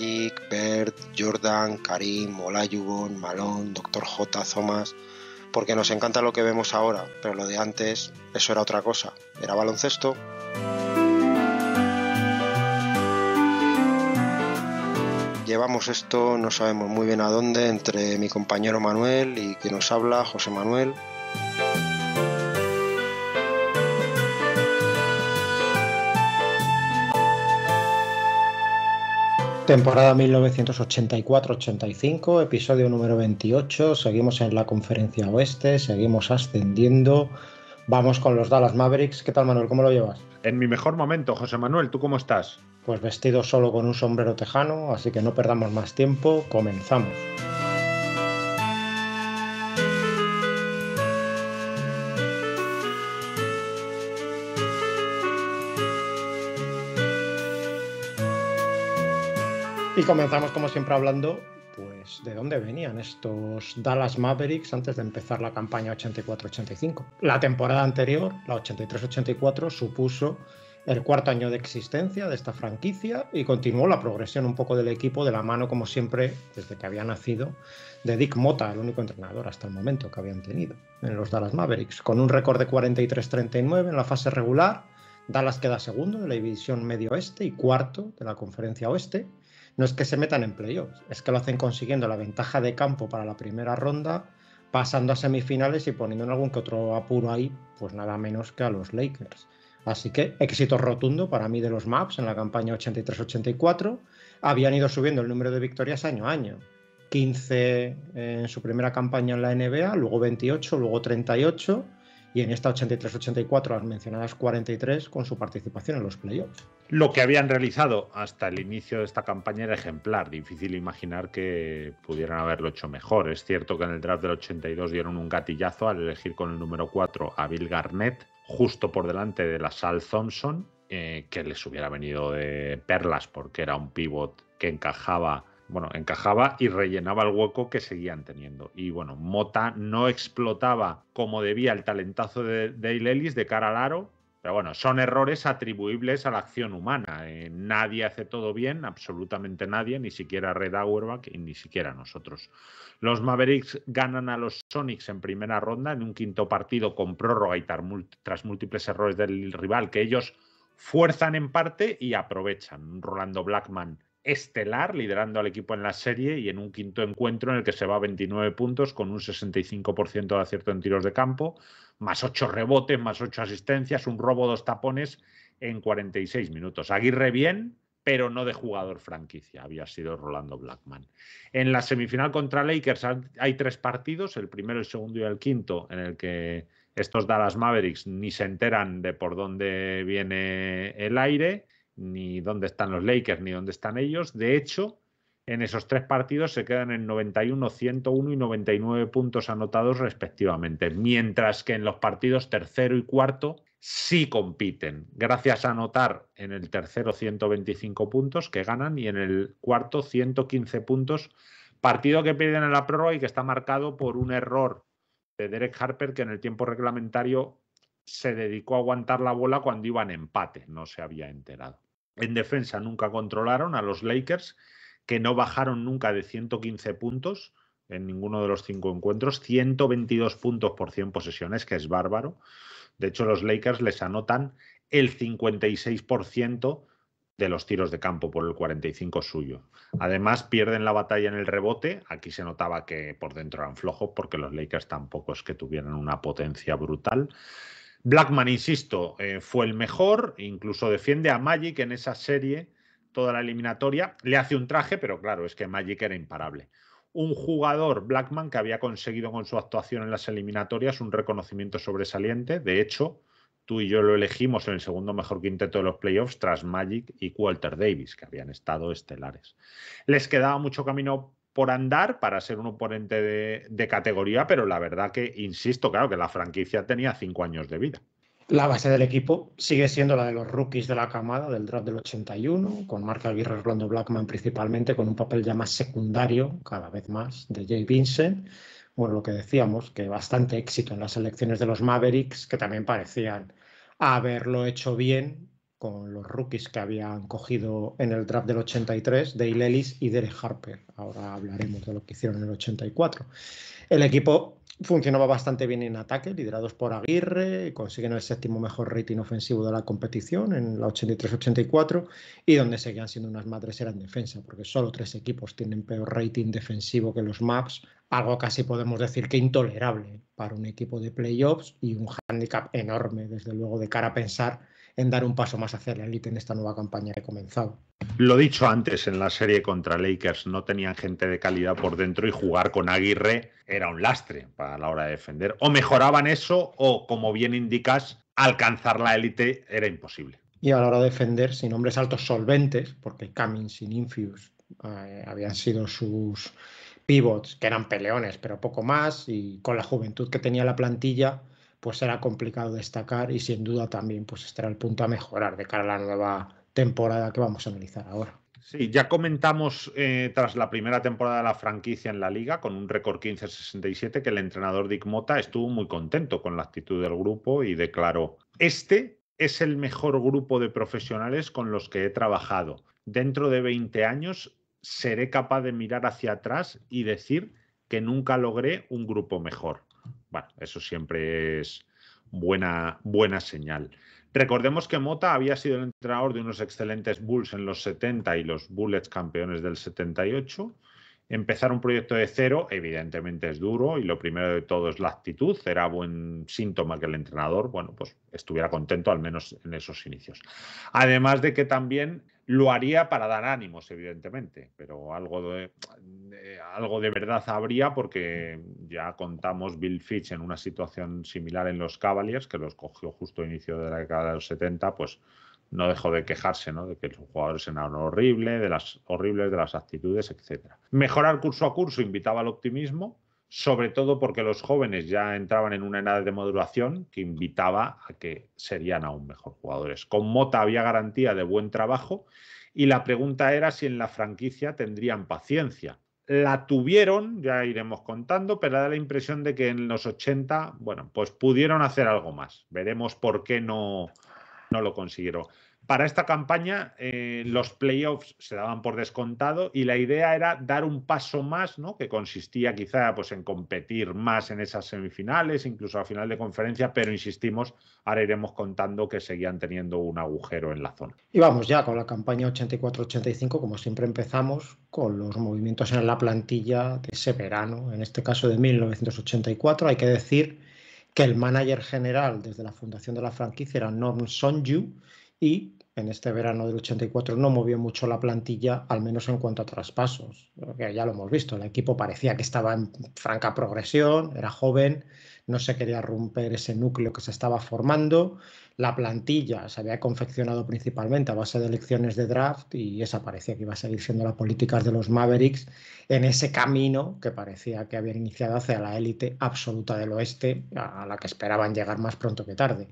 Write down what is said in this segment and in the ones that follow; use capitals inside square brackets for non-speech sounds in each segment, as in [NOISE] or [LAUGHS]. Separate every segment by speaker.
Speaker 1: Magic, Jordan, Karim, Olajuwon, Malón, Doctor J, Zomas... porque nos encanta lo que vemos ahora, pero lo de antes, eso era otra cosa, era baloncesto. Llevamos esto, no sabemos muy bien a dónde, entre mi compañero Manuel y que nos habla José Manuel. Temporada 1984-85, episodio número 28, seguimos en la conferencia oeste, seguimos ascendiendo, vamos con los Dallas Mavericks. ¿Qué tal Manuel? ¿Cómo lo llevas?
Speaker 2: En mi mejor momento, José Manuel, ¿tú cómo
Speaker 1: estás? Pues vestido solo con un sombrero tejano, así que no perdamos más tiempo, comenzamos. Y comenzamos como siempre hablando pues de dónde venían estos Dallas Mavericks antes de empezar la campaña 84-85. La temporada anterior, la 83-84, supuso el cuarto año de existencia de esta franquicia y continuó la progresión un poco del equipo de la mano, como siempre, desde que había nacido, de Dick Mota, el único entrenador hasta el momento que habían tenido en los Dallas Mavericks, con un récord de 43-39 en la fase regular. Dallas queda segundo de la división medio oeste y cuarto de la conferencia oeste no es que se metan en playoffs, es que lo hacen consiguiendo la ventaja de campo para la primera ronda, pasando a semifinales y poniendo en algún que otro apuro ahí, pues nada menos que a los Lakers. Así que éxito rotundo para mí de los Maps en la campaña 83-84. Habían ido subiendo el número de victorias año a año. 15 en su primera campaña en la NBA, luego 28, luego 38 y en esta 83-84 las mencionadas 43 con su participación en los
Speaker 2: playoffs. Lo que habían realizado hasta el inicio de esta campaña era ejemplar, difícil imaginar que pudieran haberlo hecho mejor. Es cierto que en el draft del 82 dieron un gatillazo al elegir con el número 4 a Bill Garnett, justo por delante de la Sal Thompson, eh, que les hubiera venido de perlas porque era un pivot que encajaba bueno, encajaba y rellenaba el hueco que seguían teniendo. Y bueno, Mota no explotaba como debía el talentazo de Dale Ellis de cara al aro, pero bueno, son errores atribuibles a la acción humana. Eh, nadie hace todo bien, absolutamente nadie, ni siquiera Red Auerbach y ni siquiera nosotros. Los Mavericks ganan a los Sonics en primera ronda, en un quinto partido con prórroga y tras múltiples errores del rival que ellos fuerzan en parte y aprovechan. Rolando Blackman estelar, liderando al equipo en la serie y en un quinto encuentro en el que se va a 29 puntos con un 65% de acierto en tiros de campo, más 8 rebotes, más 8 asistencias, un robo, dos tapones en 46 minutos. Aguirre bien, pero no de jugador franquicia, había sido Rolando Blackman. En la semifinal contra Lakers hay tres partidos, el primero, el segundo y el quinto, en el que estos Dallas Mavericks ni se enteran de por dónde viene el aire ni dónde están los Lakers, ni dónde están ellos. De hecho, en esos tres partidos se quedan en 91, 101 y 99 puntos anotados respectivamente, mientras que en los partidos tercero y cuarto sí compiten, gracias a anotar en el tercero 125 puntos que ganan y en el cuarto 115 puntos, partido que pierden en la prórroga y que está marcado por un error de Derek Harper que en el tiempo reglamentario se dedicó a aguantar la bola cuando iban empate, no se había enterado. En defensa nunca controlaron a los Lakers, que no bajaron nunca de 115 puntos en ninguno de los cinco encuentros, 122 puntos por 100 posesiones, que es bárbaro. De hecho, los Lakers les anotan el 56% de los tiros de campo por el 45 suyo. Además, pierden la batalla en el rebote. Aquí se notaba que por dentro eran flojos porque los Lakers tampoco es que tuvieran una potencia brutal. Blackman, insisto, eh, fue el mejor, incluso defiende a Magic en esa serie, toda la eliminatoria. Le hace un traje, pero claro, es que Magic era imparable. Un jugador, Blackman, que había conseguido con su actuación en las eliminatorias un reconocimiento sobresaliente. De hecho, tú y yo lo elegimos en el segundo mejor quinteto de los playoffs tras Magic y Walter Davis, que habían estado estelares. Les quedaba mucho camino por andar para ser un oponente de, categoría, pero la verdad que, insisto, claro que la franquicia tenía cinco años de vida.
Speaker 1: La base del equipo sigue siendo la de los rookies de la camada del draft del 81, con Mark Aguirre Rolando Blackman principalmente, con un papel ya más secundario, cada vez más, de Jay Vincent. Bueno, lo que decíamos, que bastante éxito en las elecciones de los Mavericks, que también parecían haberlo hecho bien con los rookies que habían cogido en el draft del 83, Dale Ellis y Derek Harper. Ahora hablaremos de lo que hicieron en el 84. El equipo funcionaba bastante bien en ataque, liderados por Aguirre, consiguen el séptimo mejor rating ofensivo de la competición en la 83-84 y donde seguían siendo unas madres eran defensa, porque solo tres equipos tienen peor rating defensivo que los Maps, algo casi podemos decir que intolerable para un equipo de playoffs y un hándicap enorme, desde luego, de cara a pensar en dar un paso más hacia la élite en esta nueva campaña que ha comenzado.
Speaker 2: Lo dicho antes, en la serie contra Lakers no tenían gente de calidad por dentro y jugar con Aguirre era un lastre para la hora de defender. O mejoraban eso o, como bien indicas, alcanzar la élite era imposible.
Speaker 1: Y a la hora de defender, sin hombres altos solventes, porque Cummings y Infus eh, habían sido sus pivots, que eran peleones, pero poco más, y con la juventud que tenía la plantilla, pues será complicado destacar y sin duda también pues estará el punto a mejorar
Speaker 2: de cara a la nueva
Speaker 1: temporada que vamos a analizar ahora.
Speaker 2: Sí, ya comentamos eh, tras la primera temporada de la franquicia en la liga, con un récord 15-67, que el entrenador Dick Mota estuvo muy contento con la actitud del grupo y declaró, este es el mejor grupo de profesionales con los que he trabajado. Dentro de 20 años seré capaz de mirar hacia atrás y decir que nunca logré un grupo mejor. Bueno, eso siempre es buena, buena señal. Recordemos que Mota había sido el entrenador de unos excelentes Bulls en los 70 y los Bullets campeones del 78. Empezar un proyecto de cero, evidentemente es duro y lo primero de todo es la actitud. Era buen síntoma que el entrenador, bueno, pues estuviera contento al menos en esos inicios. Además de que también lo haría para dar ánimos, evidentemente, pero algo de, eh, algo de verdad habría porque ya contamos Bill Fitch en una situación similar en los Cavaliers, que los cogió justo a inicio de la década de los 70, pues no dejó de quejarse, De que los jugadores eran horribles, de las horribles, de las actitudes, etc. Mejorar curso a curso invitaba al optimismo, sobre todo porque los jóvenes ya entraban en una edad de modulación que invitaba a que serían aún mejor jugadores. Con Mota había garantía de buen trabajo y la pregunta era si en la franquicia tendrían paciencia. La tuvieron, ya iremos contando, pero da la impresión de que en los 80, bueno, pues pudieron hacer algo más. Veremos por qué no, no lo consiguieron. Para esta campaña eh, los playoffs se daban por descontado y la idea era dar un paso más, ¿no? que consistía quizá pues, en competir más en esas semifinales, incluso a final de conferencia, pero insistimos, ahora iremos contando que seguían teniendo un agujero en la zona.
Speaker 1: Y vamos ya con la campaña 84-85, como siempre empezamos con los movimientos en la plantilla de ese verano, en este caso de 1984, hay que decir que el manager general desde la fundación de la franquicia era Norm Sonju y en este verano del 84 no movió mucho la plantilla, al menos en cuanto a traspasos, porque ya lo hemos visto, el equipo parecía que estaba en franca progresión, era joven, no se quería romper ese núcleo que se estaba formando, la plantilla se había confeccionado principalmente a base de elecciones de draft y esa parecía que iba a seguir siendo la política de los Mavericks en ese camino que parecía que habían iniciado hacia la élite absoluta del oeste, a la que esperaban llegar más pronto que tarde.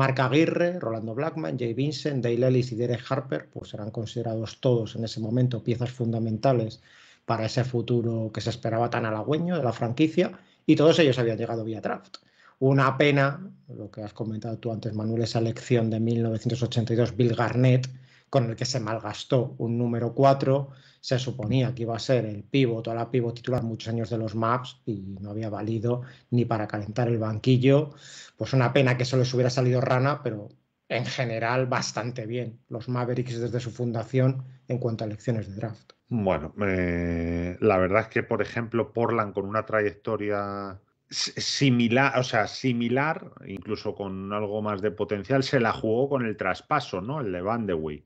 Speaker 1: Marc Aguirre, Rolando Blackman, Jay Vincent, Dale Ellis y Derek Harper, pues eran considerados todos en ese momento piezas fundamentales para ese futuro que se esperaba tan halagüeño de la franquicia y todos ellos habían llegado vía draft. Una pena, lo que has comentado tú antes, Manuel, esa elección de 1982, Bill Garnett, con el que se malgastó un número 4. Se suponía que iba a ser el pívot o la pívot titular muchos años de los maps y no había valido ni para calentar el banquillo. Pues una pena que solo les hubiera salido rana, pero en general bastante bien los Mavericks desde su fundación en cuanto a elecciones de draft.
Speaker 2: Bueno, eh, la verdad es que, por ejemplo, Portland con una trayectoria similar, o sea, similar, incluso con algo más de potencial, se la jugó con el traspaso, ¿no? El de Van de Wey.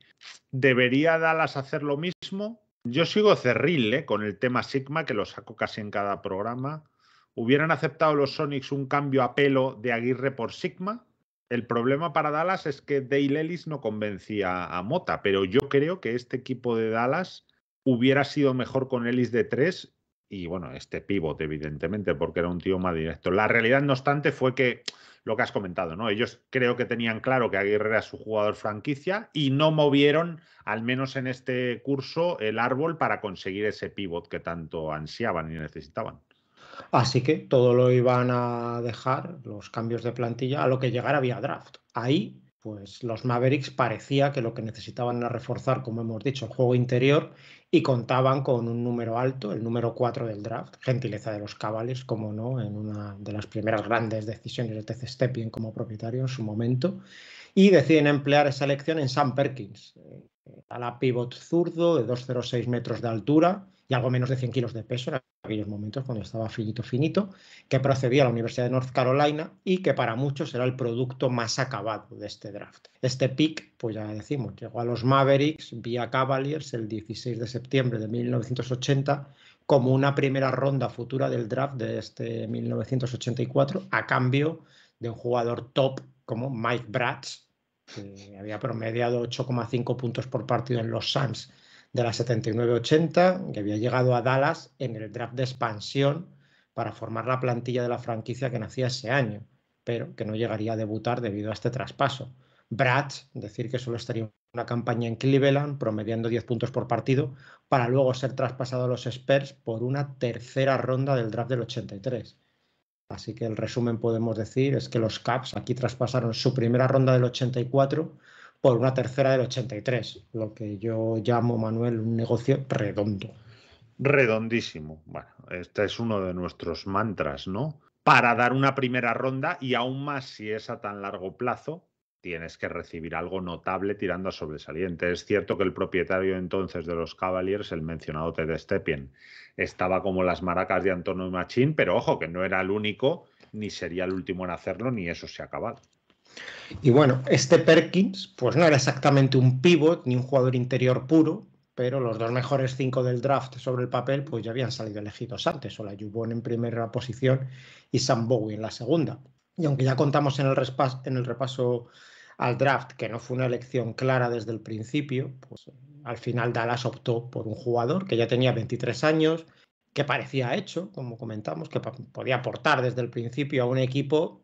Speaker 2: ¿Debería Dallas hacer lo mismo? Yo sigo cerril ¿eh? con el tema Sigma, que lo saco casi en cada programa. ¿Hubieran aceptado los Sonics un cambio a pelo de Aguirre por Sigma? El problema para Dallas es que Dale Ellis no convencía a Mota, pero yo creo que este equipo de Dallas hubiera sido mejor con Ellis de 3 y bueno, este pivot, evidentemente, porque era un tío más directo. La realidad, no obstante, fue que lo que has comentado, ¿no? Ellos creo que tenían claro que Aguirre era su jugador franquicia y no movieron, al menos en este curso, el árbol para conseguir ese pivot que tanto ansiaban y necesitaban.
Speaker 1: Así que todo lo iban a dejar, los cambios de plantilla, a lo que llegara vía draft. Ahí, pues los Mavericks parecía que lo que necesitaban era reforzar, como hemos dicho, el juego interior y contaban con un número alto, el número 4 del draft, gentileza de los cabales, como no, en una de las primeras grandes decisiones de Stepien como propietario en su momento, y deciden emplear esa elección en Sam Perkins, eh, eh, a la pivot zurdo de 2,06 metros de altura, y algo menos de 100 kilos de peso en aquellos momentos cuando estaba finito, finito, que procedía a la Universidad de North Carolina y que para muchos era el producto más acabado de este draft. Este pick, pues ya decimos, llegó a los Mavericks vía Cavaliers el 16 de septiembre de 1980 como una primera ronda futura del draft de este 1984 a cambio de un jugador top como Mike Bratz, que había promediado 8,5 puntos por partido en los Suns de la 79-80, que había llegado a Dallas en el draft de expansión para formar la plantilla de la franquicia que nacía ese año, pero que no llegaría a debutar debido a este traspaso. Brad, decir que solo estaría una campaña en Cleveland, promediando 10 puntos por partido, para luego ser traspasado a los Spurs por una tercera ronda del draft del 83. Así que el resumen podemos decir es que los Caps aquí traspasaron su primera ronda del 84 por una tercera del 83, lo que yo llamo, Manuel, un negocio
Speaker 2: redondo. Redondísimo. Bueno, este es uno de nuestros mantras, ¿no? Para dar una primera ronda y aún más si es a tan largo plazo, tienes que recibir algo notable tirando a sobresaliente. Es cierto que el propietario entonces de los Cavaliers, el mencionado Ted Stepien, estaba como las maracas de Antonio Machín, pero ojo, que no era el único, ni sería el último en hacerlo, ni eso se ha acabado.
Speaker 1: Y bueno, este Perkins, pues no era exactamente un pivot ni un jugador interior puro, pero los dos mejores cinco del draft sobre el papel, pues ya habían salido elegidos antes, Yubón en primera posición y Sam Bowie en la segunda. Y aunque ya contamos en el, repaso, en el repaso al draft que no fue una elección clara desde el principio, pues al final Dallas optó por un jugador que ya tenía 23 años, que parecía hecho, como comentamos, que podía aportar desde el principio a un equipo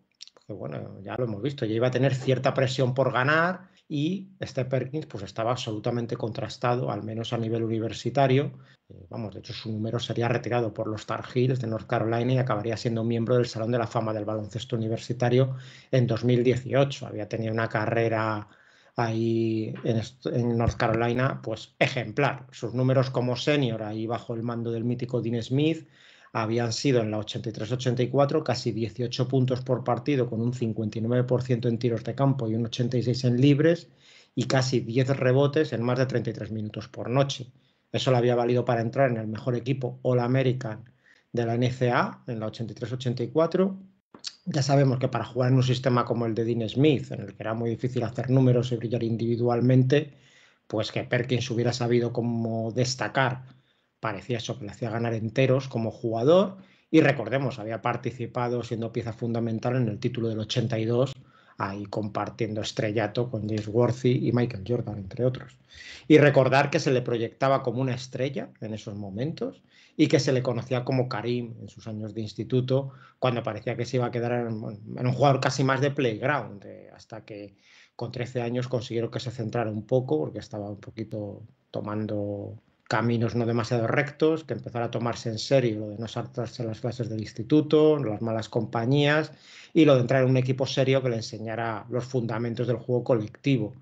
Speaker 1: bueno, ya lo hemos visto, ya iba a tener cierta presión por ganar y este Perkins pues estaba absolutamente contrastado, al menos a nivel universitario. Eh, vamos, de hecho su número sería retirado por los Tar Heels de North Carolina y acabaría siendo miembro del Salón de la Fama del Baloncesto Universitario en 2018. Había tenido una carrera ahí en, en North Carolina pues ejemplar. Sus números como senior ahí bajo el mando del mítico Dean Smith, habían sido en la 83-84 casi 18 puntos por partido con un 59% en tiros de campo y un 86 en libres y casi 10 rebotes en más de 33 minutos por noche. Eso le había valido para entrar en el mejor equipo All American de la NCA en la 83-84. Ya sabemos que para jugar en un sistema como el de Dean Smith, en el que era muy difícil hacer números y brillar individualmente, pues que Perkins hubiera sabido cómo destacar parecía eso, le hacía ganar enteros como jugador y recordemos, había participado siendo pieza fundamental en el título del 82, ahí compartiendo estrellato con James Worthy y Michael Jordan, entre otros. Y recordar que se le proyectaba como una estrella en esos momentos y que se le conocía como Karim en sus años de instituto, cuando parecía que se iba a quedar en, un jugador casi más de playground, eh, hasta que con 13 años consiguieron que se centrara un poco, porque estaba un poquito tomando caminos no demasiado rectos, que empezara a tomarse en serio lo de no saltarse las clases del instituto, las malas compañías y lo de entrar en un equipo serio que le enseñara los fundamentos del juego colectivo.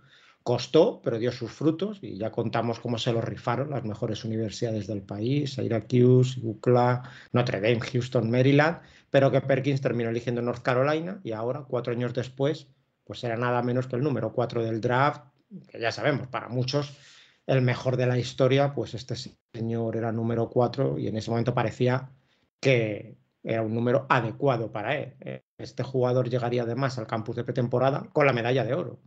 Speaker 1: Costó, pero dio sus frutos y ya contamos cómo se lo rifaron las mejores universidades del país, Syracuse, UCLA, Notre Dame, Houston, Maryland, pero que Perkins terminó eligiendo North Carolina y ahora, cuatro años después, pues era nada menos que el número cuatro del draft, que ya sabemos, para muchos el mejor de la historia, pues este señor era número 4 y en ese momento parecía que era un número adecuado para él. Este jugador llegaría además al campus de pretemporada con la medalla de oro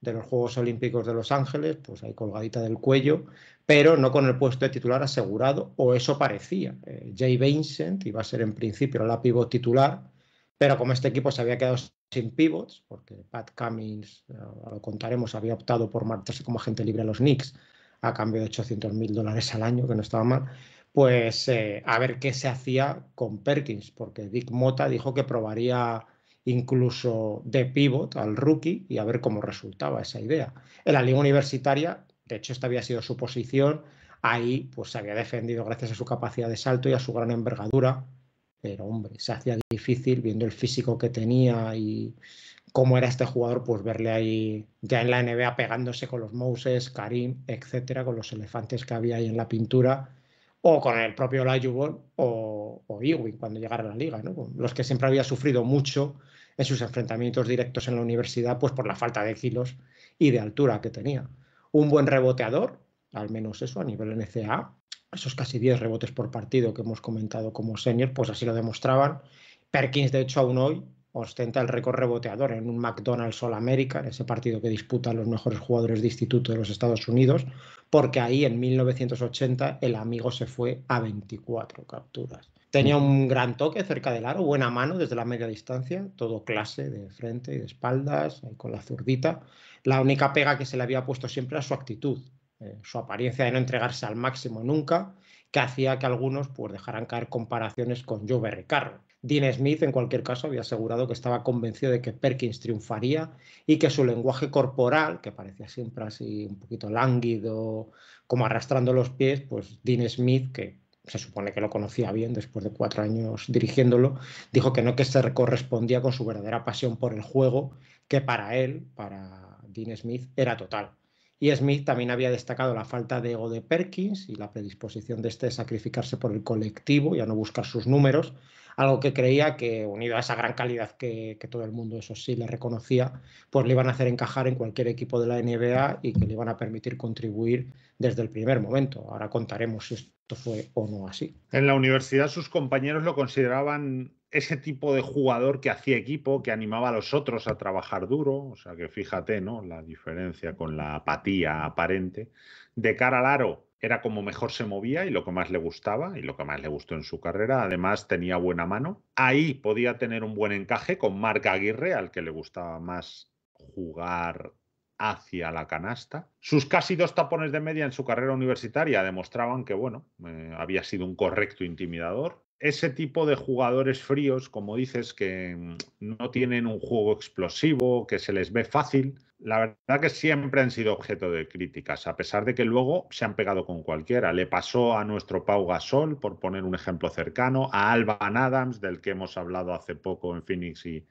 Speaker 1: de los Juegos Olímpicos de Los Ángeles, pues ahí colgadita del cuello, pero no con el puesto de titular asegurado, o eso parecía. Eh, Jay Vincent iba a ser en principio la pivot titular, pero como este equipo se había quedado sin pivots, porque Pat Cummings, eh, lo contaremos, había optado por marcharse como agente libre a los Knicks, a cambio de 800 mil dólares al año, que no estaba mal, pues eh, a ver qué se hacía con Perkins, porque Dick Mota dijo que probaría incluso de pivot al rookie y a ver cómo resultaba esa idea. En la liga universitaria, de hecho, esta había sido su posición, ahí pues se había defendido gracias a su capacidad de salto y a su gran envergadura, pero hombre, se hacía difícil viendo el físico que tenía y cómo era este jugador, pues verle ahí ya en la NBA pegándose con los Moses, Karim, etcétera, con los elefantes que había ahí en la pintura, o con el propio Lajubon o, o cuando llegara a la liga, Los que siempre había sufrido mucho en sus enfrentamientos directos en la universidad, pues por la falta de kilos y de altura que tenía. Un buen reboteador, al menos eso a nivel NCAA, esos casi 10 rebotes por partido que hemos comentado como senior, pues así lo demostraban. Perkins, de hecho, aún hoy ostenta el récord reboteador en un McDonald's All America, en ese partido que disputan los mejores jugadores de instituto de los Estados Unidos, porque ahí en 1980 el amigo se fue a 24 capturas. Tenía un gran toque cerca del aro, buena mano desde la media distancia, todo clase de frente y de espaldas, con la zurdita. La única pega que se le había puesto siempre era su actitud, eh, su apariencia de no entregarse al máximo nunca, que hacía que algunos pues, dejaran caer comparaciones con Joe Berry Carroll Dean Smith, en cualquier caso, había asegurado que estaba convencido de que Perkins triunfaría y que su lenguaje corporal, que parecía siempre así un poquito lánguido, como arrastrando los pies, pues Dean Smith, que se supone que lo conocía bien después de cuatro años dirigiéndolo, dijo que no que se correspondía con su verdadera pasión por el juego, que para él, para Dean Smith, era total. Y Smith también había destacado la falta de ego de Perkins y la predisposición de este de sacrificarse por el colectivo y a no buscar sus números, algo que creía que unido a esa gran calidad que, todo el mundo, eso sí, le reconocía, pues le iban a hacer encajar en cualquier equipo de la NBA y que le iban a permitir contribuir
Speaker 2: desde el primer momento. Ahora contaremos si esto fue o no así. En la universidad sus compañeros lo consideraban ese tipo de jugador que hacía equipo, que animaba a los otros a trabajar duro, o sea que fíjate, ¿no? La diferencia con la apatía aparente de cara al aro era como mejor se movía y lo que más le gustaba y lo que más le gustó en su carrera. Además tenía buena mano. Ahí podía tener un buen encaje con Marc Aguirre, al que le gustaba más jugar hacia la canasta. Sus casi dos tapones de media en su carrera universitaria demostraban que, bueno, eh, había sido un correcto intimidador ese tipo de jugadores fríos, como dices, que mm, no tienen un juego explosivo, que se les ve fácil, la verdad que siempre han sido objeto de críticas, a pesar de que luego se han pegado con cualquiera. Le pasó a nuestro Pau Gasol, por poner un ejemplo cercano, a Alban Adams, del que hemos hablado hace poco en Phoenix y,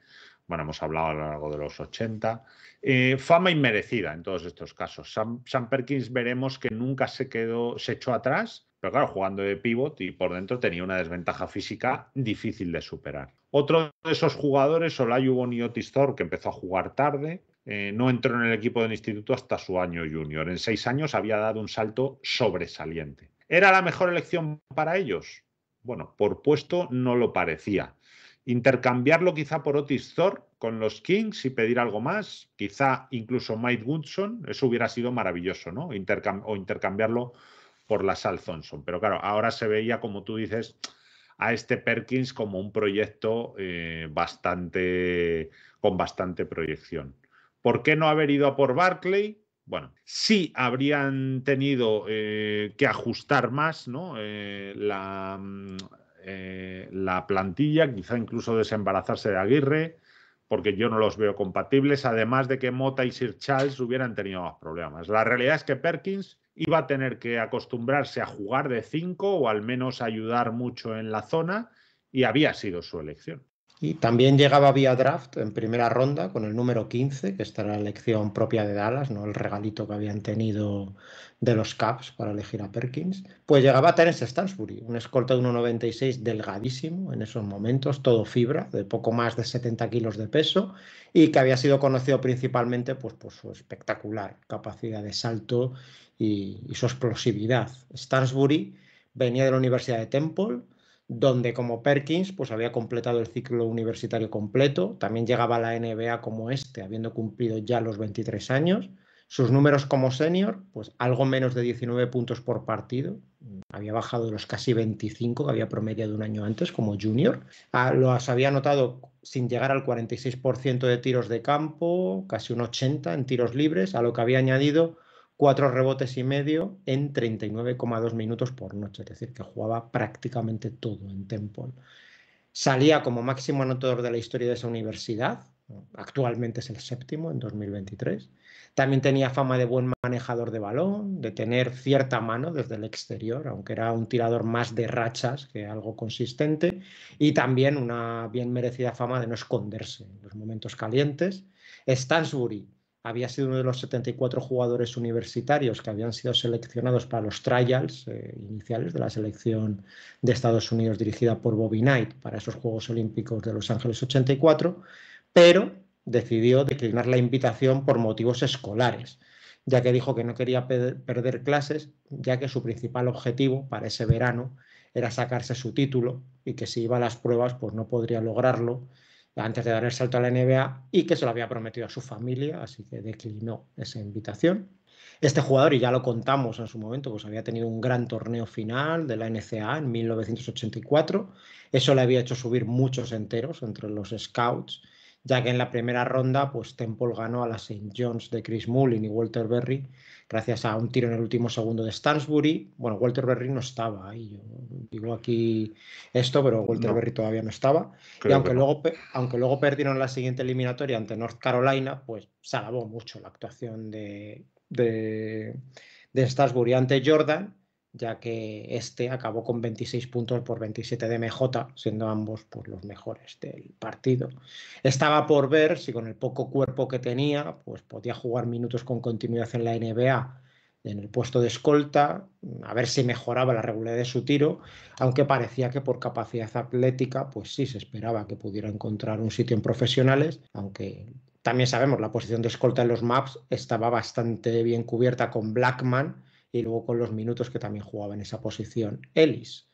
Speaker 2: bueno, hemos hablado a lo largo de los 80. Eh, fama inmerecida en todos estos casos. Sam, Perkins veremos que nunca se quedó, se echó atrás, pero claro, jugando de pivot y por dentro tenía una desventaja física difícil de superar. Otro de esos jugadores, Olajuwon y Otis Thor, que empezó a jugar tarde, eh, no entró en el equipo del instituto hasta su año junior. En seis años había dado un salto sobresaliente. ¿Era la mejor elección para ellos? Bueno, por puesto no lo parecía intercambiarlo quizá por Otis Thor con los Kings y pedir algo más, quizá incluso Mike Woodson, eso hubiera sido maravilloso, ¿no? o intercambiarlo por la Sal Thompson. Pero claro, ahora se veía, como tú dices, a este Perkins como un proyecto eh, bastante con bastante proyección. ¿Por qué no haber ido a por Barclay? Bueno, sí habrían tenido eh, que ajustar más ¿no? Eh, la, mm, eh, la plantilla, quizá incluso desembarazarse de Aguirre, porque yo no los veo compatibles, además de que Mota y Sir Charles hubieran tenido más problemas. La realidad es que Perkins iba a tener que acostumbrarse a jugar de 5 o al menos ayudar mucho en la zona y había sido su elección.
Speaker 1: Y también llegaba vía draft en primera ronda con el número 15, que esta era la elección propia de Dallas, ¿no? el regalito que habían tenido de los Caps para elegir a Perkins. Pues llegaba Terence Stansbury, un escolta de 1,96 delgadísimo en esos momentos, todo fibra, de poco más de 70 kilos de peso, y que había sido conocido principalmente pues, por su espectacular capacidad de salto y su explosividad. Stansbury venía de la Universidad de Temple donde como Perkins pues había completado el ciclo universitario completo, también llegaba a la NBA como este, habiendo cumplido ya los 23 años. Sus números como senior, pues algo menos de 19 puntos por partido, había bajado de los casi 25 que había promediado un año antes como junior. Ah, los había anotado sin llegar al 46% de tiros de campo, casi un 80 en tiros libres, a lo que había añadido cuatro rebotes y medio en 39,2 minutos por noche, es decir, que jugaba prácticamente todo en Temple. Salía como máximo anotador de la historia de esa universidad, actualmente es el séptimo en 2023. También tenía fama de buen manejador de balón, de tener cierta mano desde el exterior, aunque era un tirador más de rachas que algo consistente, y también una bien merecida fama de no esconderse en los momentos calientes. Stansbury había sido uno de los 74 jugadores universitarios que habían sido seleccionados para los trials eh, iniciales de la selección de Estados Unidos dirigida por Bobby Knight para esos Juegos Olímpicos de Los Ángeles 84, pero decidió declinar la invitación por motivos escolares, ya que dijo que no quería perder clases, ya que su principal objetivo para ese verano era sacarse su título y que si iba a las pruebas pues no podría lograrlo antes de dar el salto a la NBA y que se lo había prometido a su familia, así que declinó esa invitación. Este jugador, y ya lo contamos en su momento, pues había tenido un gran torneo final de la NCAA en 1984. Eso le había hecho subir muchos enteros entre los scouts ya que en la primera ronda pues Temple ganó a la St. John's de Chris Mullin y Walter Berry gracias a un tiro en el último segundo de Stansbury. Bueno, Walter Berry no estaba ahí, digo aquí esto, pero Walter Berry todavía no estaba. Y aunque luego, aunque luego perdieron la siguiente eliminatoria ante North Carolina, pues se alabó mucho la actuación de, de, de Stansbury ante Jordan ya que este acabó con 26 puntos por 27 de MJ, siendo ambos por los mejores del partido. Estaba por ver si con el poco cuerpo que tenía, pues podía jugar minutos con continuidad en la NBA en el puesto de escolta, a ver si mejoraba la regularidad de su tiro, aunque parecía que por capacidad atlética, pues sí se esperaba que pudiera encontrar un sitio en profesionales, aunque también sabemos la posición de escolta en los maps estaba bastante bien cubierta con Blackman, y luego con los minutos que también jugaba en esa posición Ellis.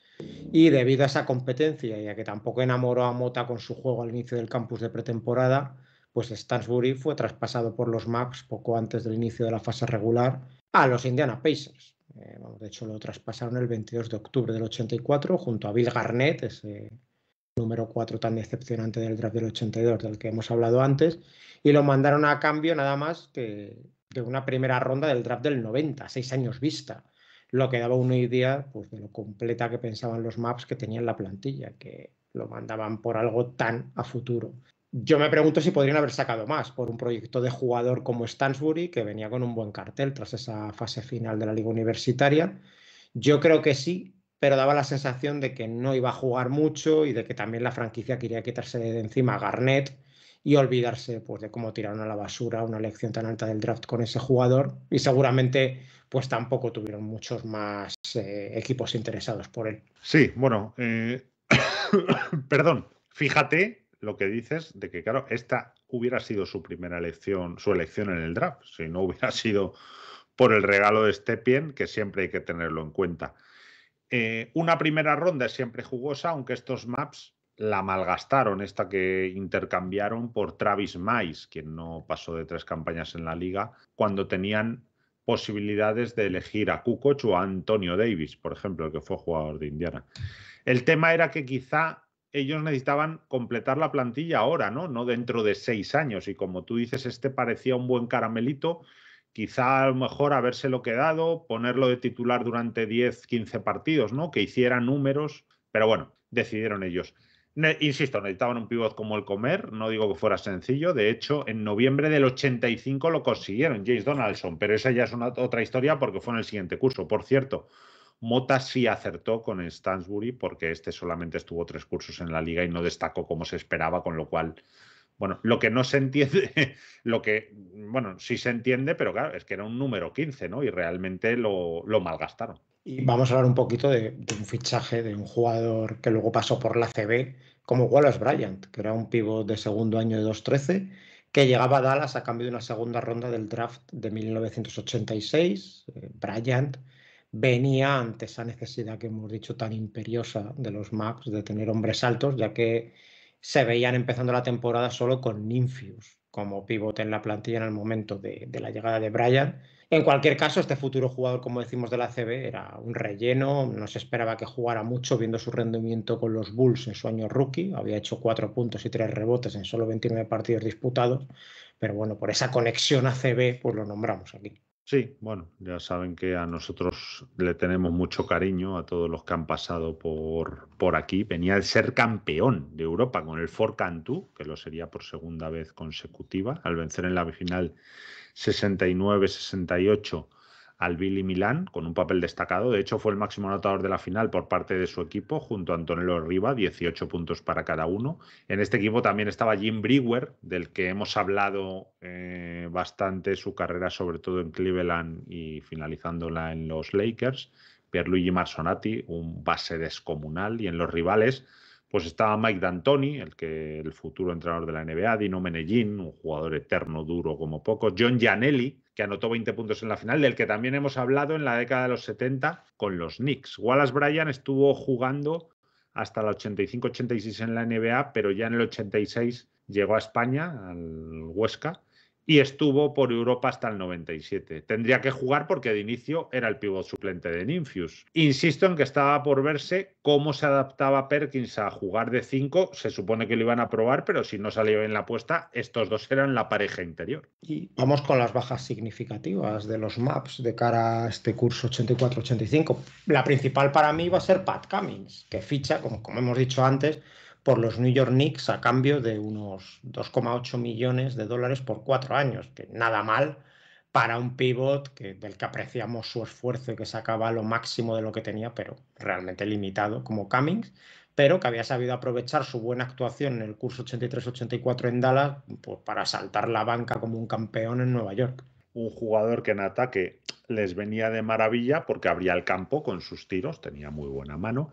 Speaker 1: Y debido a esa competencia y a que tampoco enamoró a Mota con su juego al inicio del campus de pretemporada, pues Stansbury fue traspasado por los Maps poco antes del inicio de la fase regular a los Indiana Pacers. Eh, de hecho, lo traspasaron el 22 de octubre del 84 junto a Bill Garnett, ese número 4 tan decepcionante del draft del 82 del que hemos hablado antes, y lo mandaron a cambio nada más que de una primera ronda del draft del 90, seis años vista, lo que daba una idea pues, de lo completa que pensaban los maps que tenían la plantilla, que lo mandaban por algo tan a futuro. Yo me pregunto si podrían haber sacado más por un proyecto de jugador como Stansbury, que venía con un buen cartel tras esa fase final de la liga universitaria. Yo creo que sí, pero daba la sensación de que no iba a jugar mucho y de que también la franquicia quería quitarse de encima a Garnett, y olvidarse pues, de cómo tiraron a la basura una elección tan alta del draft con ese jugador y seguramente pues tampoco tuvieron
Speaker 2: muchos más eh, equipos interesados por él. Sí, bueno, eh, [COUGHS] perdón, fíjate lo que dices de que, claro, esta hubiera sido su primera elección, su elección en el draft, si no hubiera [LAUGHS] sido por el regalo de Stepien, que siempre hay que tenerlo en cuenta. Eh, una primera ronda es siempre jugosa, aunque estos maps la malgastaron, esta que intercambiaron por Travis Mice, quien no pasó de tres campañas en la liga, cuando tenían posibilidades de elegir a Kukoc o a Antonio Davis, por ejemplo, el que fue jugador de Indiana. El tema era que quizá ellos necesitaban completar la plantilla ahora, ¿no? No dentro de seis años. Y como tú dices, este parecía un buen caramelito. Quizá a lo mejor habérselo quedado, ponerlo de titular durante 10, 15 partidos, ¿no? Que hiciera números. Pero bueno, decidieron ellos insisto, necesitaban un pivot como el comer, no digo que fuera sencillo, de hecho, en noviembre del 85 lo consiguieron James Donaldson, pero esa ya es otra historia porque fue en el siguiente curso. Por cierto, Mota sí acertó con Stansbury porque este solamente estuvo tres cursos en la liga y no destacó como se esperaba, con lo cual, bueno, lo que no se entiende, [LAUGHS] lo que, bueno, sí se entiende, pero claro, es que era un número 15, ¿no? Y realmente lo malgastaron.
Speaker 1: Y vamos a hablar un poquito de, un fichaje de un jugador que luego pasó por la CB, como Wallace Bryant, que era un pivot de segundo año de 2 que llegaba a Dallas a cambio de una segunda ronda del draft de 1986. Eh, Bryant venía ante esa necesidad que hemos dicho tan imperiosa de los Maps de tener hombres altos, ya que se veían empezando la temporada solo con Ninfius, como pivote en la plantilla en el momento de, la llegada de Bryan. En cualquier caso, este futuro jugador, como decimos de la CB, era un relleno, no se esperaba que jugara mucho viendo su rendimiento con los Bulls en su año rookie, había hecho cuatro puntos y tres rebotes en solo 29 partidos disputados, pero bueno, por esa conexión a CB, pues lo nombramos aquí. Sí,
Speaker 2: bueno, ya saben que a nosotros le tenemos mucho cariño a todos los que han pasado por, por aquí. Venía de ser campeón de Europa con el Ford Cantú, que lo sería por segunda vez consecutiva, al vencer en la final 69-68 al Billy Milán con un papel destacado. De hecho, fue el máximo anotador de la final por parte de su equipo, junto a Antonello Riva, 18 puntos para cada uno. En este equipo también estaba Jim Brewer, del que hemos hablado eh, bastante su carrera, sobre todo en Cleveland y finalizándola en los Lakers. Pierluigi Marsonati, un base descomunal, y en los rivales pues estaba Mike D'Antoni, el que el futuro entrenador de la NBA, Dino Menellín, un jugador eterno duro como poco, John Gianelli, que anotó 20 puntos en la final, del que también hemos hablado en la década de los 70 con los Knicks. Wallace Bryan estuvo jugando hasta el 85-86 en la NBA, pero ya en el 86 llegó a España, al Huesca, y estuvo por Europa hasta el 97. Tendría que jugar porque de inicio era el pivot suplente de Ninfius. Insisto en que estaba por verse cómo se adaptaba Perkins a jugar de 5. Se supone que lo iban a probar, pero si no salió en la apuesta, estos dos eran la pareja interior.
Speaker 1: Y vamos con las bajas significativas de los maps de cara a este curso 84-85. La principal para mí va a ser Pat Cummings, que ficha, como hemos dicho antes, por los New York Knicks a cambio de unos 2,8 millones de dólares por cuatro años, que nada mal para un pivot que, del que apreciamos su esfuerzo y que sacaba lo máximo de lo que tenía, pero realmente limitado, como Cummings, pero que había sabido aprovechar su buena actuación en el curso 83-84 en Dallas pues, para saltar la banca
Speaker 2: como un campeón en Nueva York. Un jugador que en ataque les venía de maravilla porque abría el campo con sus tiros, tenía muy buena mano.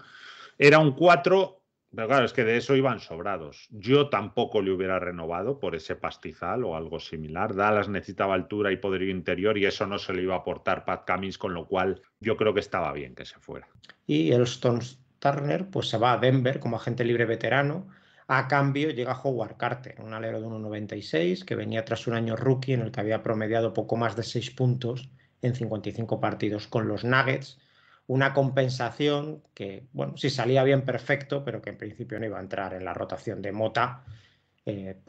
Speaker 2: Era un 4 pero claro, es que de eso iban sobrados. Yo tampoco le hubiera renovado por ese pastizal o algo similar. Dallas necesitaba altura y poderío interior y eso no se le iba a aportar Pat Cummings, con lo cual yo creo que estaba bien que se fuera.
Speaker 1: Y el Turner pues se va a Denver como agente libre veterano. A cambio llega Howard Carter, un alero de 1.96 que venía tras un año rookie en el que había promediado poco más de 6 puntos en 55 partidos con los Nuggets una compensación que, bueno, si salía bien, perfecto, pero que en principio no iba a entrar en la rotación de Mota. Eh,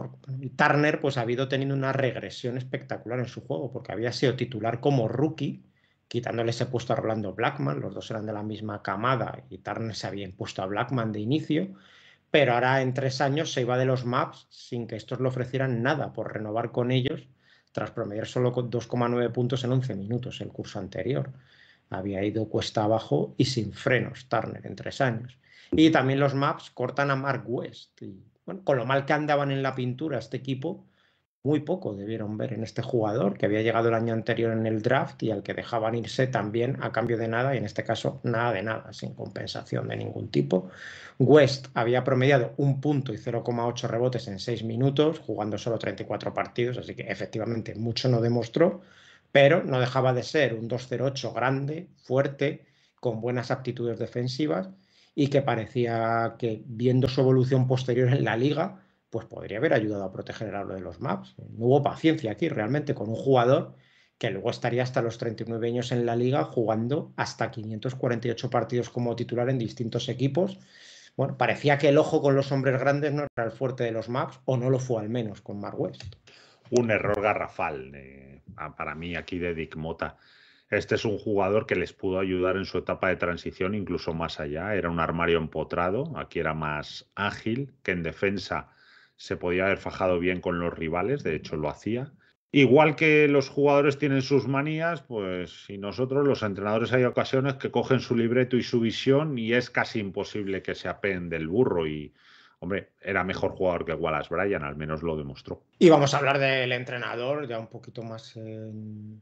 Speaker 1: y Turner pues ha habido teniendo una regresión espectacular en su juego, porque había sido titular como rookie, quitándole ese puesto a Rolando Blackman, los dos eran de la misma camada y Turner se había impuesto a Blackman de inicio, pero ahora en tres años se iba de los maps sin que estos le ofrecieran nada por renovar con ellos, tras promediar solo 2,9 puntos en 11 minutos el curso anterior había ido cuesta abajo y sin frenos Turner en tres años. Y también los maps cortan a Mark West. bueno, con lo mal que andaban en la pintura este equipo, muy poco debieron ver en este jugador que había llegado el año anterior en el draft y al que dejaban irse también a cambio de nada, y en este caso nada de nada, sin compensación de ningún tipo. West había promediado un punto y 0,8 rebotes en seis minutos, jugando solo 34 partidos, así que efectivamente mucho no demostró pero no dejaba de ser un 2-0-8 grande, fuerte, con buenas aptitudes defensivas y que parecía que viendo su evolución posterior en la liga, pues podría haber ayudado a proteger a lo de los maps. No hubo paciencia aquí realmente con un jugador que luego estaría hasta los 39 años en la liga jugando hasta 548 partidos como titular en distintos equipos. Bueno, parecía que el ojo con los hombres grandes no era el fuerte de los maps o no lo fue al menos con Mark West
Speaker 2: un error garrafal eh, para mí aquí de Dick Mota. Este es un jugador que les pudo ayudar en su etapa de transición incluso más allá. Era un armario empotrado, aquí era más ágil, que en defensa se podía haber fajado bien con los rivales, de hecho lo hacía. Igual que los jugadores tienen sus manías, pues si nosotros los entrenadores hay ocasiones que cogen su libreto y su visión y es casi imposible que se apeen del burro y, hombre, era mejor jugador que Wallace Bryan, al menos lo demostró. Y vamos a hablar del
Speaker 1: entrenador, ya un poquito más en,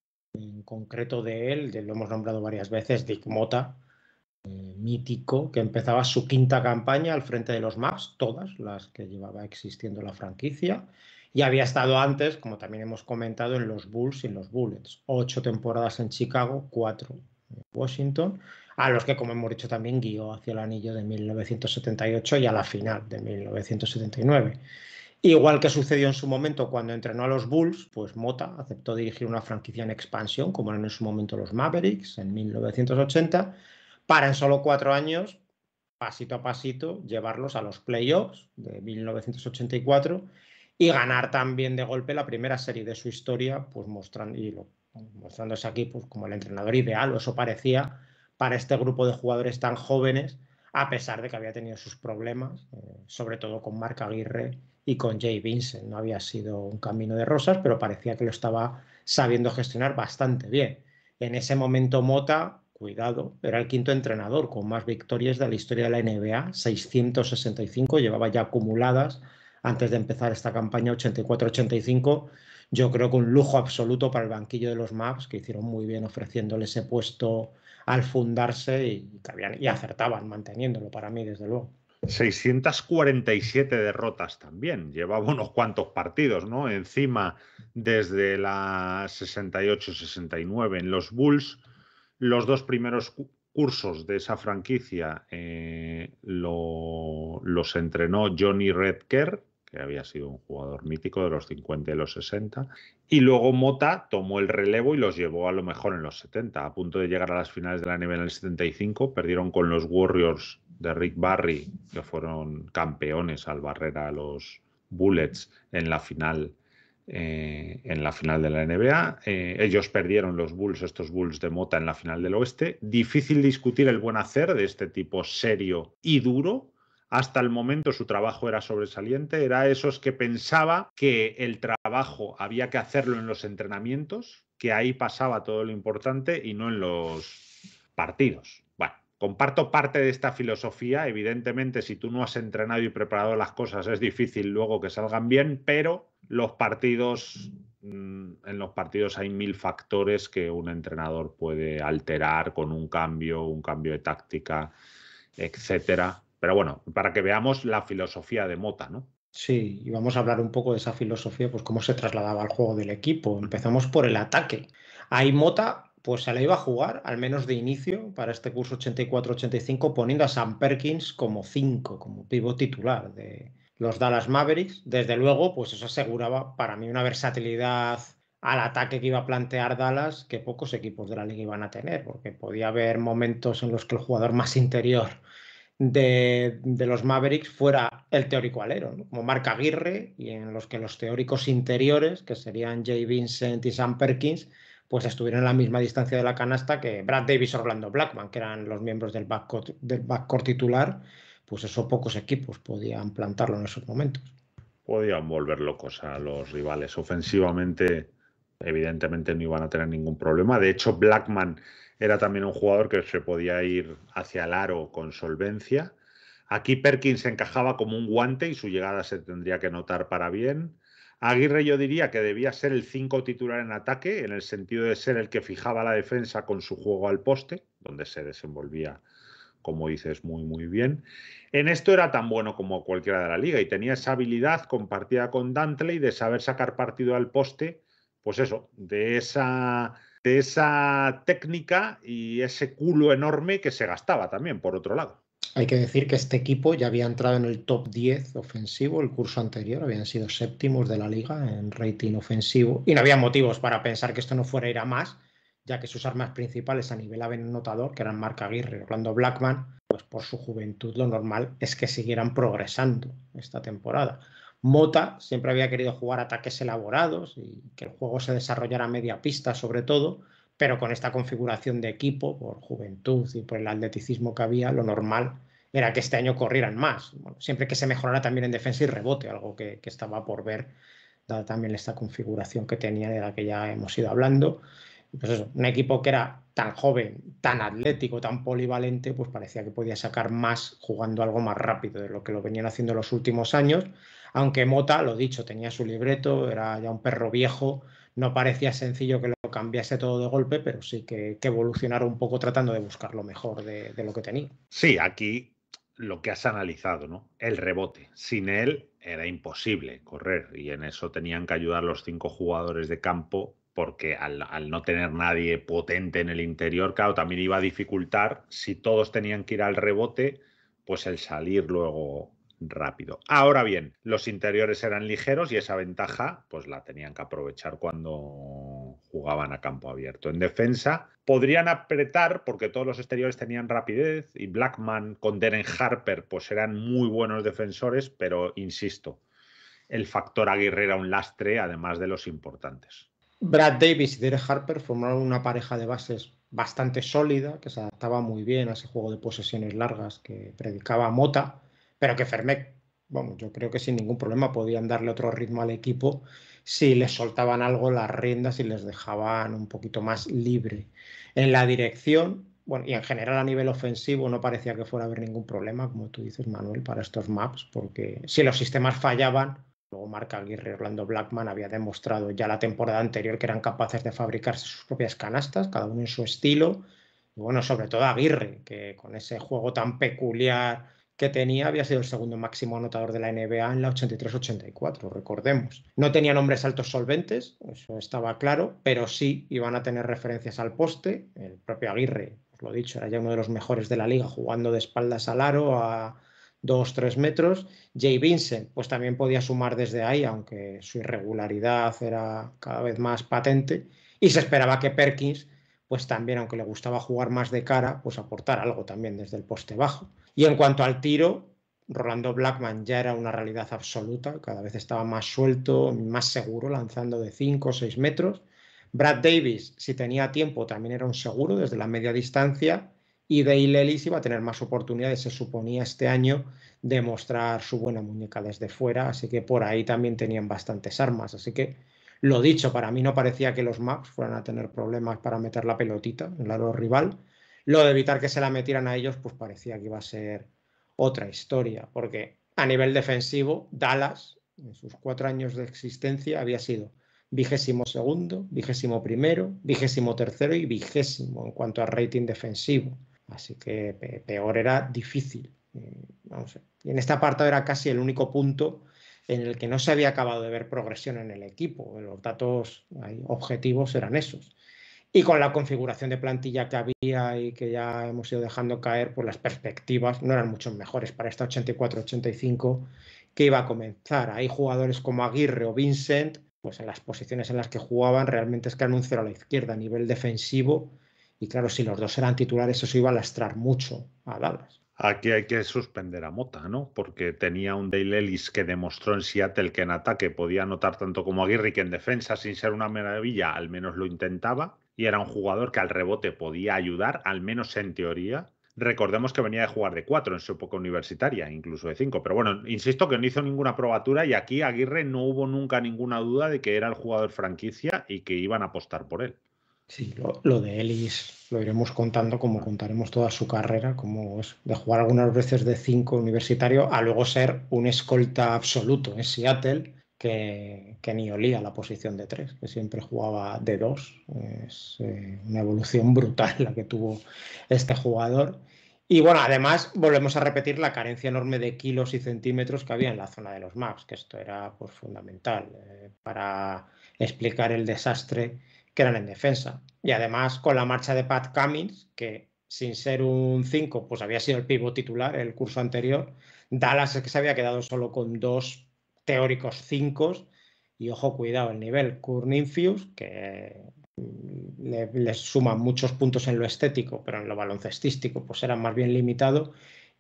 Speaker 1: concreto de él, lo hemos nombrado varias veces, Dick Mota, eh, mítico, que empezaba su quinta campaña al frente de los Maps, todas las que llevaba existiendo la franquicia. Y había estado antes, como también hemos comentado, en los Bulls y en los Bullets. Ocho temporadas en Chicago, cuatro en Washington a los que, como hemos dicho, también guió hacia el anillo de 1978 y a la final de 1979. Igual que sucedió en su momento cuando entrenó a los Bulls, pues Mota aceptó dirigir una franquicia en expansión, como eran en su momento los Mavericks en 1980, para en solo cuatro años, pasito a pasito, llevarlos a los playoffs de 1984 y ganar también de golpe la primera serie de su historia, pues mostrando, y lo, mostrándose aquí pues, como el entrenador ideal, o eso parecía, para este grupo de jugadores tan jóvenes, a pesar de que había tenido sus problemas, eh, sobre todo con Marc Aguirre y con Jay Vincent. No había sido un camino de rosas, pero parecía que lo estaba sabiendo gestionar bastante bien. En ese momento Mota, cuidado, era el quinto entrenador con más victorias de la historia de la NBA, 665, llevaba ya acumuladas antes de empezar esta campaña 84-85. Yo creo que un lujo absoluto para el banquillo de los Maps, que hicieron muy bien ofreciéndole ese puesto al fundarse y, acertaban manteniéndolo para mí, desde luego.
Speaker 2: 647 derrotas también. Llevaba unos cuantos partidos, ¿no? Encima, desde la 68-69 en los Bulls, los dos primeros cursos de esa franquicia eh, los entrenó Johnny Redker, que había sido un jugador mítico de los 50 y los 60. Y luego Mota tomó el relevo y los llevó a lo mejor en los 70. A punto de llegar a las finales de la NBA en el 75, perdieron con los Warriors de Rick Barry, que fueron campeones al barrer a los Bullets en la final. Eh, en la final de la NBA. Eh, ellos perdieron los Bulls, estos Bulls de Mota en la final del Oeste. Difícil discutir el buen hacer de este tipo serio y duro, hasta el momento su trabajo era sobresaliente, era esos que pensaba que el trabajo había que hacerlo en los entrenamientos, que ahí pasaba todo lo importante y no en los partidos. Bueno, comparto parte de esta filosofía, evidentemente si tú no has entrenado y preparado las cosas es difícil luego que salgan bien, pero los partidos mm, en los partidos hay mil factores que un entrenador puede alterar con un cambio, un cambio de táctica, etcétera pero bueno, para que veamos la filosofía de Mota, ¿no?
Speaker 1: Sí, y vamos a hablar un poco de esa filosofía, pues cómo se trasladaba al juego del equipo. Empezamos por el ataque. Ahí Mota, pues se le iba a jugar, al menos de inicio, para este curso 84-85, poniendo a Sam Perkins como 5, como pivo titular de los Dallas Mavericks. Desde luego, pues eso aseguraba para mí una versatilidad al ataque que iba a plantear Dallas que pocos equipos de la liga iban a tener, porque podía haber momentos en los que el jugador más interior de, los Mavericks fuera el teórico alero, como Marc Aguirre, y en los que los teóricos interiores, que serían Jay Vincent y Sam Perkins, pues estuvieron a la misma distancia de la canasta que Brad Davis o Orlando Blackman, que eran los miembros del backcourt, del backcourt titular, pues eso pocos equipos podían plantarlo en esos momentos.
Speaker 2: Podían volver locos a los rivales. Ofensivamente, evidentemente no iban a tener ningún problema. De hecho, Blackman era también un jugador que se podía ir hacia el aro con solvencia. Aquí Perkins encajaba como un guante y su llegada se tendría que notar para bien. Aguirre yo diría que debía ser el 5 titular en ataque, en el sentido de ser el que fijaba la defensa con su juego al poste, donde se desenvolvía, como dices, muy, muy bien. En esto era tan bueno como cualquiera de la liga y tenía esa habilidad compartida con Dantley de saber sacar partido al poste, pues eso, de esa de esa técnica y ese culo enorme que se gastaba también, por otro lado.
Speaker 1: Hay que decir que este equipo ya había entrado en el top 10 ofensivo el curso anterior, habían sido séptimos de la liga en rating ofensivo y no había motivos para pensar que esto no fuera a ir a más, ya que sus armas principales a nivel notador, que eran Marc Aguirre y Orlando Blackman, pues por su juventud lo normal es que siguieran progresando esta temporada. Mota siempre había querido jugar ataques elaborados y que el juego se desarrollara a media pista sobre todo, pero con esta configuración de equipo, por juventud y por el atleticismo que había, lo normal era que este año corrieran más, siempre que se mejorara también en defensa y rebote, algo que, estaba por ver, dada también esta configuración que tenía de la que ya hemos ido hablando. Pues un equipo que era tan joven, tan atlético, tan polivalente, pues parecía que podía sacar más jugando algo más rápido de lo que lo venían haciendo los últimos años. Aunque Mota, lo dicho, tenía su libreto, era ya un perro viejo, no parecía sencillo que lo cambiase todo de golpe, pero sí que, que un poco tratando de buscar lo mejor de, lo que tenía.
Speaker 2: Sí, aquí lo que has analizado, ¿no? El rebote. Sin él era imposible correr y en eso tenían que ayudar los cinco jugadores de campo porque al, al no tener nadie potente en el interior, claro, también iba a dificultar si todos tenían que ir al rebote, pues el salir luego rápido. Ahora bien, los interiores eran ligeros y esa ventaja pues la tenían que aprovechar cuando jugaban a campo abierto. En defensa podrían apretar porque todos los exteriores tenían rapidez y Blackman con Deren Harper pues eran muy buenos defensores, pero insisto, el factor Aguirre era un lastre además de los importantes.
Speaker 1: Brad Davis y Derek Harper formaron una pareja de bases bastante sólida que se adaptaba muy bien a ese juego de posesiones largas que predicaba Mota pero que Fermec, bueno, yo creo que sin ningún problema podían darle otro ritmo al equipo si les soltaban algo las riendas y les dejaban un poquito más libre. En la dirección, bueno, y en general a nivel ofensivo no parecía que fuera a haber ningún problema, como tú dices, Manuel, para estos maps, porque si los sistemas fallaban, luego Marca Aguirre y Orlando Blackman había demostrado ya la temporada anterior que eran capaces de fabricarse sus propias canastas, cada uno en su estilo, y bueno, sobre todo Aguirre, que con ese juego tan peculiar que tenía había sido el segundo máximo anotador de la NBA en la 83-84, recordemos. No tenía nombres altos solventes, eso estaba claro, pero sí iban a tener referencias al poste. El propio Aguirre, os lo he dicho, era ya uno de los mejores de la liga, jugando de espaldas al aro a 2-3 metros. Jay Vincent, pues también podía sumar desde ahí, aunque su irregularidad era cada vez más patente. Y se esperaba que Perkins, pues también, aunque le gustaba jugar más de cara, pues aportar algo también desde el poste bajo. Y en cuanto al tiro, Rolando Blackman ya era una realidad absoluta, cada vez estaba más suelto, más seguro, lanzando de 5 o 6 metros. Brad Davis, si tenía tiempo, también era un seguro desde la media distancia. Y Dale Ellis iba a tener más oportunidades, se suponía, este año de mostrar su buena muñeca desde fuera. Así que por ahí también tenían bastantes armas. Así que, lo dicho, para mí no parecía que los Max fueran a tener problemas para meter la pelotita en el lado rival. Lo de evitar que se la metieran a ellos, pues parecía que iba a ser otra historia, porque a nivel defensivo, Dallas, en sus cuatro años de existencia, había sido vigésimo segundo, vigésimo primero, vigésimo tercero y vigésimo en cuanto a rating defensivo. Así que peor era difícil. Eh, y en este apartado era casi el único punto en el que no se había acabado de ver progresión en el equipo. Los datos objetivos eran esos. Y con la configuración de plantilla que había y que ya hemos ido dejando caer, pues las perspectivas no eran mucho mejores para esta 84-85 que iba a comenzar. Hay jugadores como Aguirre o Vincent, pues en las posiciones en las que jugaban realmente es que eran a la izquierda a nivel defensivo. Y claro, si los dos eran titulares, eso iba a lastrar mucho
Speaker 2: a Dallas. Aquí hay que suspender a Mota, ¿no? Porque tenía un Dale Ellis que demostró en Seattle que en ataque podía anotar tanto como Aguirre que en defensa, sin ser una maravilla, al menos lo intentaba. Y era un jugador que al rebote podía ayudar, al menos en teoría. Recordemos que venía de jugar de cuatro en su época universitaria, incluso de cinco. Pero bueno, insisto que no hizo ninguna probatura y aquí Aguirre no hubo nunca ninguna duda de que era el jugador franquicia y que iban a apostar por él.
Speaker 1: Sí, lo, de Ellis lo iremos contando, como contaremos toda su carrera, como es de jugar algunas veces de 5 universitario a luego ser un escolta absoluto en Seattle, que, ni olía la posición de 3, que siempre jugaba de 2. Es eh, una evolución [LAUGHS] brutal la que tuvo este jugador. Y bueno, además volvemos a repetir la carencia enorme de kilos y centímetros que había en la zona de los maps, que esto era pues, fundamental eh, para explicar el desastre que eran en defensa. Y además con la marcha de Pat Cummings, que sin ser un 5, pues había sido el pivo titular el curso anterior, Dallas es que se había quedado solo con dos teóricos 5 y ojo, cuidado, el nivel Kurninfius, que mm, le, suma muchos puntos en lo estético, pero en lo baloncestístico, pues era más bien limitado.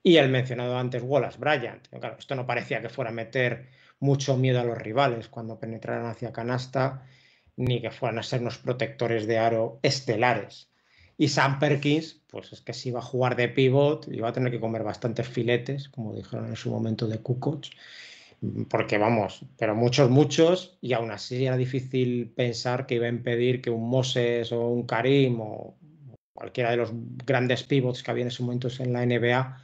Speaker 1: Y el mencionado antes Wallace Bryant. Claro, esto no parecía que fuera a meter mucho miedo a los rivales cuando penetraran hacia canasta ni que fueran a ser unos protectores de aro estelares. Y Sam Perkins, pues es que si iba a jugar de pivot, iba a tener que comer bastantes filetes, como dijeron en su momento de Kukoc, porque vamos, pero muchos, muchos, y aún así era difícil pensar que iba a impedir que un Moses o un Karim o cualquiera de los grandes pivots que había en esos momentos en la NBA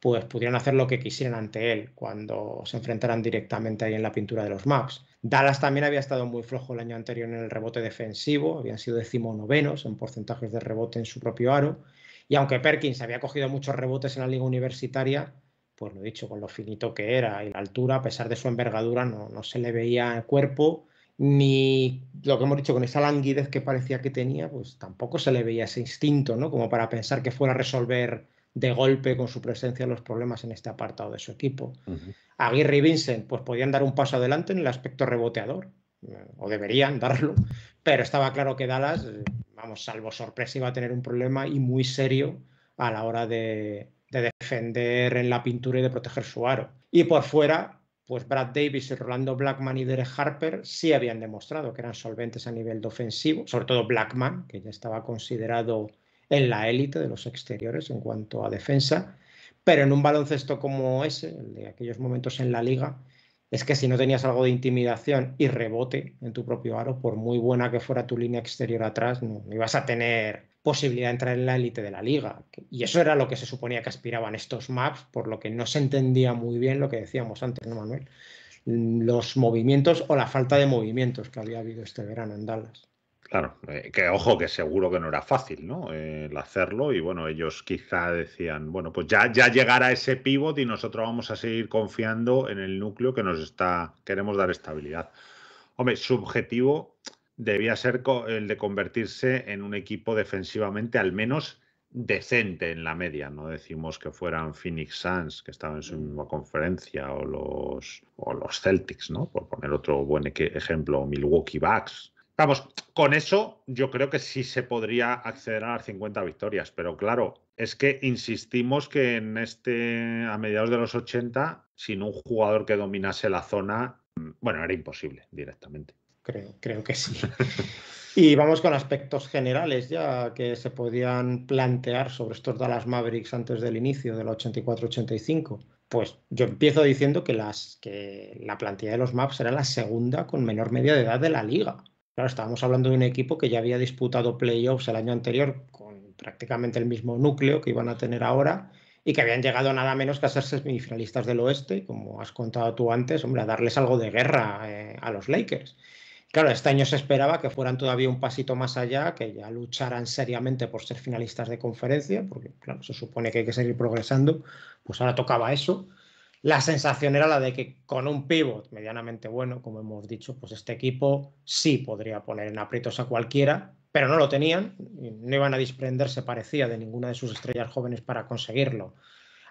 Speaker 1: pues pudieran hacer lo que quisieran ante él cuando se enfrentaran directamente ahí en la pintura de los maps. Dallas también había estado muy flojo el año anterior en el rebote defensivo, habían sido decimonovenos en porcentajes de rebote en su propio aro, y aunque Perkins había cogido muchos rebotes en la liga universitaria, pues lo he dicho, con lo finito que era y la altura, a pesar de su envergadura, no, no se le veía el cuerpo, ni lo que hemos dicho con esa languidez que parecía que tenía, pues tampoco se le veía ese instinto, ¿no? Como para pensar que fuera a resolver de golpe con su presencia los problemas en este apartado de su equipo. Aguirre y Vincent, pues podían dar un paso adelante en el aspecto reboteador, eh, o deberían darlo, pero estaba claro que Dallas, eh, vamos, salvo sorpresa, iba a tener un problema y muy serio a la hora de, defender en la pintura y de proteger su aro. Y por fuera, pues Brad Davis y Rolando Blackman y Derek Harper sí habían demostrado que eran solventes a nivel defensivo, sobre todo Blackman, que ya estaba considerado en la élite de los exteriores en cuanto a defensa, pero en un baloncesto como ese, el de aquellos momentos en la liga, es que si no tenías algo de intimidación y rebote en tu propio aro, por muy buena que fuera tu línea exterior atrás, no, ibas a tener posibilidad de entrar en la élite de la liga. Y eso era lo que se suponía que aspiraban estos maps, por lo que no se entendía muy bien lo que decíamos antes, ¿no, Manuel? Los movimientos o la falta de movimientos que había habido este verano en
Speaker 2: Dallas. Claro, eh, que ojo, que seguro que no era fácil, ¿no? Eh, el hacerlo y bueno, ellos quizá decían, bueno, pues ya, ya llegará ese pivot y nosotros vamos a seguir confiando en el núcleo que nos está, queremos dar estabilidad. Hombre, su objetivo debía ser el de convertirse en un equipo defensivamente al menos decente en la media. No decimos que fueran Phoenix Suns, que estaban en su mm. misma conferencia, o los, o los Celtics, ¿no? Por poner otro buen ejemplo, Milwaukee Bucks Vamos, con eso yo creo que sí se podría acceder a las 50 victorias, pero claro, es que insistimos que en este, a mediados de los 80, sin un jugador que dominase la zona, mm, bueno, era imposible directamente. Creo, creo que sí.
Speaker 1: y vamos con aspectos generales ya que se podían plantear sobre estos Dallas Mavericks antes del inicio de la 84-85. Pues yo empiezo diciendo que, las, que la plantilla de los Maps era la segunda con menor media de edad de la liga. Claro, estábamos hablando de un equipo que ya había disputado playoffs el año anterior con prácticamente el mismo núcleo que iban a tener ahora y que habían llegado nada menos que a ser semifinalistas del oeste, como has contado tú antes, hombre, a darles algo de guerra eh, a los Lakers. Claro, este año se esperaba que fueran todavía un pasito más allá, que ya lucharan seriamente por ser finalistas de conferencia, porque claro, se supone que hay que seguir progresando, pues ahora tocaba eso. La sensación era la de que con un pivot medianamente bueno, como hemos dicho, pues este equipo sí podría poner en aprietos a cualquiera, pero no lo tenían, no iban a desprenderse, parecía, de ninguna de sus estrellas jóvenes para conseguirlo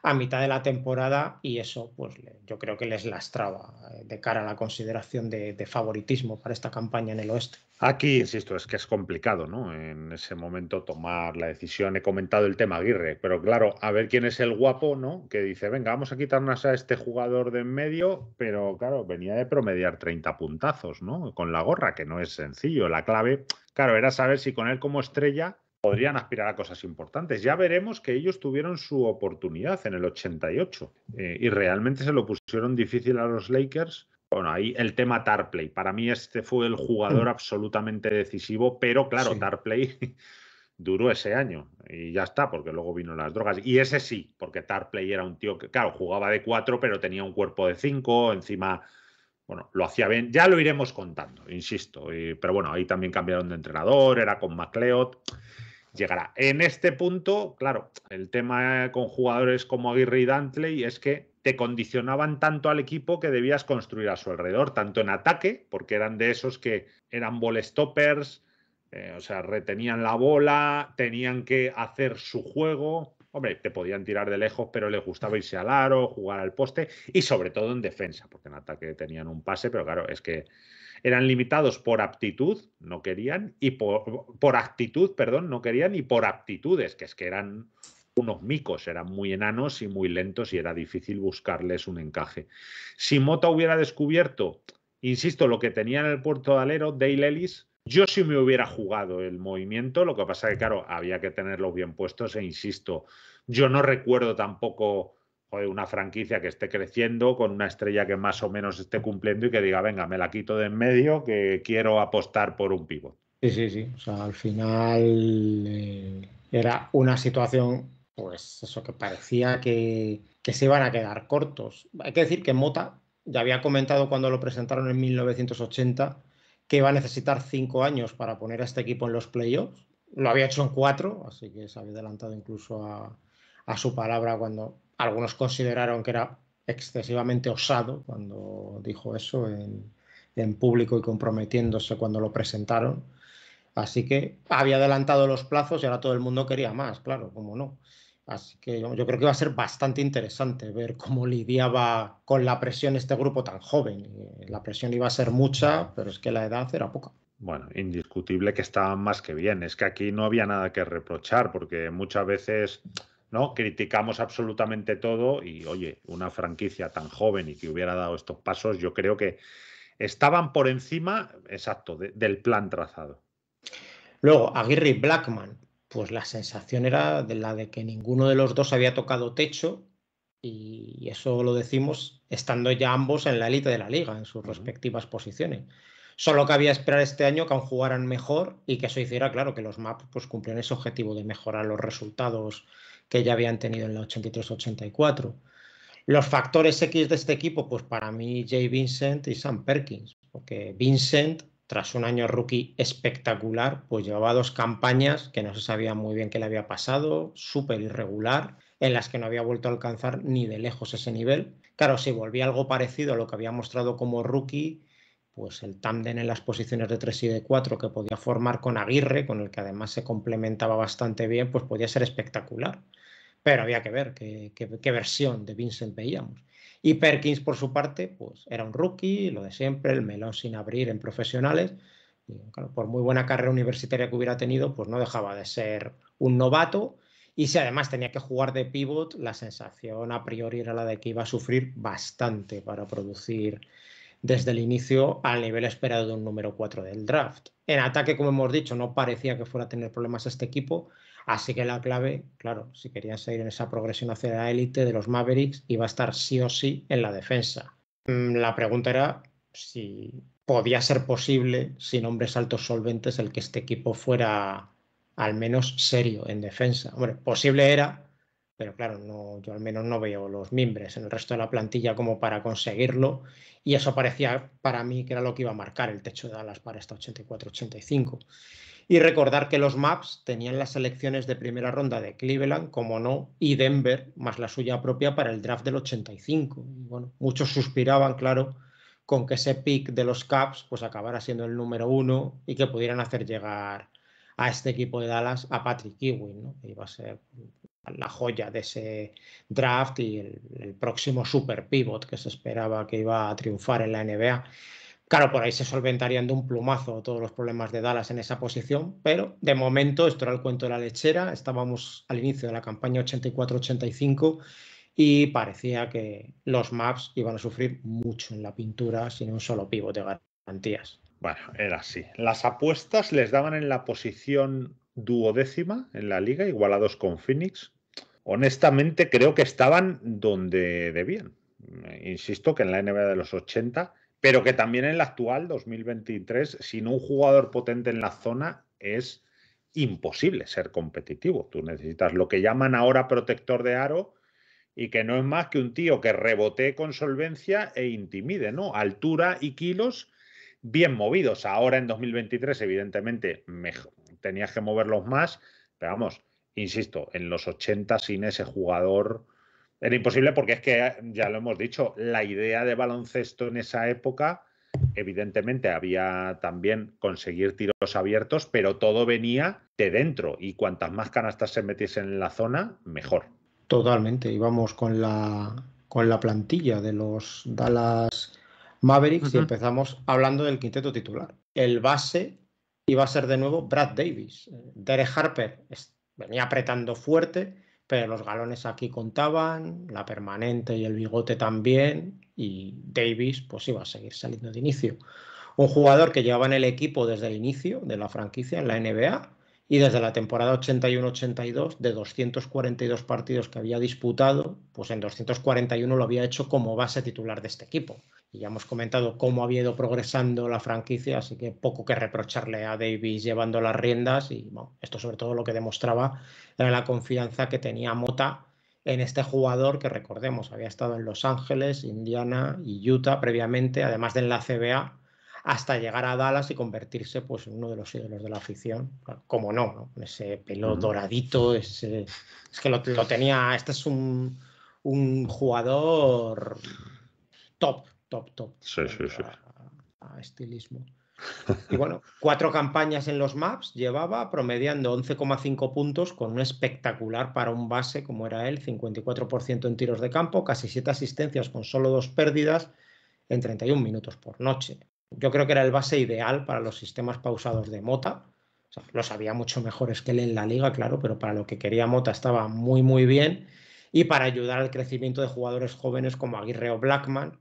Speaker 1: a mitad de la temporada y eso pues yo creo que les lastraba eh, de cara a la consideración de, favoritismo para esta campaña en el oeste.
Speaker 2: Aquí, insisto, es que es complicado, ¿no? En ese momento tomar la decisión. He comentado el tema Aguirre, pero claro, a ver quién es el guapo, ¿no? Que dice, venga, vamos a quitarnos a este jugador de en medio, pero claro, venía de promediar 30 puntazos, ¿no? Con la gorra, que no es sencillo. La clave, claro, era saber si con él como estrella podrían aspirar a cosas importantes. Ya veremos que ellos tuvieron su oportunidad en el 88 eh, y realmente se lo pusieron difícil a los Lakers. Bueno, ahí el tema Tarplay. Para mí este fue el jugador mm. absolutamente decisivo, pero claro, Tarplay [LAUGHS] duró ese año y ya está, porque luego vino las drogas. Y ese sí, porque Tarplay era un tío que, claro, jugaba de cuatro, pero tenía un cuerpo de cinco, encima bueno, lo hacía bien, ya lo iremos contando, insisto. pero bueno, ahí también cambiaron de entrenador, era con McLeod llegará. En este punto, claro, el tema con jugadores como Aguirre y Dantley es que te condicionaban tanto al equipo que debías construir a su alrededor, tanto en ataque, porque eran de esos que eran ball stoppers, eh, o sea, retenían la bola, tenían que hacer su juego. Hombre, te podían tirar de lejos, pero les gustaba irse al aro, jugar al poste y sobre todo en defensa, porque en ataque tenían un pase, pero claro, es que eran limitados por aptitud, no querían, y por, por actitud, perdón, no querían, y por aptitudes, que es que eran unos micos, eran muy enanos y muy lentos y era difícil buscarles un encaje. Si Mota hubiera descubierto, insisto, lo que tenía en el puerto de Alero, Dale Ellis, yo sí me hubiera jugado el movimiento, lo que pasa que, claro, había que tenerlos bien puestos e insisto, yo no recuerdo tampoco una franquicia que esté creciendo, con una estrella que más o menos esté cumpliendo y que diga, venga, me la quito de en medio, que quiero apostar por un pivot. Sí, sí, sí.
Speaker 1: O sea, al final eh, era una situación, pues eso, que parecía que, se iban a quedar cortos. Hay que decir que Mota ya había comentado cuando lo presentaron en 1980 que iba a necesitar cinco años para poner a este equipo en los playoffs. Lo había hecho en cuatro, así que se había adelantado incluso a, a su palabra cuando algunos consideraron que era excesivamente osado cuando dijo eso en, público y comprometiéndose cuando lo presentaron. Así que había adelantado los plazos y ahora todo el mundo quería más, claro, como no. Así que yo, creo que va a ser bastante interesante ver cómo lidiaba con la presión este grupo tan joven. Eh, la presión iba a ser mucha, pero es que la edad era poca.
Speaker 2: Bueno, indiscutible que estaban más que bien. Es que aquí no había nada que reprochar, porque muchas veces ¿no? Criticamos absolutamente todo y, oye, una franquicia tan joven y que hubiera dado estos pasos, yo creo que estaban por encima, exacto, del plan trazado.
Speaker 1: Luego, Aguirre y Blackman, pues la sensación era de la de que ninguno de los dos había tocado techo y eso lo decimos estando ya ambos en la élite de la liga, en sus respectivas posiciones. Solo cabía esperar este año que aún jugaran mejor y que eso hiciera, claro, que los MAP pues, cumplieran ese objetivo de mejorar los resultados que ya habían tenido en la 83-84. Los factores X de este equipo, pues para mí Jay Vincent y Sam Perkins, porque Vincent, tras un año rookie espectacular, pues llevaba dos campañas que no se sabía muy bien qué le había pasado, súper irregular, en las que no había vuelto a alcanzar ni de lejos ese nivel. Claro, si volvía algo parecido a lo que había mostrado como rookie, pues el tándem en las posiciones de 3 y de 4 que podía formar con Aguirre, con el que además se complementaba bastante bien, pues podía ser espectacular. Pero había que ver qué, versión de Vincent veíamos. Y Perkins, por su parte, pues era un rookie, lo de siempre, el melón sin abrir en profesionales. por muy buena carrera universitaria que hubiera tenido, pues no dejaba de ser un novato. Y si además tenía que jugar de pivot, la sensación a priori era la de que iba a sufrir bastante para producir desde el inicio al nivel esperado de un número 4 del draft. En ataque, como hemos dicho, no parecía que fuera a tener problemas este equipo, así que la clave, claro, si querían seguir en esa progresión hacia la élite de los Mavericks, iba a estar sí o sí en la defensa. Mm, la pregunta era si podía ser posible, sin hombres altos solventes, el que este equipo fuera al menos serio en defensa. Hombre, posible era, pero claro, no, yo al menos no veo los mimbres en el resto de la plantilla como para conseguirlo y eso parecía para mí que era lo que iba a marcar el techo de Dallas para esta 84-85. Y recordar que los Maps tenían las selecciones de primera ronda de Cleveland, como no, y Denver, más la suya propia para el draft del 85. Bueno, muchos suspiraban, claro, con que ese pick de los Caps pues acabara siendo el número uno y que pudieran hacer llegar a este equipo de Dallas a Patrick Ewing, ¿no? iba a ser la joya de ese draft y el, próximo super pivot que se esperaba que iba a triunfar en la NBA. Claro, por ahí se solventarían de un plumazo todos los problemas de Dallas en esa posición, pero de momento esto era el cuento de la lechera. Estábamos al inicio de la campaña 84-85 y parecía que los Maps iban a sufrir mucho en la pintura sin un
Speaker 2: solo pivot de garantías. Bueno, era así. Las apuestas les daban en la posición duodécima en la liga, igualados con Phoenix, honestamente creo que estaban donde debían. Insisto que en la NBA de los 80, pero que también en la actual 2023, sin un jugador potente en la zona es imposible ser competitivo. Tú necesitas lo que llaman ahora protector de aro y que no es más que un tío que rebotee con solvencia e intimide, ¿no? Altura y kilos bien movidos. Ahora en 2023, evidentemente, tenías que moverlos más, pero vamos, insisto, en los 80 sin ese jugador era imposible porque es que, eh, ya lo hemos dicho, la idea de baloncesto en esa época, evidentemente había también conseguir tiros abiertos, pero todo venía de dentro y cuantas más canastas se metiesen en la zona, mejor.
Speaker 1: Totalmente, íbamos con la, con la plantilla de los Dallas Mavericks y empezamos hablando del quinteto titular. El base iba a ser de nuevo Brad Davis. Eh, Derek Harper venía apretando fuerte, pero los galones aquí contaban, la permanente y el bigote también, y Davis pues iba a seguir saliendo de inicio. Un jugador que llevaba en el equipo desde el inicio de la franquicia en la NBA y desde la temporada 81-82 de 242 partidos que había disputado, pues en 241 lo había hecho como base titular de este equipo. Y ya hemos comentado cómo había ido progresando la franquicia, así que poco que reprocharle a Davis llevando las riendas. Y bueno, esto sobre todo lo que demostraba era la confianza que tenía Mota en este jugador que recordemos había estado en Los Ángeles, Indiana y Utah previamente, además de en la CBA, hasta llegar a Dallas y convertirse pues, en uno de los ídolos de la afición. Como no, con ese pelo doradito, es que lo, tenía, este es un, un jugador top top, top.
Speaker 2: Sí, sí, sí. A,
Speaker 1: estilismo. Y bueno, [LAUGHS] cuatro campañas en los maps llevaba promediando 11,5 puntos con un espectacular para un base como era él, 54% en tiros de campo, casi siete asistencias con solo dos pérdidas en 31 minutos por noche. Yo creo que era el base ideal para los sistemas pausados de Mota. lo sabía mucho mejor mucho mejores que él en la liga, claro, pero para lo que quería Mota estaba muy, muy bien. Y para ayudar al crecimiento de jugadores jóvenes como Aguirre o Blackman,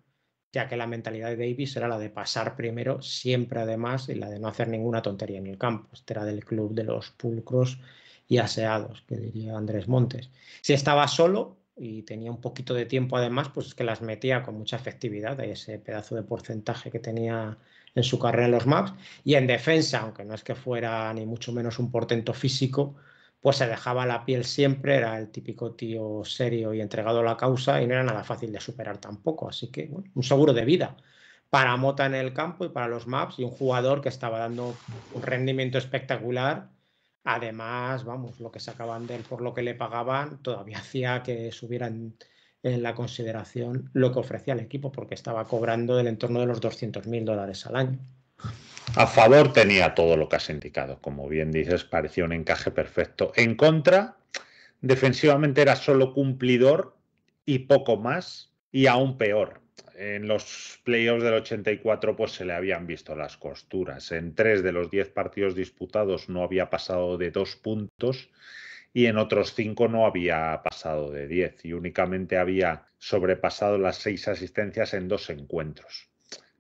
Speaker 1: ya que la mentalidad de Davis era la de pasar primero siempre además y la de no hacer ninguna tontería en el campo. Este era del club de los pulcros y aseados, que diría Andrés Montes. Si estaba solo y tenía un poquito de tiempo además, pues es que las metía con mucha efectividad, ese pedazo de porcentaje que tenía en su carrera en los maps. Y en defensa, aunque no es que fuera ni mucho menos un portento físico, pues se dejaba la piel siempre, era el típico tío serio y entregado a la causa y no era nada fácil de superar tampoco. Así que un seguro de vida para Mota en el campo y para los Maps y un jugador que estaba dando un rendimiento espectacular. Además, vamos, lo que sacaban de él por lo que le pagaban todavía [LAUGHS] hacía que subieran en la consideración lo que ofrecía el equipo porque estaba cobrando del entorno de los 200 mil dólares al año.
Speaker 2: A favor tenía todo lo que has indicado. Como bien dices, parecía un encaje perfecto. En contra, defensivamente era solo cumplidor y poco más, y aún peor. En los playoffs del 84 pues se le habían visto las costuras. En tres de los diez partidos disputados no había pasado de dos puntos y en otros cinco no había pasado de diez y únicamente había sobrepasado las seis asistencias en dos encuentros.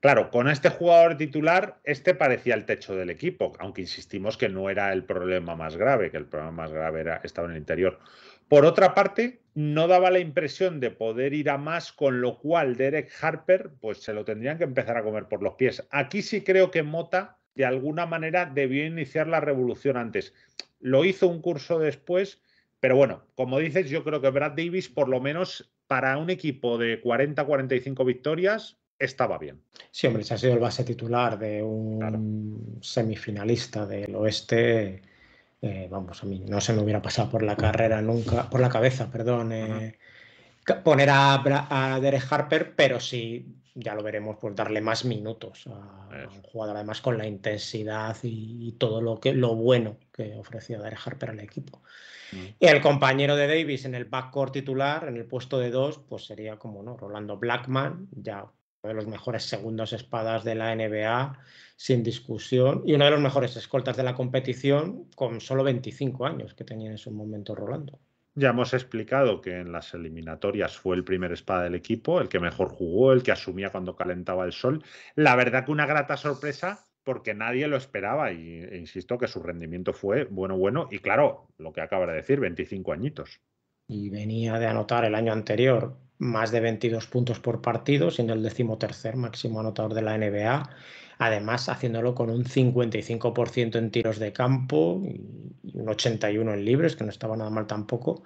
Speaker 2: Claro, con este jugador titular, este parecía el techo del equipo, aunque insistimos que no era el problema más grave, que el problema más grave era, estaba en el interior. Por otra parte, no daba la impresión de poder ir a más, con lo cual Derek Harper, pues se lo tendrían que empezar a comer por los pies. Aquí sí creo que Mota, de alguna manera, debió iniciar la revolución antes. Lo hizo un curso después, pero bueno, como dices, yo creo que Brad Davis, por lo menos para un equipo de 40-45 victorias, estaba bien.
Speaker 1: Sí, hombre, si ha sido el base titular de un semifinalista del oeste, eh, vamos, a mí no se me hubiera pasado por la carrera nunca, por la cabeza, perdón, eh, poner a, Derek Harper, pero sí, ya lo veremos, por pues darle más minutos a, un jugador, además con la intensidad y, todo lo, que, lo bueno que ofrecía Derek Harper al equipo. Mm. Y el compañero de Davis en el backcourt titular, en el puesto de dos, pues sería como no, Rolando Blackman, ya de los mejores segundos espadas de la NBA, sin discusión, y uno de los mejores escoltas de la competición con solo 25 años que tenía en su momento Rolando.
Speaker 2: Ya hemos explicado que en las eliminatorias fue el primer espada del equipo, el que mejor jugó, el que asumía cuando calentaba el sol. La verdad que una grata sorpresa porque nadie lo esperaba y e insisto que su rendimiento fue bueno, bueno y claro, lo que acaba de decir, 25 añitos. Y
Speaker 1: venía de anotar el año anterior más de 22 puntos por partido, siendo el decimotercer máximo anotador de la NBA. Además, haciéndolo con un 55% en tiros de campo y un 81% en libres, que no estaba nada mal tampoco.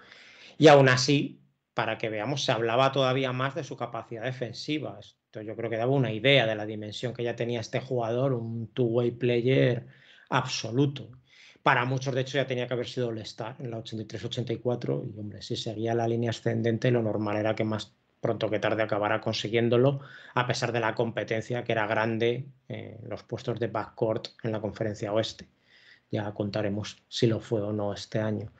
Speaker 1: Y aún así, para que veamos, se hablaba todavía más de su capacidad defensiva. Esto yo creo que daba una idea de la dimensión que ya tenía este jugador, un two-way player absoluto. Para muchos, de hecho, ya tenía que haber sido el star en la 83-84 y, hombre, si seguía la línea ascendente, lo normal era que más pronto que tarde acabara consiguiéndolo, a pesar de la competencia que era grande en eh, los puestos de backcourt en la conferencia oeste. Ya contaremos si lo fue o no este año.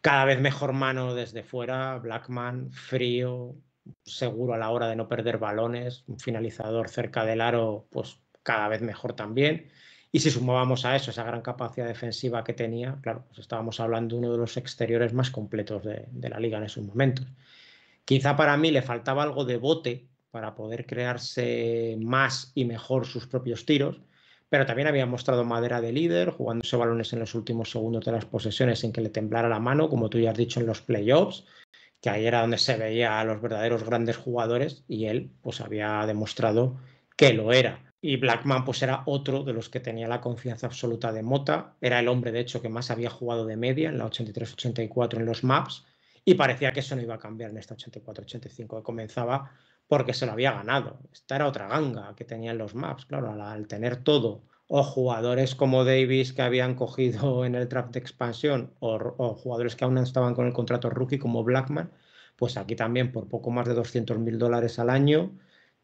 Speaker 1: Cada vez mejor mano desde fuera, Blackman, frío, seguro a la hora de no perder balones, un finalizador cerca del aro, pues cada vez mejor también. Y si sumábamos a eso esa gran capacidad defensiva que tenía, claro, pues estábamos hablando de uno de los exteriores más completos de, la liga en esos momentos. Quizá para mí le faltaba algo de bote para poder crearse más y mejor sus propios tiros, pero también había mostrado madera de líder, jugándose balones en los últimos segundos de las posesiones sin que le temblara la mano, como tú ya has dicho en los playoffs, que ahí era donde se veía a los verdaderos grandes jugadores y él pues había demostrado que lo era. Y Blackman pues era otro de los que tenía la confianza absoluta de Mota, era el hombre de hecho que más había jugado de media en la 83-84 en los maps y parecía que eso no iba a cambiar en esta 84-85 que comenzaba porque se lo había ganado. Esta era otra ganga que tenían los maps, claro, al, tener todo o jugadores como Davis que habían cogido en el trap de expansión o, jugadores que aún estaban con el contrato rookie como Blackman, pues aquí también por poco más de 200 mil dólares al año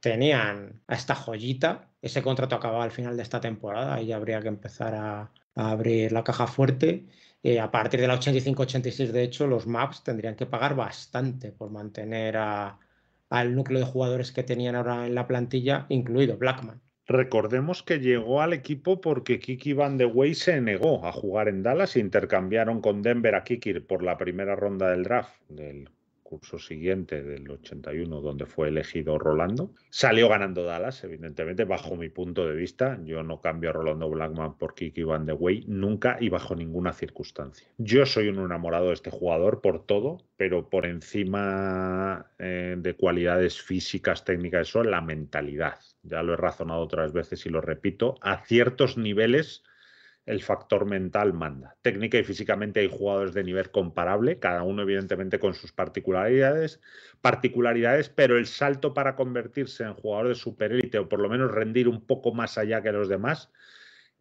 Speaker 1: tenían a esta joyita. Ese contrato acababa al final de esta temporada y habría que empezar a, abrir la caja fuerte. Eh, a partir de la 85-86, de hecho, los Maps tendrían que pagar bastante por mantener al núcleo de jugadores que tenían ahora en la plantilla,
Speaker 2: incluido Blackman. Recordemos que llegó al equipo porque Kiki Van de Wey se negó a jugar en Dallas e intercambiaron con Denver a Kikir por la primera ronda del draft del curso siguiente del 81, donde fue elegido Rolando. Salió ganando Dallas, evidentemente, bajo mi punto de vista. Yo no cambio a Rolando Blackman por Kiki Van de Wey, nunca y bajo ninguna circunstancia. Yo soy un enamorado de este jugador por todo, pero por encima eh, de cualidades físicas, técnicas, eso, la mentalidad. Ya lo he razonado otras veces y lo repito, a ciertos niveles el factor mental manda. Técnica y físicamente hay jugadores de nivel comparable, cada uno evidentemente con sus particularidades, particularidades, pero el salto para convertirse en jugador de superélite o por lo menos rendir un poco más allá que los demás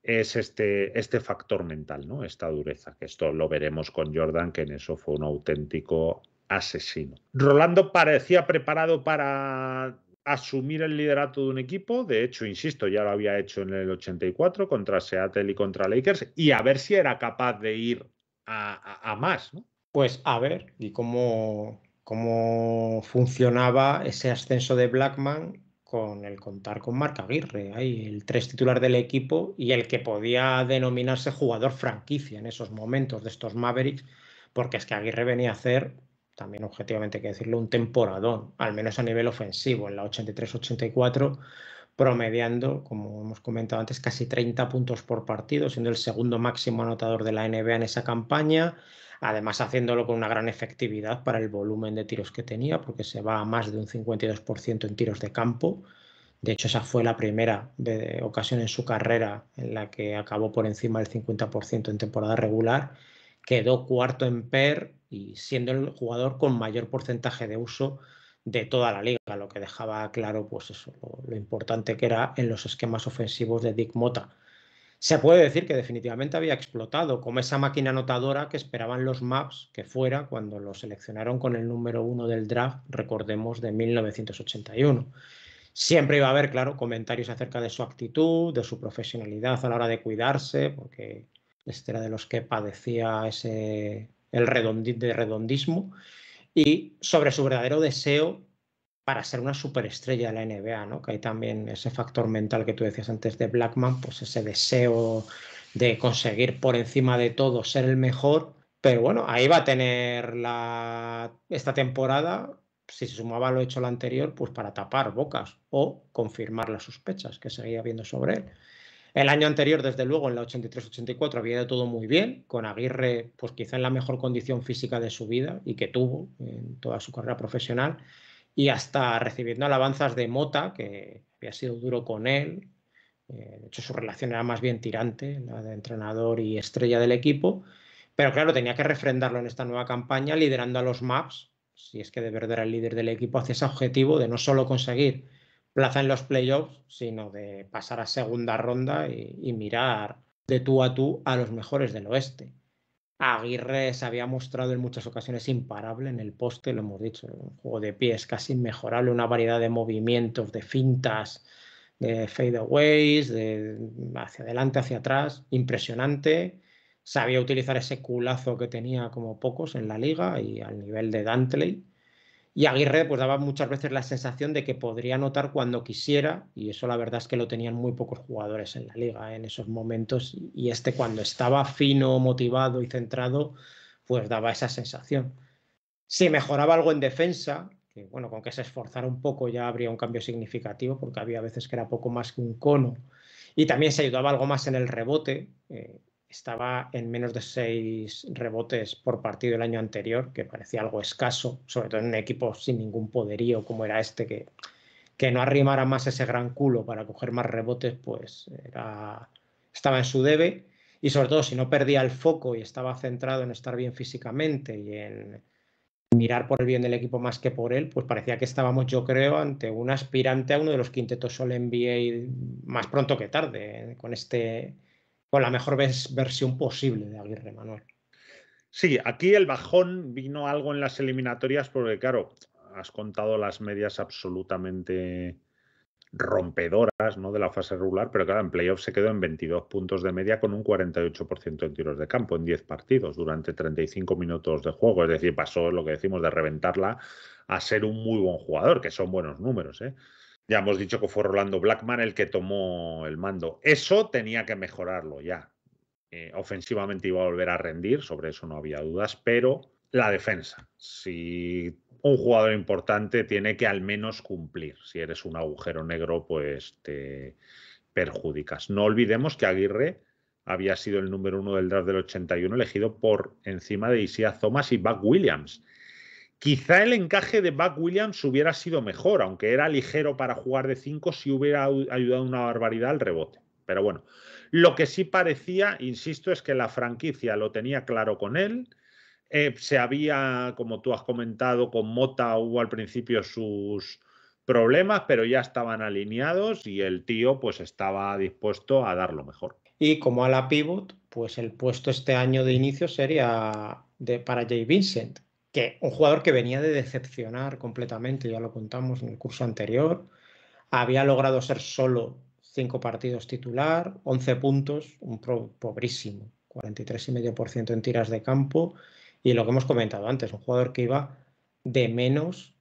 Speaker 2: es este, este factor mental, ¿no? Esta dureza, que esto lo veremos con Jordan, que en eso fue un auténtico asesino. Rolando parecía preparado para asumir el liderato de un equipo. De hecho, insisto, ya lo había hecho en el 84 contra Seattle y contra Lakers y a ver si era capaz de ir a, más. Pues a ver, y cómo,
Speaker 1: cómo funcionaba ese ascenso de Blackman
Speaker 2: con el contar
Speaker 1: con Marc Aguirre, el tres titular del equipo y el que podía denominarse jugador franquicia en esos momentos de estos Mavericks, porque es que Aguirre venía a hacer también objetivamente hay que decirlo, un temporadón, al menos a nivel ofensivo, en la 83-84, promediando, como hemos comentado antes, casi 30 puntos por partido, siendo el segundo máximo anotador de la NBA en esa campaña, además haciéndolo con una gran efectividad para el volumen de tiros que tenía, porque se va a más de un 52% en tiros de campo. De hecho, esa fue la primera ocasión en su carrera en la que acabó por encima del 50% en temporada regular quedó cuarto en PER y siendo el jugador con mayor porcentaje de uso de toda la liga, lo que dejaba claro pues eso, lo, lo, importante que era en los esquemas ofensivos de Dick Mota. Se puede decir que definitivamente había explotado como esa máquina anotadora que esperaban los Maps que fuera cuando lo seleccionaron con el número uno del draft, recordemos, de 1981. Siempre iba a haber, claro, comentarios acerca de su actitud, de su profesionalidad a la hora de cuidarse, porque este era de los que padecía ese, el de redondismo y sobre su verdadero deseo para ser una superestrella de la NBA, ¿no? Que hay también ese factor mental que tú decías antes de Blackman, pues ese deseo de conseguir por encima de todo ser el mejor. Pero bueno, ahí va a tener esta temporada, si se sumaba lo hecho la anterior, pues para tapar bocas o confirmar las sospechas que seguía habiendo sobre él. El año anterior, desde luego, en la 83-84 había ido todo muy bien, con Aguirre, pues quizá en la mejor condición física de su vida y que tuvo en toda su carrera profesional, y hasta recibiendo alabanzas de Mota, que había sido duro con él. Eh, de hecho, su relación era más bien tirante, la de entrenador y estrella del equipo. Pero claro, tenía que refrendarlo en esta nueva campaña, liderando a los MAPS, si es que de verdad era el líder del equipo, hacia ese objetivo de no solo conseguir plaza en los playoffs, sino de pasar a segunda ronda y, mirar de tú a tú a los mejores del oeste. Aguirre se había mostrado en muchas ocasiones imparable en el poste, lo hemos dicho, un juego de pies casi inmejorable, una variedad de movimientos, de fintas, de fadeaways, de hacia adelante, hacia atrás, impresionante. Sabía utilizar ese culazo que tenía como pocos en la liga y al nivel de Dantley. Y Aguirre pues daba muchas veces la sensación de que podría anotar cuando quisiera y eso la verdad es que lo tenían muy pocos jugadores en la liga ¿eh? en esos momentos y este cuando estaba fino, motivado y centrado pues daba esa sensación. Si mejoraba algo en defensa, que bueno, con que se esforzara un poco ya habría un cambio significativo porque había veces que era poco más que un cono y también se ayudaba algo más en el rebote. Eh, estaba en menos de seis rebotes por partido el año anterior, que parecía algo escaso, sobre todo en un equipo sin ningún poderío como era este, que, que no arrimara más ese gran culo para coger más rebotes, pues estaba en su debe. Y sobre todo, si no perdía el foco y estaba centrado en estar bien físicamente y en mirar por el bien del equipo más que por él, pues parecía que estábamos, yo creo, ante un aspirante a uno de los quintetos Sol NBA más pronto que tarde, con este con la mejor versión
Speaker 2: posible de Aguirre Manuel. Sí, aquí el bajón vino algo en las eliminatorias porque, claro, has contado las medias absolutamente rompedoras ¿no? de la fase regular, pero claro, en playoff se quedó en 22 puntos de media con un 48% en tiros de campo en 10 partidos durante 35 minutos de juego. Es decir, pasó lo que decimos de reventarla a ser un muy buen jugador, que son buenos números. ¿eh? Ya hemos dicho que fue Rolando Blackman el que tomó el mando. Eso tenía que mejorarlo ya. Eh, ofensivamente iba a volver a rendir, sobre eso no había dudas, pero la defensa. Si un jugador importante tiene que al menos cumplir. Si eres un agujero negro, pues te perjudicas. No olvidemos que Aguirre había sido el número uno del draft del 81, elegido por encima de Isia Thomas y Buck Williams. Quizá el encaje de Buck Williams hubiera sido mejor, aunque era ligero para jugar de 5, si hubiera ayudado una barbaridad al rebote. Pero bueno, lo que sí parecía, insisto, es que la franquicia lo tenía claro con él. Eh, se había, como tú has comentado, con Mota hubo al principio sus problemas, pero ya estaban alineados y el tío pues estaba dispuesto a dar lo mejor. Y como a la pivot, pues el
Speaker 1: puesto este año de inicio sería de, para Jay Vincent, que un jugador que venía de decepcionar completamente, ya lo contamos en el curso anterior, había logrado ser solo cinco partidos titular, 11 puntos, un pobrísimo, 43,5% en tiras de campo y lo que hemos comentado antes, un jugador que iba de menos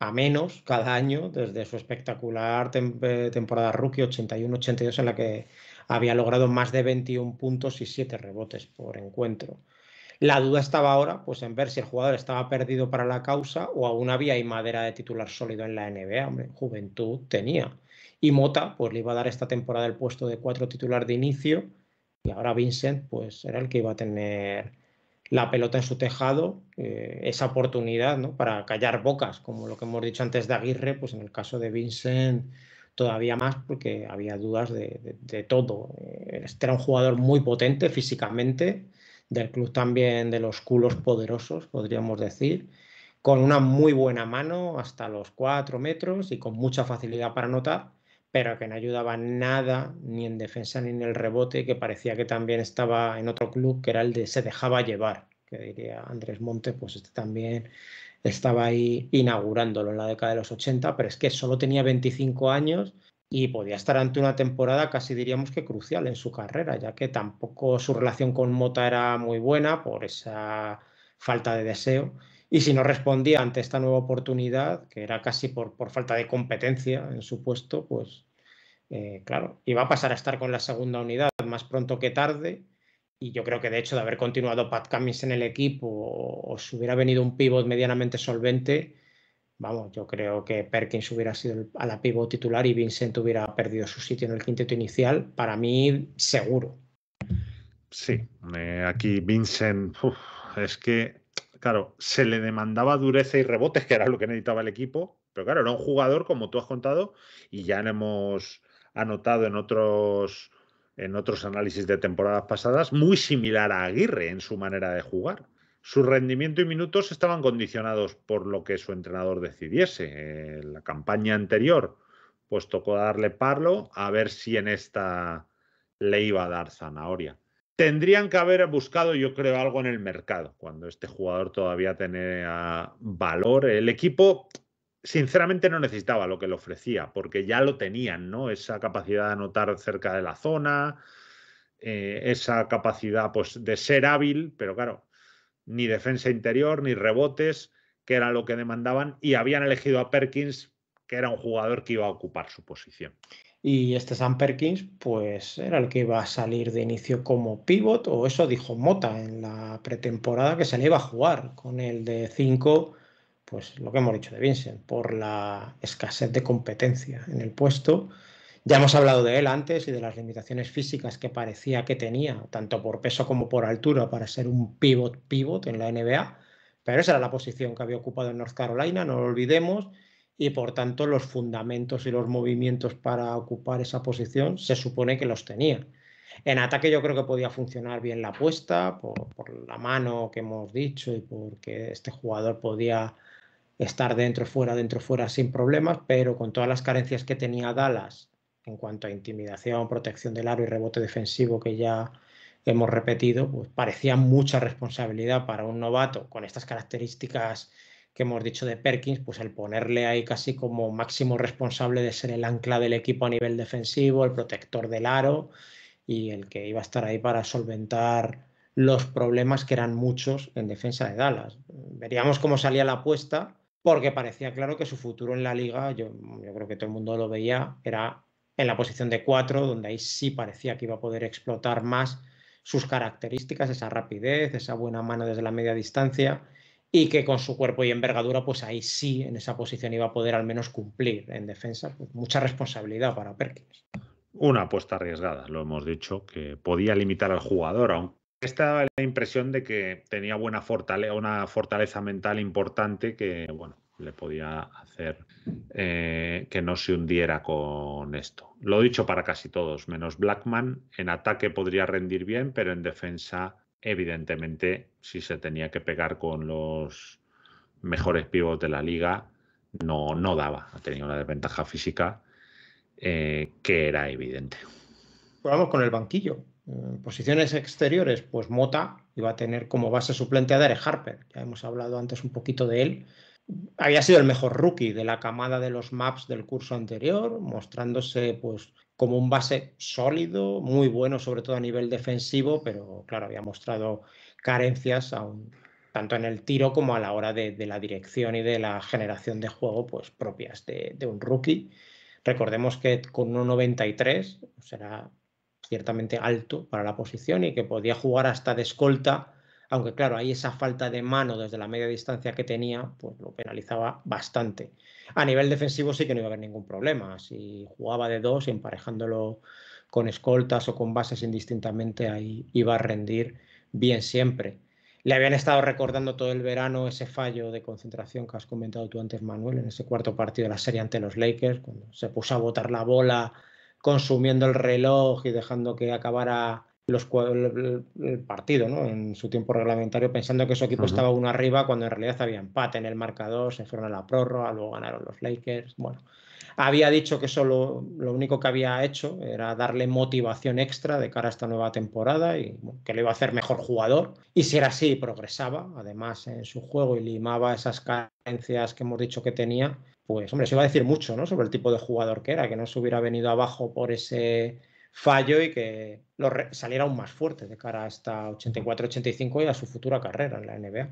Speaker 1: a menos cada año desde su espectacular eh, temporada rookie 81-82 en la que había logrado más de 21 puntos y 7 rebotes por encuentro. La duda estaba ahora pues, en ver si el jugador estaba perdido para la causa o aún había y madera de titular sólido en la NBA. juventud tenía. Y Mota pues, le iba a dar esta temporada el puesto de cuatro titular de inicio y ahora Vincent pues, era el que iba a tener la pelota en su tejado, eh, esa oportunidad ¿no? para callar bocas, como lo que hemos dicho antes de Aguirre, pues en el caso de Vincent todavía más porque había dudas de, de todo. Eh, era un jugador muy potente físicamente, del club también de los culos poderosos, podríamos decir, con una muy buena mano hasta los cuatro metros y con mucha facilidad para anotar, pero que no ayudaba nada ni en defensa ni en el rebote, que parecía que también estaba en otro club, que era el de se dejaba llevar, que diría Andrés Montes, pues este también estaba ahí inaugurándolo en la década de los 80, pero es que solo tenía 25 años y podía estar ante una temporada casi diríamos que crucial en su carrera, ya que tampoco su relación con Mota era muy buena por esa falta de deseo. Y si no respondía ante esta nueva oportunidad, que era casi por, falta de competencia en su puesto, pues eh, claro, iba a pasar a estar con la segunda unidad más pronto que tarde. Y yo creo que de hecho de haber continuado Pat Camis en el equipo o, o si hubiera venido un pivot medianamente solvente, Vamos, yo creo que Perkins hubiera sido a la pivo titular y Vincent hubiera
Speaker 2: perdido su sitio en el quinteto inicial. Para mí, seguro. Sí, aquí Vincent, es que, claro, se le demandaba dureza y rebotes, que era lo que necesitaba el equipo, pero claro, era un jugador, como tú has contado, y ya hemos anotado en otros, en otros análisis de temporadas pasadas, muy similar a Aguirre en su manera de jugar su rendimiento y minutos estaban condicionados por lo que su entrenador decidiese. En la campaña anterior, pues tocó darle Parlo a ver si en esta le iba a dar zanahoria. Tendrían que haber buscado, yo creo, algo en el mercado, cuando este jugador todavía tenía valor. El equipo, sinceramente, no necesitaba lo que le ofrecía, porque ya lo tenían, ¿no? Esa capacidad de anotar cerca de la zona, eh, esa capacidad pues, de ser hábil, pero claro, ni defensa interior, ni rebotes, que era lo que demandaban, y habían elegido a Perkins, que era un jugador que iba a ocupar su posición.
Speaker 1: Y este Sam Perkins, pues era el que iba a salir de inicio como pivot, o eso dijo Mota en la pretemporada que se le iba a jugar con el de 5, pues lo que hemos dicho de Vincent, por la escasez de competencia en el puesto ya hemos hablado de él antes y de las limitaciones físicas que parecía que tenía, tanto por peso como por altura, para ser un pivot pivot en la NBA, pero esa era la posición que había ocupado en North Carolina, no lo olvidemos, y por tanto los fundamentos y los movimientos para ocupar esa posición se supone que los tenía. En ataque yo creo que podía funcionar bien la apuesta, por, la mano que hemos dicho y porque este jugador podía estar dentro, fuera, dentro, fuera sin problemas, pero con todas las carencias que tenía Dallas en cuanto a intimidación, protección del aro y rebote defensivo que ya hemos repetido, pues parecía mucha responsabilidad para un novato con estas características que hemos dicho de Perkins, pues el ponerle ahí casi como máximo responsable de ser el ancla del equipo a nivel defensivo, el protector del aro y el que iba a estar ahí para solventar los problemas que eran muchos en defensa de Dallas. Veríamos cómo salía la apuesta, porque parecía claro que su futuro en la liga, yo, yo creo que todo el mundo lo veía, era en la posición de 4, donde ahí sí parecía que iba a poder explotar más sus características, esa rapidez, esa buena mano desde la media distancia y que con su cuerpo y envergadura, pues ahí sí, en esa posición iba a poder al menos cumplir en defensa. Pues, mucha responsabilidad para
Speaker 2: Perkins. Una apuesta arriesgada, lo hemos dicho, que podía limitar al jugador, aunque esta la impresión de que tenía buena una fortaleza mental importante que, bueno, le podía hacer eh, que no se hundiera con esto. Lo he dicho para casi todos, menos Blackman. En ataque podría rendir bien, pero en defensa, evidentemente, si se tenía que pegar con los mejores pivots de la liga, no, no daba. tenido una desventaja física eh, que era evidente.
Speaker 1: Vamos con el banquillo. Posiciones exteriores, pues Mota iba a tener como base suplente a Derek Harper. Ya hemos hablado antes un poquito de él había sido el mejor rookie de la camada de los maps del curso anterior, mostrándose pues como un base sólido, muy bueno, sobre todo a nivel defensivo, pero claro, había mostrado carencias aún, tanto en el tiro como a la hora de, la dirección y de la generación de juego pues propias de, un rookie. Recordemos que con 1.93 será pues, ciertamente alto para la posición y que podía jugar hasta de escolta aunque claro, ahí esa falta de mano desde la media distancia que tenía, pues lo penalizaba bastante. A nivel defensivo sí que no iba a haber ningún problema, si jugaba de dos, emparejándolo con escoltas o con bases indistintamente, ahí iba a rendir bien siempre. Le habían estado recordando todo el verano ese fallo de concentración que has comentado tú antes, Manuel, en ese cuarto partido de la serie ante los Lakers, cuando se puso a botar la bola consumiendo el reloj y dejando que acabara el, partido en su tiempo reglamentario pensando que su equipo estaba uno arriba cuando en realidad había empate en el marcador, se fueron a la prórroga, luego ganaron los Lakers. Bueno, había dicho que solo lo único que había hecho era darle motivación extra de cara a esta nueva temporada y que le iba a hacer mejor jugador. Y si era así, progresaba además en su juego y limaba esas carencias que hemos dicho que tenía. Pues, hombre, se iba a decir mucho ¿no? sobre el tipo de jugador que era, que no se hubiera venido abajo por ese fallo y que lo saliera aún más fuerte de cara a esta 84-85 y a su futura carrera en la NBA.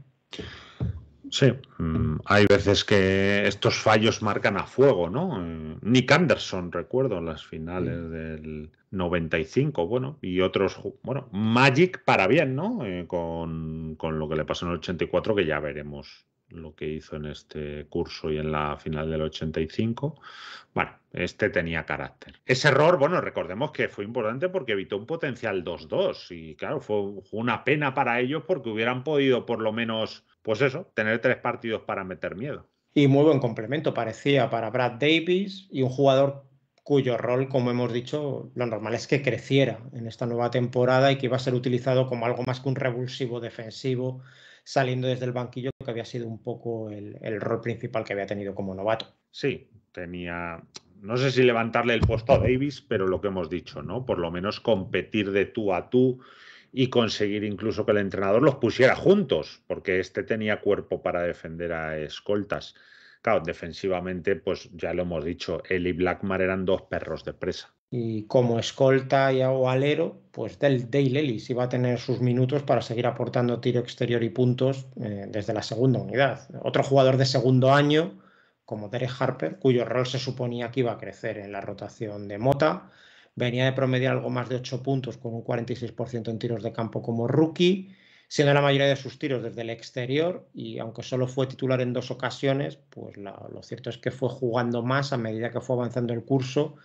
Speaker 2: Sí, mm, hay veces que estos fallos marcan a fuego, ¿no? Eh, Nick Anderson, recuerdo, en las finales del 95, bueno, y otros, bueno, Magic para bien, ¿no? Eh, con, con, lo que le pasó en el 84, que ya veremos lo que hizo en este curso y en la final del 85. Bueno, este tenía carácter. Ese error, bueno, recordemos que fue importante porque evitó un potencial 2-2 y claro, fue una pena para ellos porque hubieran podido por lo menos, pues eso, tener tres partidos para meter miedo. Y muy buen complemento parecía para Brad Davis y un jugador cuyo rol,
Speaker 1: como hemos dicho, lo normal es que creciera en esta nueva temporada y que iba a ser utilizado como algo más que un revulsivo defensivo saliendo desde el banquillo, que había sido un poco el, rol principal que había tenido como novato.
Speaker 2: Sí, tenía, no sé si levantarle el puesto a Davis, pero lo que hemos dicho, ¿no? Por lo menos competir de tú a tú y conseguir incluso que el entrenador los pusiera juntos, porque este tenía cuerpo para defender a escoltas. Claro, defensivamente, pues ya lo hemos dicho, él y Blackmar eran dos perros de presa
Speaker 1: y como escolta y, o alero, pues del Dale Ellis iba a tener sus minutos para seguir aportando tiro exterior y puntos eh, desde la segunda unidad. Otro jugador de segundo año, como Derek Harper, cuyo rol se suponía que iba a crecer en la rotación de Mota, venía de promediar algo más de 8 puntos con un 46% en tiros de campo como rookie, siendo la mayoría de sus tiros desde el exterior y aunque solo fue titular en dos ocasiones, pues lo cierto es que fue jugando más a medida que fue avanzando el curso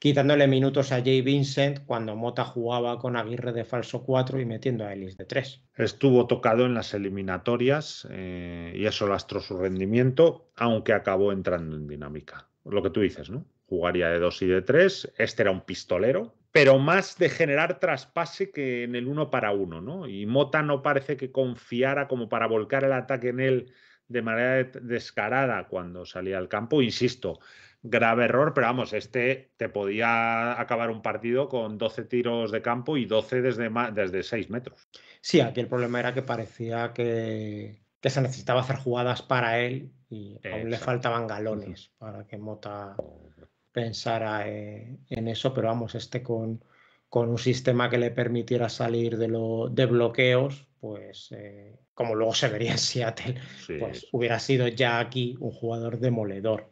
Speaker 1: quitándole minutos a Jay Vincent cuando Mota jugaba con Aguirre de falso 4 y metiendo a Ellis de
Speaker 2: 3. Estuvo tocado en las eliminatorias eh, y eso lastró su rendimiento, aunque acabó entrando en dinámica. Lo que tú dices, ¿no? Jugaría de 2 y de 3, este era un pistolero, pero más de generar traspase que en el uno para uno, ¿no? Y Mota no parece que confiara como para volcar el ataque en él de manera descarada cuando salía al campo, insisto, grave error, pero vamos, este te podía acabar un partido con 12 tiros de campo y 12 desde, desde 6 metros.
Speaker 1: Sí, aquí el problema era que parecía que, se necesitaba hacer jugadas para él y aún le faltaban galones para que Mota pensara eh, en eso, pero vamos, este con, con un sistema que le permitiera salir de, lo, de bloqueos, pues eh, como luego se vería en Seattle, pues hubiera sido ya aquí un jugador demoledor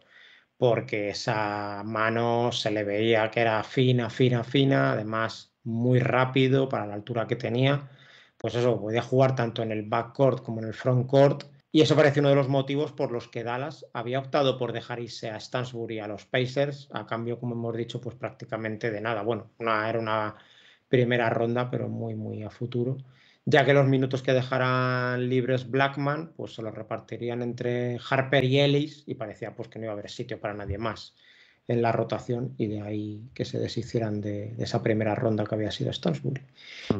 Speaker 1: porque esa mano se le veía que era fina, fina, fina, además muy rápido para la altura que tenía. Pues eso, podía jugar tanto en el backcourt como en el frontcourt. Y eso parece uno de los motivos por los que Dallas había optado por dejar irse a Stansbury a los Pacers, a cambio, como hemos dicho, pues prácticamente de nada. Bueno, una, era una primera ronda, pero muy, muy a futuro ya que los minutos que dejaran libres Blackman, pues se los repartirían entre Harper y Ellis y parecía pues que no iba a haber sitio para nadie más en la rotación y de ahí que se deshicieran de, esa primera ronda que había sido Stansbury.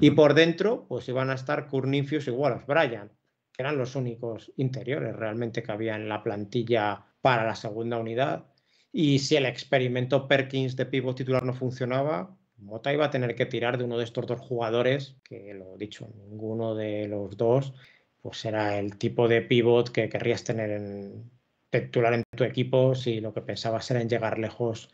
Speaker 1: Y por dentro, pues iban a estar Curnifius y Wallace Bryan, que eran los únicos interiores realmente que había en la plantilla para la segunda unidad. Y si el experimento Perkins de pivot titular no funcionaba, Mota iba a tener que tirar de uno de estos dos jugadores, que lo he dicho, ninguno de los dos, pues era el tipo de pivot que querrías tener en titular en tu equipo si lo que pensabas era en llegar lejos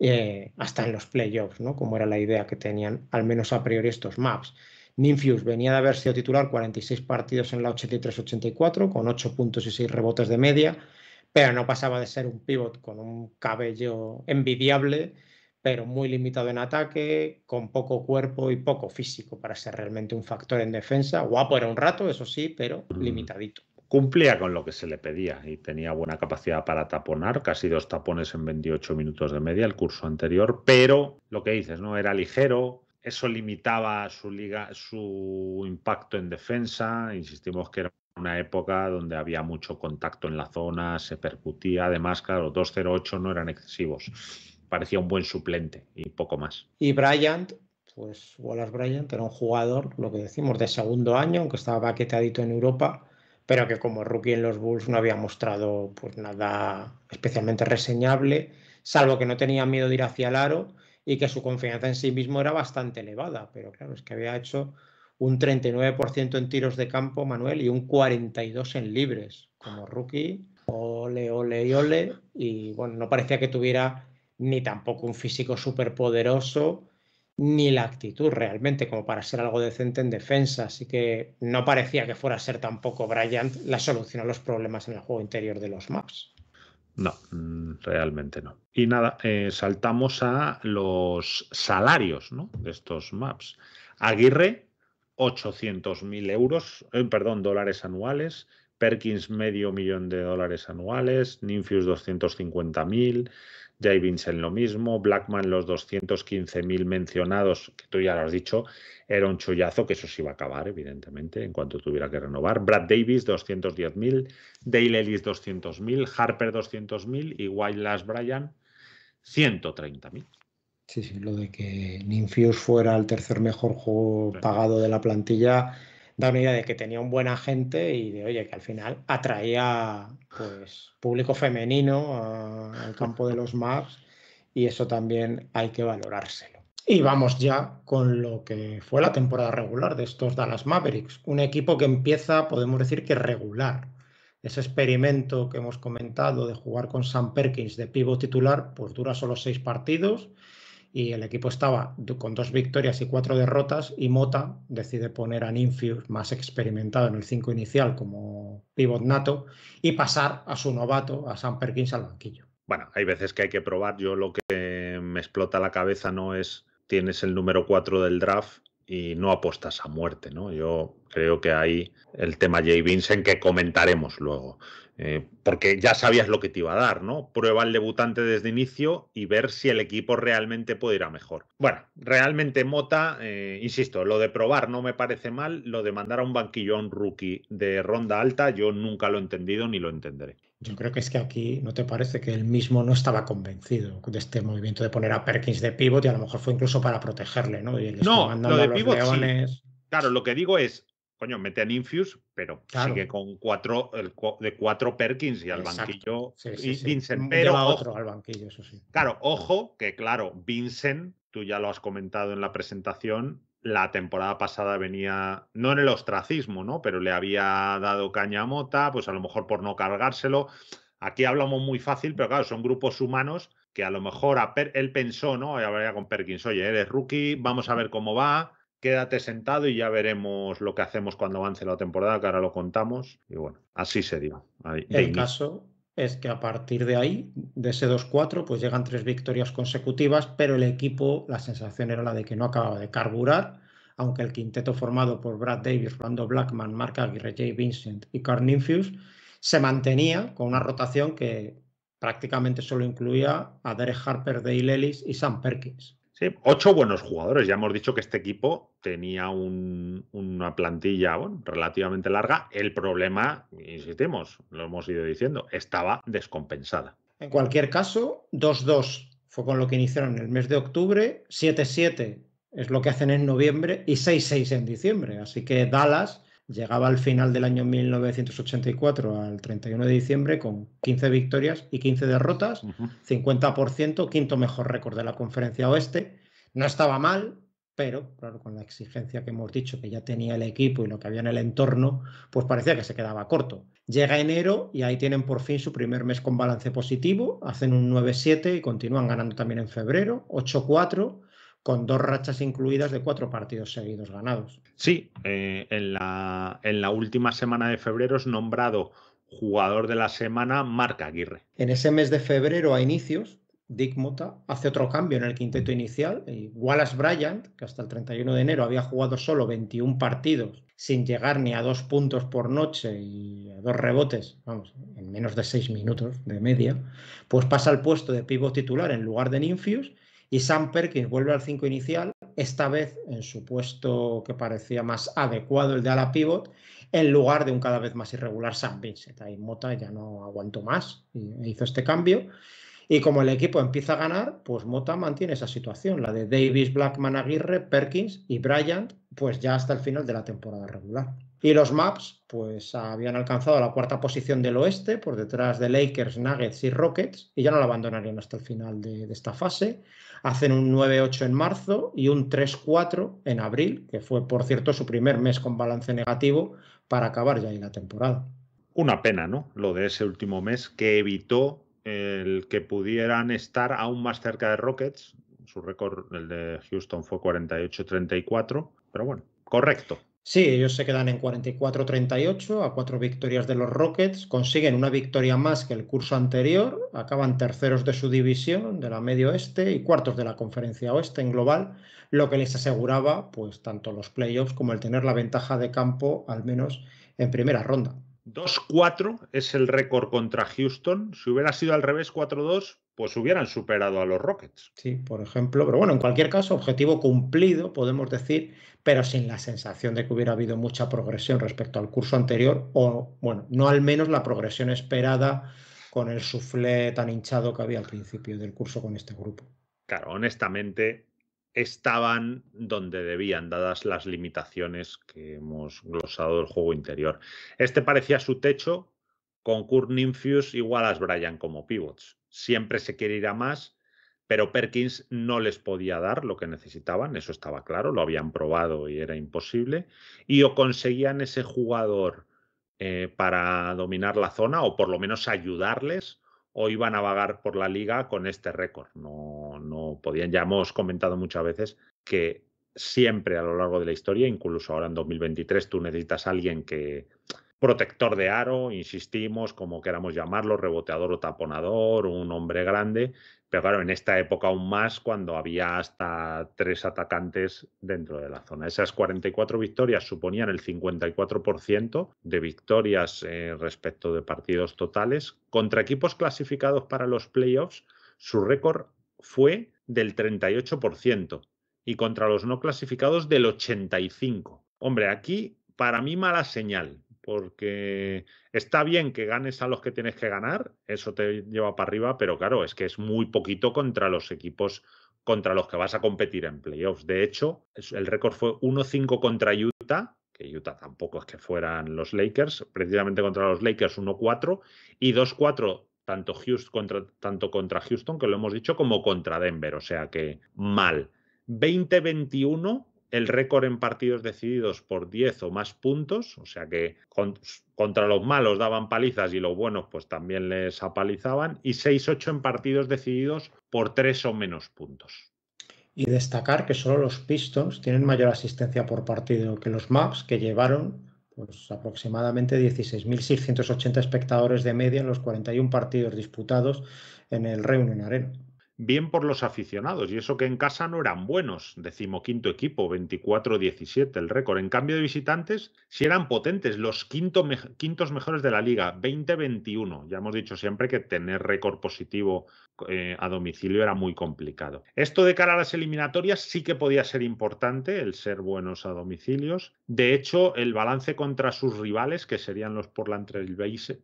Speaker 1: eh, hasta en los playoffs, ¿no? Como era la idea que tenían, al menos a priori, estos maps. Ninfius venía de haber sido titular 46 partidos en la 83-84, con 8 puntos y 6 rebotes de media, pero no pasaba de ser un pivot con un cabello envidiable pero muy limitado en ataque, con poco cuerpo y poco físico para ser realmente un factor en defensa.
Speaker 2: Guapo era un rato, eso sí, pero mm. limitadito. Cumplía con lo que se le pedía y tenía buena capacidad para taponar, casi dos tapones en 28 minutos de media el curso anterior, pero lo que dices, ¿no? Era ligero, eso limitaba su, su impacto en defensa, insistimos que era una época donde había mucho contacto en la zona, se percutía, además, claro, 2.08 no eran excesivos parecía un buen suplente y poco más.
Speaker 1: Y Bryant, pues Wallace Bryant era un jugador, lo que decimos, de segundo año, aunque estaba baquetadito en Europa, pero que como rookie en los Bulls no había mostrado pues nada especialmente reseñable, salvo que no tenía miedo de ir hacia el aro y que su confianza en sí mismo era bastante elevada, pero claro, es que había hecho un 39% en tiros de campo, Manuel, y un 42 en libres como rookie. Ole, ole y ole. Y bueno, no parecía que tuviera ni tampoco un físico superpoderoso, ni la actitud realmente como para ser algo decente en defensa. Así que no parecía que fuera a ser tampoco Bryant la solución a los problemas en el juego interior de los
Speaker 2: maps. No, mm, realmente no. Y nada, eh, saltamos a los salarios ¿no? de estos maps. Aguirre, 800.000 euros, eh, perdón, dólares anuales. Perkins, medio millón de dólares anuales. Ninfius, 250.000. Jay Vincent lo mismo, Blackman los 215.000 mencionados, que tú ya lo has dicho, era un chullazo, que eso sí iba a acabar, evidentemente, en cuanto tuviera que renovar. Brad Davis 210.000, Dale Ellis 200.000, Harper 200.000 y Wild Lash Bryan 130.000. Sí,
Speaker 1: sí, lo de que Ninfius fuera el tercer mejor juego pagado de la plantilla da una idea de que tenía un buen agente y de, oye, que al final atraía pues, público femenino al campo de los maps y eso también hay que valorárselo. Y vamos ya con lo que fue la temporada regular de estos Dallas Mavericks, un equipo que empieza, podemos decir que regular. Ese experimento que hemos comentado de jugar con Sam Perkins de pivo titular, pues dura solo seis partidos y el equipo estaba con dos victorias y cuatro derrotas y Mota decide poner a Ninfius más experimentado en el 5 inicial como pivot nato y pasar a su novato, a Sam Perkins, al banquillo.
Speaker 2: Bueno, hay veces que hay que probar. Yo lo que me explota la cabeza no es tienes el número 4 del draft y no apostas a muerte, ¿no? Yo creo que ahí el tema Jay Vincent que comentaremos luego. Eh, porque ya sabías lo que te iba a dar, ¿no? Prueba al debutante desde inicio y ver si el equipo realmente puede ir a mejor. Bueno, realmente Mota, eh, insisto, lo de probar no me parece mal, lo de mandar a un banquillo a un rookie de ronda alta, yo nunca lo he entendido ni lo entenderé.
Speaker 1: Yo creo que es que aquí, ¿no te parece que él mismo no estaba convencido de este movimiento de poner a Perkins de pivot y a lo mejor fue incluso para protegerle, ¿no? Y no, lo de pivot,
Speaker 2: Claro, lo que digo es, coño, mete a Ninfius, pero sigue con cuatro, de cuatro Perkins y al banquillo sí, Vincent. Pero otro al banquillo, eso sí. Claro, ojo, que claro, Vincent, tú ya lo has comentado en la presentación, la temporada pasada venía, no en el ostracismo, ¿no? Pero le había dado caña a Mota, pues a lo mejor por no cargárselo. Aquí hablamos muy fácil, pero claro, son grupos humanos que a lo mejor él pensó, ¿no? Ya con Perkins, oye, eres rookie, vamos a ver cómo va quédate sentado y ya veremos lo que hacemos cuando avance la temporada, que ahora lo contamos. Y bueno, así se dio. el caso
Speaker 1: es que a partir de ahí, de ese 2-4, pues llegan tres victorias consecutivas, pero el equipo, la sensación era la de que no acababa de carburar, aunque el quinteto formado por Brad Davis, Rolando Blackman, Mark Aguirre, Jay Vincent y Carl se mantenía con una rotación que prácticamente solo incluía a Derek Harper, Dale Ellis y Sam Perkins.
Speaker 2: Sí, ocho buenos jugadores. Ya hemos dicho que este equipo tenía una plantilla relativamente larga. El problema, insistimos, lo hemos ido diciendo, estaba descompensada.
Speaker 1: En cualquier caso, 2-2 fue con lo que iniciaron en el mes de octubre, 7-7 es lo que hacen en noviembre y 6-6 en diciembre. Así que Dallas Llegaba al final del año 1984, al 31 de diciembre, con 15 victorias y 15 derrotas, 50%, quinto mejor récord de la conferencia oeste. No estaba mal, pero claro, con la exigencia que hemos dicho que ya tenía el equipo y lo que había en el entorno, pues parecía que se quedaba corto. Llega enero y ahí tienen por fin su primer mes con balance positivo, hacen un 9-7 y continúan ganando también en febrero, 8-4 con dos rachas incluidas de cuatro partidos seguidos ganados.
Speaker 2: Sí, eh, en, la, última semana de febrero es nombrado jugador de la semana Marca Aguirre.
Speaker 1: En ese mes de febrero a inicios, Dick Mota hace otro cambio en el quinteto inicial. Y Wallace Bryant, que hasta el 31 de enero había jugado solo 21 partidos sin llegar ni a dos puntos por noche y a dos rebotes, vamos, en menos de seis minutos de media, pues pasa al puesto de pivot titular en lugar de Ninfius y Sam Perkins vuelve al 5 inicial, esta vez en su puesto que parecía más adecuado, el de ala pivot, en lugar de un cada vez más irregular Sam Vincent. Ahí Mota ya no aguantó más e hizo este cambio. Y como el equipo empieza a ganar, pues Mota mantiene esa situación, la de Davis, Blackman, Aguirre, Perkins y Bryant, pues ya hasta el final de la temporada regular. Y los Maps, pues habían alcanzado la cuarta posición del oeste, por detrás de Lakers, Nuggets y Rockets, y ya no la abandonarían hasta el final de, de esta fase. Hacen un 9-8 en marzo y un 3-4 en abril, que fue, por cierto, su primer mes con balance negativo para acabar ya ahí la temporada.
Speaker 2: Una pena, ¿no? Lo de ese último mes que evitó el que pudieran estar aún más cerca de Rockets. Su récord, el de Houston, fue 48-34, pero bueno, correcto. Sí, ellos se quedan
Speaker 1: en 44-38 a cuatro victorias de los Rockets, consiguen una victoria más que el curso anterior, acaban terceros de su división de la medio oeste y cuartos de la conferencia oeste en global, lo que les aseguraba pues tanto los playoffs como el tener la ventaja de campo al menos en primera ronda.
Speaker 2: 2-4 es el récord contra Houston. Si hubiera sido al revés, 4-2, pues hubieran superado a los Rockets. Sí, por
Speaker 1: ejemplo, pero bueno, en cualquier caso, objetivo cumplido, podemos decir, pero sin la sensación de que hubiera habido mucha progresión respecto al curso anterior, o bueno, no al menos la progresión esperada con el suflé tan hinchado que había al principio del curso con este grupo.
Speaker 2: Claro, honestamente, estaban donde debían, dadas las limitaciones que hemos glosado del juego interior. Este parecía su techo, con Kurt Ninfius y Wallace Bryan como pivots siempre se quiere ir a más, pero Perkins no les podía dar lo que necesitaban, eso estaba claro, lo habían probado y era imposible, y o conseguían ese jugador eh, para dominar la zona o por lo menos ayudarles o iban a vagar por la liga con este récord. No, no podían, ya hemos comentado muchas veces que siempre a lo largo de la historia, incluso ahora en 2023, tú necesitas a alguien que, protector de aro, insistimos, como queramos llamarlo, reboteador o taponador, un hombre grande, pero claro, en esta época aún más cuando había hasta tres atacantes dentro de la zona. Esas 44 victorias suponían el 54% de victorias eh, respecto de partidos totales. Contra equipos clasificados para los playoffs, su récord fue del 38% y contra los no clasificados del 85%. Hombre, aquí para mí mala señal, porque está bien que ganes a los que tienes que ganar, eso te lleva para arriba, pero claro, es que es muy poquito contra los equipos contra los que vas a competir en playoffs. De hecho, el récord fue 1-5 contra Utah, que Utah tampoco es que fueran los Lakers, precisamente contra los Lakers 1-4 y 2-4 tanto, Houston, contra, tanto contra Houston, que lo hemos dicho, como contra Denver, o sea que mal. 20-21 el récord en partidos decididos por 10 o más puntos, o sea que contra los malos daban palizas y los buenos pues también les apalizaban, y 6-8 en partidos decididos por 3 o menos puntos.
Speaker 1: Y destacar que solo los Pistons tienen mayor asistencia por partido que los Maps, que llevaron pues, aproximadamente 16.680 espectadores de media en los 41 partidos disputados en el Reunion
Speaker 2: Arena bien por los aficionados, y eso que en casa no eran buenos, decimoquinto equipo, 24-17 el récord. En cambio de visitantes, sí eran potentes, los quinto quintos mejores de la liga, 20-21. Ya hemos dicho siempre que tener récord positivo eh, a domicilio era muy complicado. Esto de cara a las eliminatorias sí que podía ser importante, el ser buenos a domicilios. De hecho, el balance contra sus rivales, que serían los Portland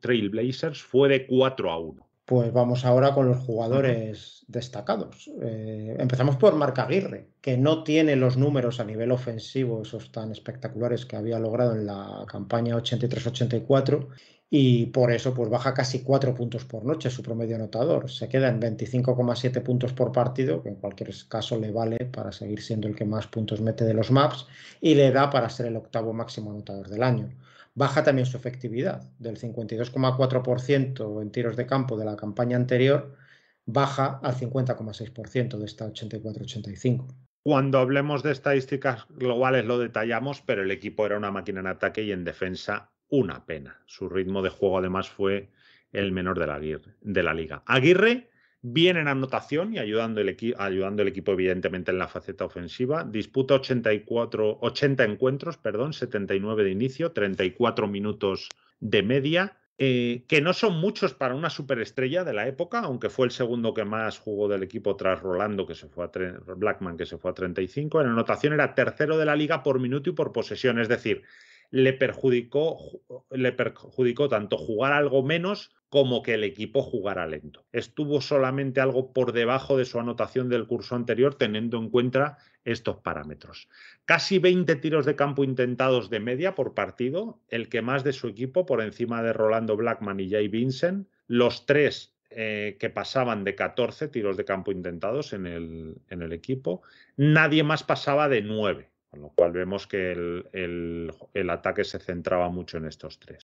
Speaker 2: Trailblazers, fue de 4 a 1.
Speaker 1: Pues vamos ahora con los jugadores destacados. Eh, empezamos por Marc Aguirre, que no tiene los números a nivel ofensivo, esos tan espectaculares que había logrado en la campaña 83-84, y por eso pues, baja casi cuatro puntos por noche su promedio anotador. Se queda en 25,7 puntos por partido, que en cualquier caso le vale para seguir siendo el que más puntos mete de los maps, y le da para ser el octavo máximo anotador del año baja también su efectividad. Del 52,4% en tiros de campo de la campaña anterior, baja al 50,6% de esta 84-85.
Speaker 2: Cuando hablemos de estadísticas globales lo detallamos, pero el equipo era una máquina en ataque y en defensa una pena. Su ritmo de juego además fue el menor de la, de la liga. Aguirre bien en anotación y ayudando el, ayudando equipo evidentemente en la faceta ofensiva. Disputa 84, 80 encuentros, perdón, 79 de inicio, 34 minutos de media. Eh, que no son muchos para una superestrella de la época, aunque fue el segundo que más jugó del equipo tras Rolando, que se fue a Blackman, que se fue a 35. En anotación era tercero de la liga por minuto y por posesión, es decir, le perjudicó, le perjudicó tanto jugar algo menos como que el equipo jugara lento. Estuvo solamente algo por debajo de su anotación del curso anterior, teniendo en cuenta estos parámetros. Casi 20 tiros de campo intentados de media por partido, el que más de su equipo, por encima de Rolando Blackman y Jay Vincent, los tres eh, que pasaban de 14 tiros de campo intentados en el, en el equipo, nadie más pasaba de 9. Con lo cual vemos que el, ataque se centraba mucho en estos tres.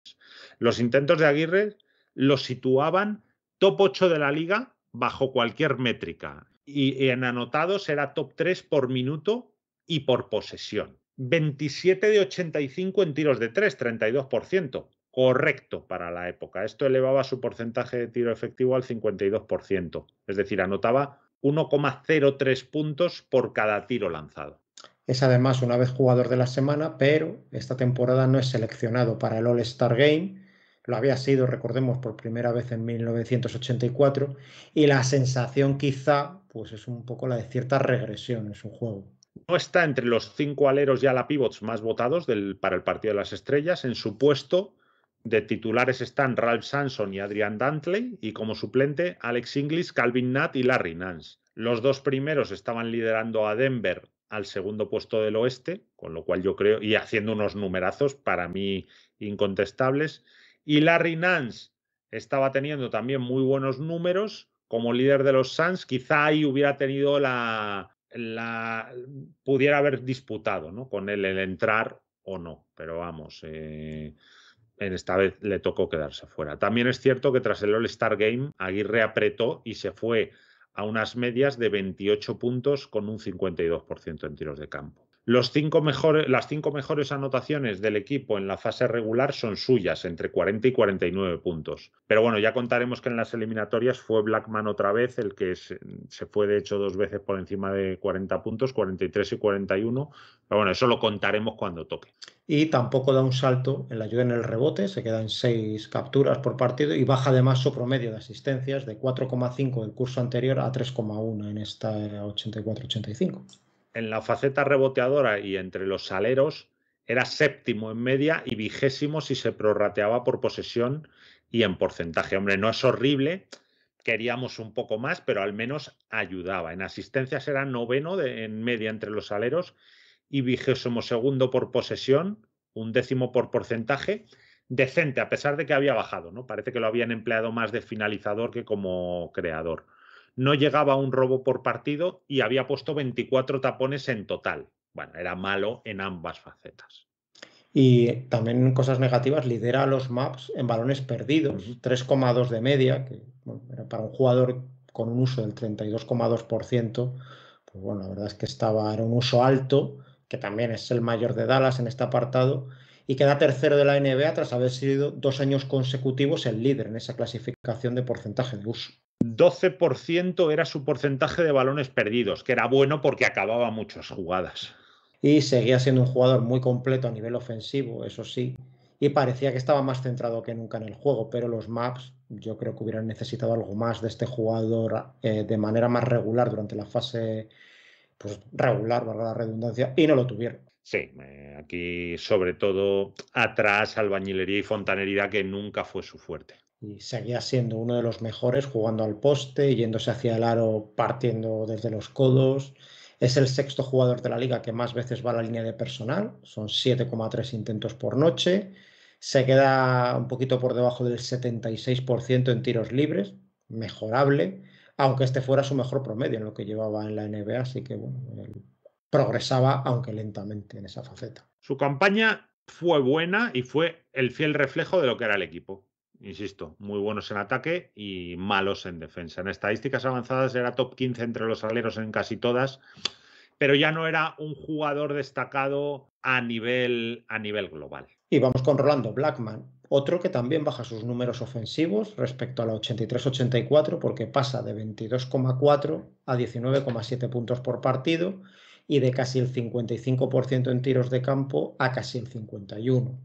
Speaker 2: Los intentos de Aguirre los situaban top 8 de la liga bajo cualquier métrica. Y en anotados era top 3 por minuto y por posesión. 27 de 85 en tiros de 3, 32%. Correcto para la época. Esto elevaba su porcentaje de tiro efectivo al 52%. Es decir, anotaba 1,03 puntos por cada tiro lanzado.
Speaker 1: Es además una vez jugador de la semana, pero esta temporada no es seleccionado para el All-Star Game. Lo había sido, recordemos, por primera vez en 1984. Y la sensación quizá, pues es un poco la de cierta regresión en su juego.
Speaker 2: No está entre los cinco aleros y la pivots más votados para el Partido de las Estrellas. En su puesto de titulares están Ralph Sanson y Adrian Dantley y como suplente Alex Inglis, Calvin Nutt y Larry Nance. Los dos primeros estaban liderando a Denver al segundo puesto del oeste, con lo cual yo creo, y haciendo unos numerazos para mí incontestables. Y Larry Nance estaba teniendo también muy buenos números como líder de los Suns, quizá ahí hubiera tenido la, la pudiera haber disputado ¿no? con él el entrar o no, pero vamos, eh, en esta vez le tocó quedarse fuera. También es cierto que tras el All-Star Game, Aguirre apretó y se fue a unas medias de 28 puntos con un 52% en tiros de campo cinco mejores, las cinco mejores anotaciones del equipo en la fase regular son suyas, entre 40 y 49 puntos. Pero bueno, ya contaremos que en las eliminatorias fue Blackman otra vez el que se, fue de hecho dos veces por encima de 40 puntos, 43 y 41. Pero bueno, eso lo contaremos cuando toque.
Speaker 1: Y tampoco da un salto en la ayuda en el rebote, se quedan seis capturas por partido y baja además su promedio de asistencias de 4,5 del curso anterior a 3,1 en esta 84-85
Speaker 2: en la faceta reboteadora y entre los saleros era séptimo en media y vigésimo si se prorrateaba por posesión y en porcentaje. Hombre, no es horrible, queríamos un poco más, pero al menos ayudaba. En asistencias era noveno en media entre los aleros y vigésimo segundo por posesión, un décimo por porcentaje. Decente, a pesar de que había bajado, ¿no? Parece que lo habían empleado más de finalizador que como creador no llegaba a un robo por partido y había puesto 24 tapones en total. Bueno, era malo en ambas facetas.
Speaker 1: Y también cosas negativas, lidera los maps en balones perdidos, 3,2 de media, que para un jugador con un uso del 32,2%, pues bueno, la verdad es que estaba, era un uso alto, que también es el mayor de Dallas en este apartado, y queda tercero de la NBA tras haber sido dos años consecutivos el líder en esa clasificación de porcentaje
Speaker 2: de uso. 12% era su porcentaje de balones perdidos, que era bueno porque acababa muchas jugadas.
Speaker 1: Y seguía siendo un jugador muy completo a nivel ofensivo, eso sí. Y parecía que estaba más centrado que nunca en el juego, pero los maps yo creo que hubieran necesitado algo más de este jugador eh, de manera más regular durante la fase pues, regular, valga la redundancia, y no lo tuvieron.
Speaker 2: Sí, eh, aquí sobre todo atrás, albañilería y fontanería, que nunca fue su fuerte
Speaker 1: y seguía siendo uno de los mejores jugando al poste, yéndose hacia el aro, partiendo desde los codos. Es el sexto jugador de la liga que más veces va a la línea de personal, son 7,3 intentos por noche. Se queda un poquito por debajo del 76% en tiros libres, mejorable, aunque este fuera su mejor promedio en lo que llevaba en la NBA, así que bueno, progresaba, aunque lentamente, en esa faceta. Su campaña
Speaker 2: fue buena y fue el fiel reflejo de lo que era el equipo. Insisto, muy buenos en ataque y malos en defensa. En estadísticas avanzadas era top 15 entre los aleros en casi todas, pero ya no era un jugador destacado a nivel, a nivel global. Y vamos
Speaker 1: con Rolando Blackman, otro que también baja sus números ofensivos respecto a la 83-84 porque pasa de 22,4 a 19,7 puntos por partido y de casi el 55% en tiros de campo a casi el 51.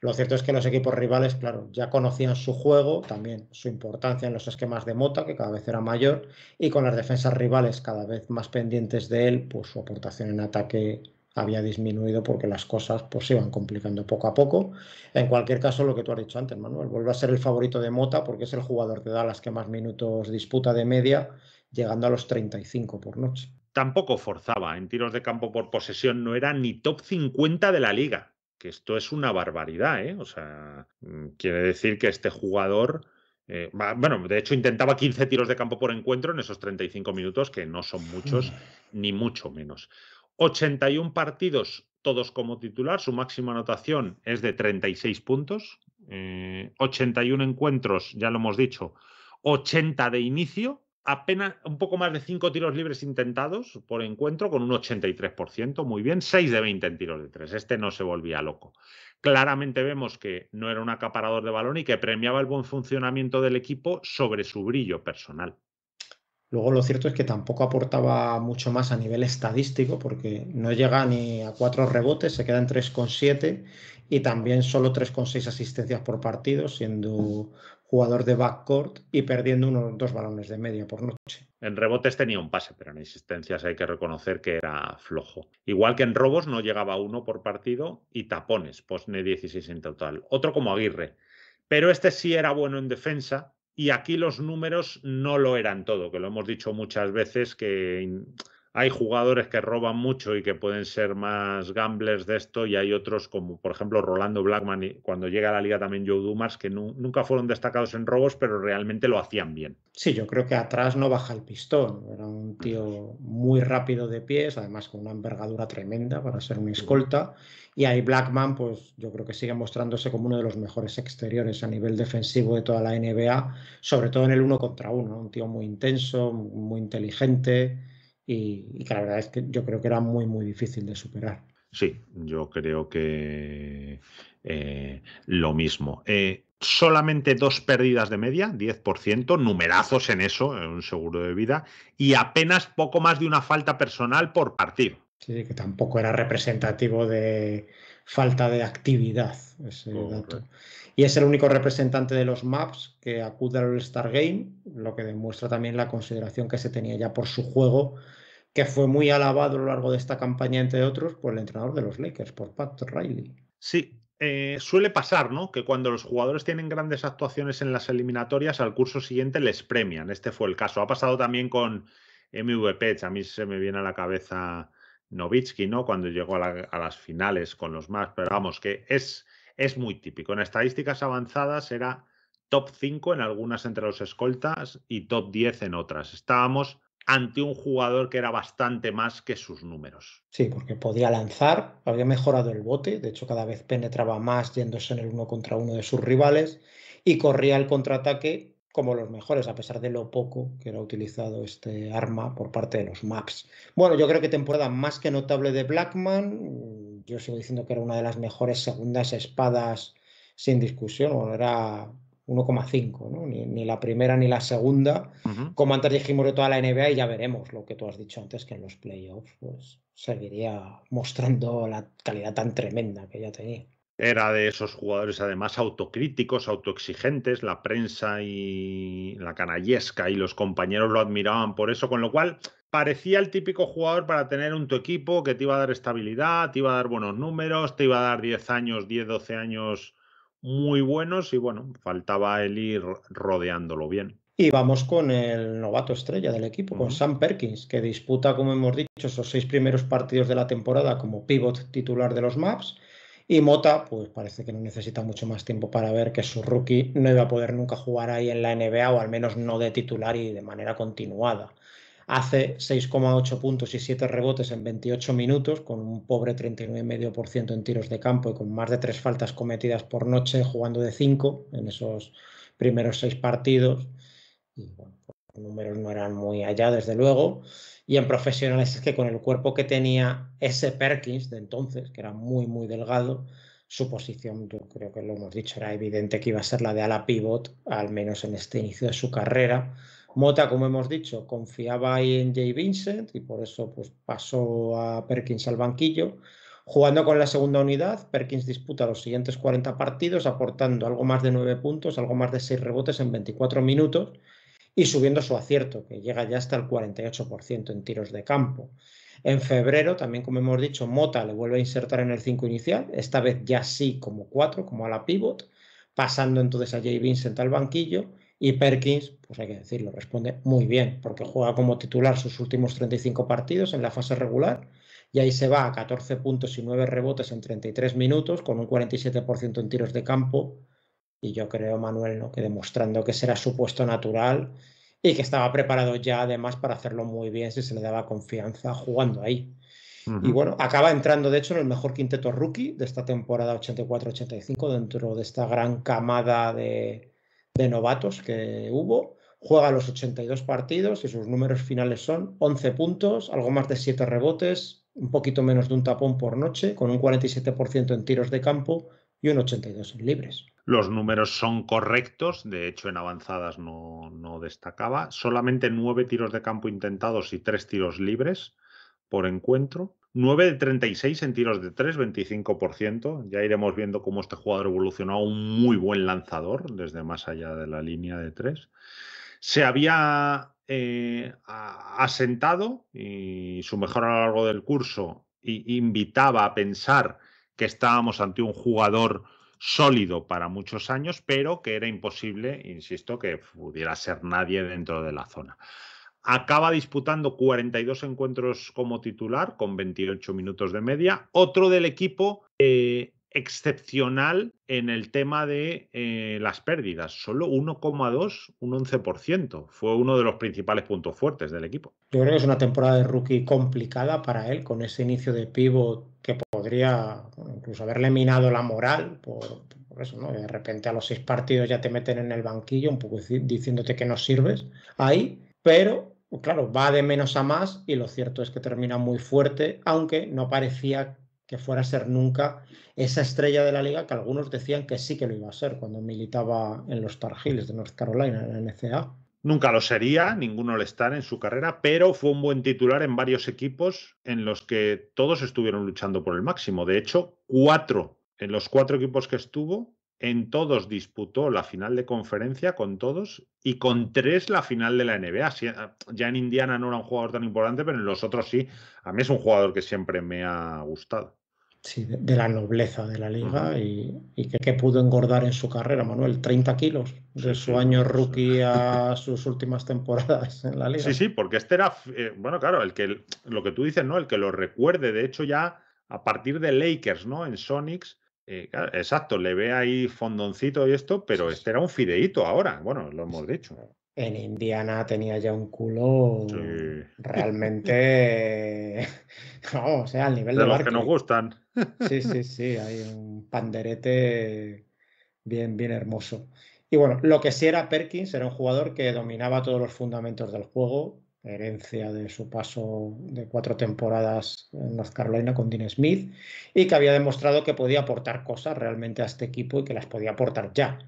Speaker 1: Lo cierto es que los equipos rivales, claro, ya conocían su juego, también su importancia en los esquemas de Mota, que cada vez era mayor, y con las defensas rivales cada vez más pendientes de él, pues su aportación en ataque había disminuido porque las cosas pues se iban complicando poco a poco. En cualquier caso, lo que tú has dicho antes, Manuel, vuelve a ser el favorito de Mota porque es el jugador da las que más minutos disputa de media, llegando a los 35 por noche.
Speaker 2: Tampoco forzaba en tiros de campo por posesión, no era ni top 50 de la liga que esto es una barbaridad, ¿eh? O sea, mm, quiere decir que este jugador... Eh, bueno, de hecho intentaba 15 tiros de campo por encuentro en esos 35 minutos, que no son muchos, ni mucho menos. 81 partidos, todos como titular, su máxima anotación es de 36 puntos, 81 eh, encuentros, ya lo hemos dicho, 80 de inicio, apenas un poco más de 5 tiros libres intentados por encuentro, con un 83%, muy bien, 6 de 20 en tiros de 3. Este no se volvía loco. Claramente vemos que no era un acaparador de balón y que premiaba el buen funcionamiento del equipo sobre su brillo personal.
Speaker 1: Luego lo cierto es que tampoco aportaba mucho más a nivel estadístico porque no llega ni a cuatro rebotes, se quedan 3,7 y también solo 3,6 asistencias por partido, siendo jugador de backcourt y perdiendo unos dos balones de media por noche.
Speaker 2: En rebotes tenía un pase, pero en asistencias hay que reconocer que era flojo. Igual que en robos no llegaba uno por partido y tapones, postne 16 en total. Otro como Aguirre. Pero este sí era bueno en defensa, y aquí los números no lo eran todo, que lo hemos dicho muchas veces que hay jugadores que roban mucho y que pueden ser más gamblers de esto y hay otros como por ejemplo Rolando Blackman y cuando llega a la liga también Joe Dumas que nunca fueron destacados en robos pero realmente lo hacían bien.
Speaker 1: Sí, yo creo que atrás no baja el pistón, era un mm. tío muy rápido de pies, además con una envergadura tremenda para ser un escolta y hay Blackman pues yo creo que sigue mostrándose como uno de los mejores exteriores a nivel defensivo de toda la NBA, sobre todo en el uno contra uno, un tío muy intenso, muy inteligente y, que la verdad es que yo creo que era muy, muy difícil de superar.
Speaker 2: Sí, yo creo que eh, lo mismo. Eh, solamente dos pérdidas de media, 10%, numerazos en eso, en un seguro de vida, y apenas poco más de una falta personal por partido.
Speaker 1: Sí, que tampoco era representativo de falta de actividad ese dato y es el único representante de los maps que acude al Stargame, star Game, lo que demuestra también la consideración que se tenía ya por su juego, que fue muy alabado a lo largo de esta campaña, entre otros, por el entrenador de los Lakers, por Pat Riley.
Speaker 2: Sí, eh, suele pasar, ¿no? Que cuando los jugadores tienen grandes actuaciones en las eliminatorias, al curso siguiente les premian. Este fue el caso. Ha pasado también con MVP. A mí se me viene a la cabeza Novitsky, ¿no? Cuando llegó a, las finales con los Maps. Pero vamos, que es es muy típico. En estadísticas avanzadas era top 5 en algunas entre los escoltas y top 10 en otras. Estábamos ante un jugador que era bastante más que sus números.
Speaker 1: Sí, porque podía lanzar, había mejorado el bote, de hecho cada vez penetraba más yéndose en el uno contra uno de sus rivales y corría el contraataque como los mejores, a pesar de lo poco que era utilizado este arma por parte de los maps. Bueno, yo creo que temporada más que notable de Blackman, yo sigo diciendo que era una de las mejores segundas espadas sin discusión, era 1,5, Ni, la primera ni la segunda, como antes dijimos de toda la NBA y ya veremos lo que tú has dicho antes, que en los playoffs pues seguiría mostrando la calidad tan tremenda que ya tenía.
Speaker 2: Era de esos jugadores además autocríticos, autoexigentes, la prensa y la canallesca y los compañeros lo admiraban por eso, con lo cual parecía el típico jugador para tener un tu equipo que te iba a dar estabilidad, te iba a dar buenos números, te iba a dar 10 años, 10, 12 años muy buenos y bueno, faltaba el ir rodeándolo bien. Y
Speaker 1: vamos con el novato estrella del equipo, con Sam Perkins, que disputa, como hemos dicho, esos seis primeros partidos de la temporada como pivot titular de los Maps. Y Mota, pues parece que no necesita mucho más tiempo para ver que su rookie no iba a poder nunca jugar ahí en la NBA, o al menos no de titular y de manera continuada hace 6,8 puntos y 7 rebotes en 28 minutos, con un pobre 39,5% en tiros de campo y con más de 3 faltas cometidas por noche, jugando de 5 en esos primeros 6 partidos. Y bueno, los números no eran muy allá, desde luego. Y en profesionales es que con el cuerpo que tenía ese Perkins de entonces, que era muy, muy delgado, su posición, yo creo que lo hemos dicho, era evidente que iba a ser la de ala pivot, al menos en este inicio de su carrera Mota, como hemos dicho, confiaba en Jay Vincent y por eso pues, pasó a Perkins al banquillo. Jugando con la segunda unidad, Perkins disputa los siguientes 40 partidos, aportando algo más de 9 puntos, algo más de 6 rebotes en 24 minutos y subiendo su acierto, que llega ya hasta el 48% en tiros de campo. En febrero, también como hemos dicho, Mota le vuelve a insertar en el 5 inicial, esta vez ya sí como 4, como a la pivot, pasando entonces a Jay Vincent al banquillo y Perkins, pues hay que decirlo, responde muy bien, porque juega como titular sus últimos 35 partidos en la fase regular y ahí se va a 14 puntos y 9 rebotes en 33 minutos, con un 47% en tiros de campo. Y yo creo, Manuel, ¿no? que demostrando que será su puesto natural y que estaba preparado ya además para hacerlo muy bien si se le daba confianza jugando ahí. Y bueno, acaba entrando de hecho en el mejor quinteto rookie de esta temporada 84-85 dentro de esta gran camada de, de novatos que hubo. Juega los 82 partidos y sus números finales son 11 puntos, algo más de 7 rebotes, un poquito menos de un tapón por noche, con un 47% en tiros de campo y un
Speaker 2: 82 en libres. Los números son correctos, de hecho en avanzadas no, no destacaba. Solamente 9 tiros de campo intentados y 3 tiros libres por encuentro. 9 de 36 en tiros de 3, 25%. Ya iremos viendo cómo este jugador evolucionó a un muy buen lanzador desde más allá de la línea de 3. Se había eh, asentado y su mejora a lo largo del curso invitaba a pensar que estábamos ante un jugador sólido para muchos años, pero que era imposible, insisto, que pudiera ser nadie dentro de la zona. Acaba disputando 42 encuentros como titular, con 28 minutos de media. Otro del equipo eh, excepcional en el tema de eh, las pérdidas. Solo 1,2, un 11%. Fue uno de los principales puntos fuertes del equipo.
Speaker 1: Yo creo que es una temporada de rookie complicada para él, con ese inicio de pivot que podría incluso haberle minado la moral por eso, ¿no? De repente a los seis partidos ya te meten en el banquillo, un poco diciéndote que no sirves. Ahí pero claro, va de menos a más y lo cierto es que termina muy fuerte, aunque no parecía que fuera a ser nunca esa estrella de la liga que algunos decían que sí que lo iba a ser cuando militaba en los Tar Heels de North Carolina, en la NCA.
Speaker 2: Nunca lo sería, ninguno le estará en su carrera, pero fue un buen titular en varios equipos en los que todos estuvieron luchando por el máximo. De hecho, cuatro, en los cuatro equipos que estuvo, en todos disputó la final de conferencia con todos y con tres la final de la NBA. Ah, ya en Indiana no era un jugador tan importante, pero en los otros sí. A mí es un jugador que siempre me ha gustado.
Speaker 1: Sí, de, la nobleza de la liga y, que, pudo engordar en su carrera, Manuel, 30 kilos de su año pues, rookie eh. a [LAUGHS] sus últimas temporadas en la liga. Sí, sí,
Speaker 2: porque este era, eh, bueno, claro, el que, lo que tú dices, ¿no? El que lo recuerde, de hecho ya a partir de Lakers, ¿no? En Sonics eh, exacto, le ve ahí fondoncito y esto, pero este era un fideíto ahora, bueno, lo hemos dicho. En
Speaker 1: Indiana tenía ya un culo realmente, [LAUGHS] [LAUGHS] no, o sea, al nivel de, los que nos gustan. Sí, sí, [LAUGHS] sí, hay un panderete bien, bien hermoso. Y bueno, lo que sí era Perkins, era un jugador que dominaba todos los fundamentos del juego, herencia de su paso de cuatro temporadas en North Carolina con Dean Smith, y que había demostrado que podía aportar cosas realmente a este equipo y que las podía aportar ya.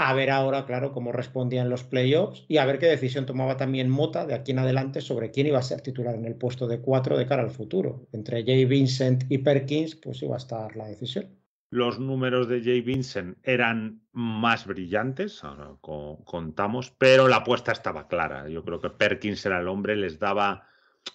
Speaker 1: A ver ahora, claro, cómo respondían en los playoffs y a ver qué decisión tomaba también Mota de aquí en adelante sobre quién iba a ser titular en el puesto de cuatro de cara al futuro. Entre Jay Vincent y Perkins, pues iba a estar la decisión
Speaker 2: los números de Jay Vincent eran más brillantes, contamos, pero la apuesta estaba clara. Yo creo que Perkins era el hombre, les daba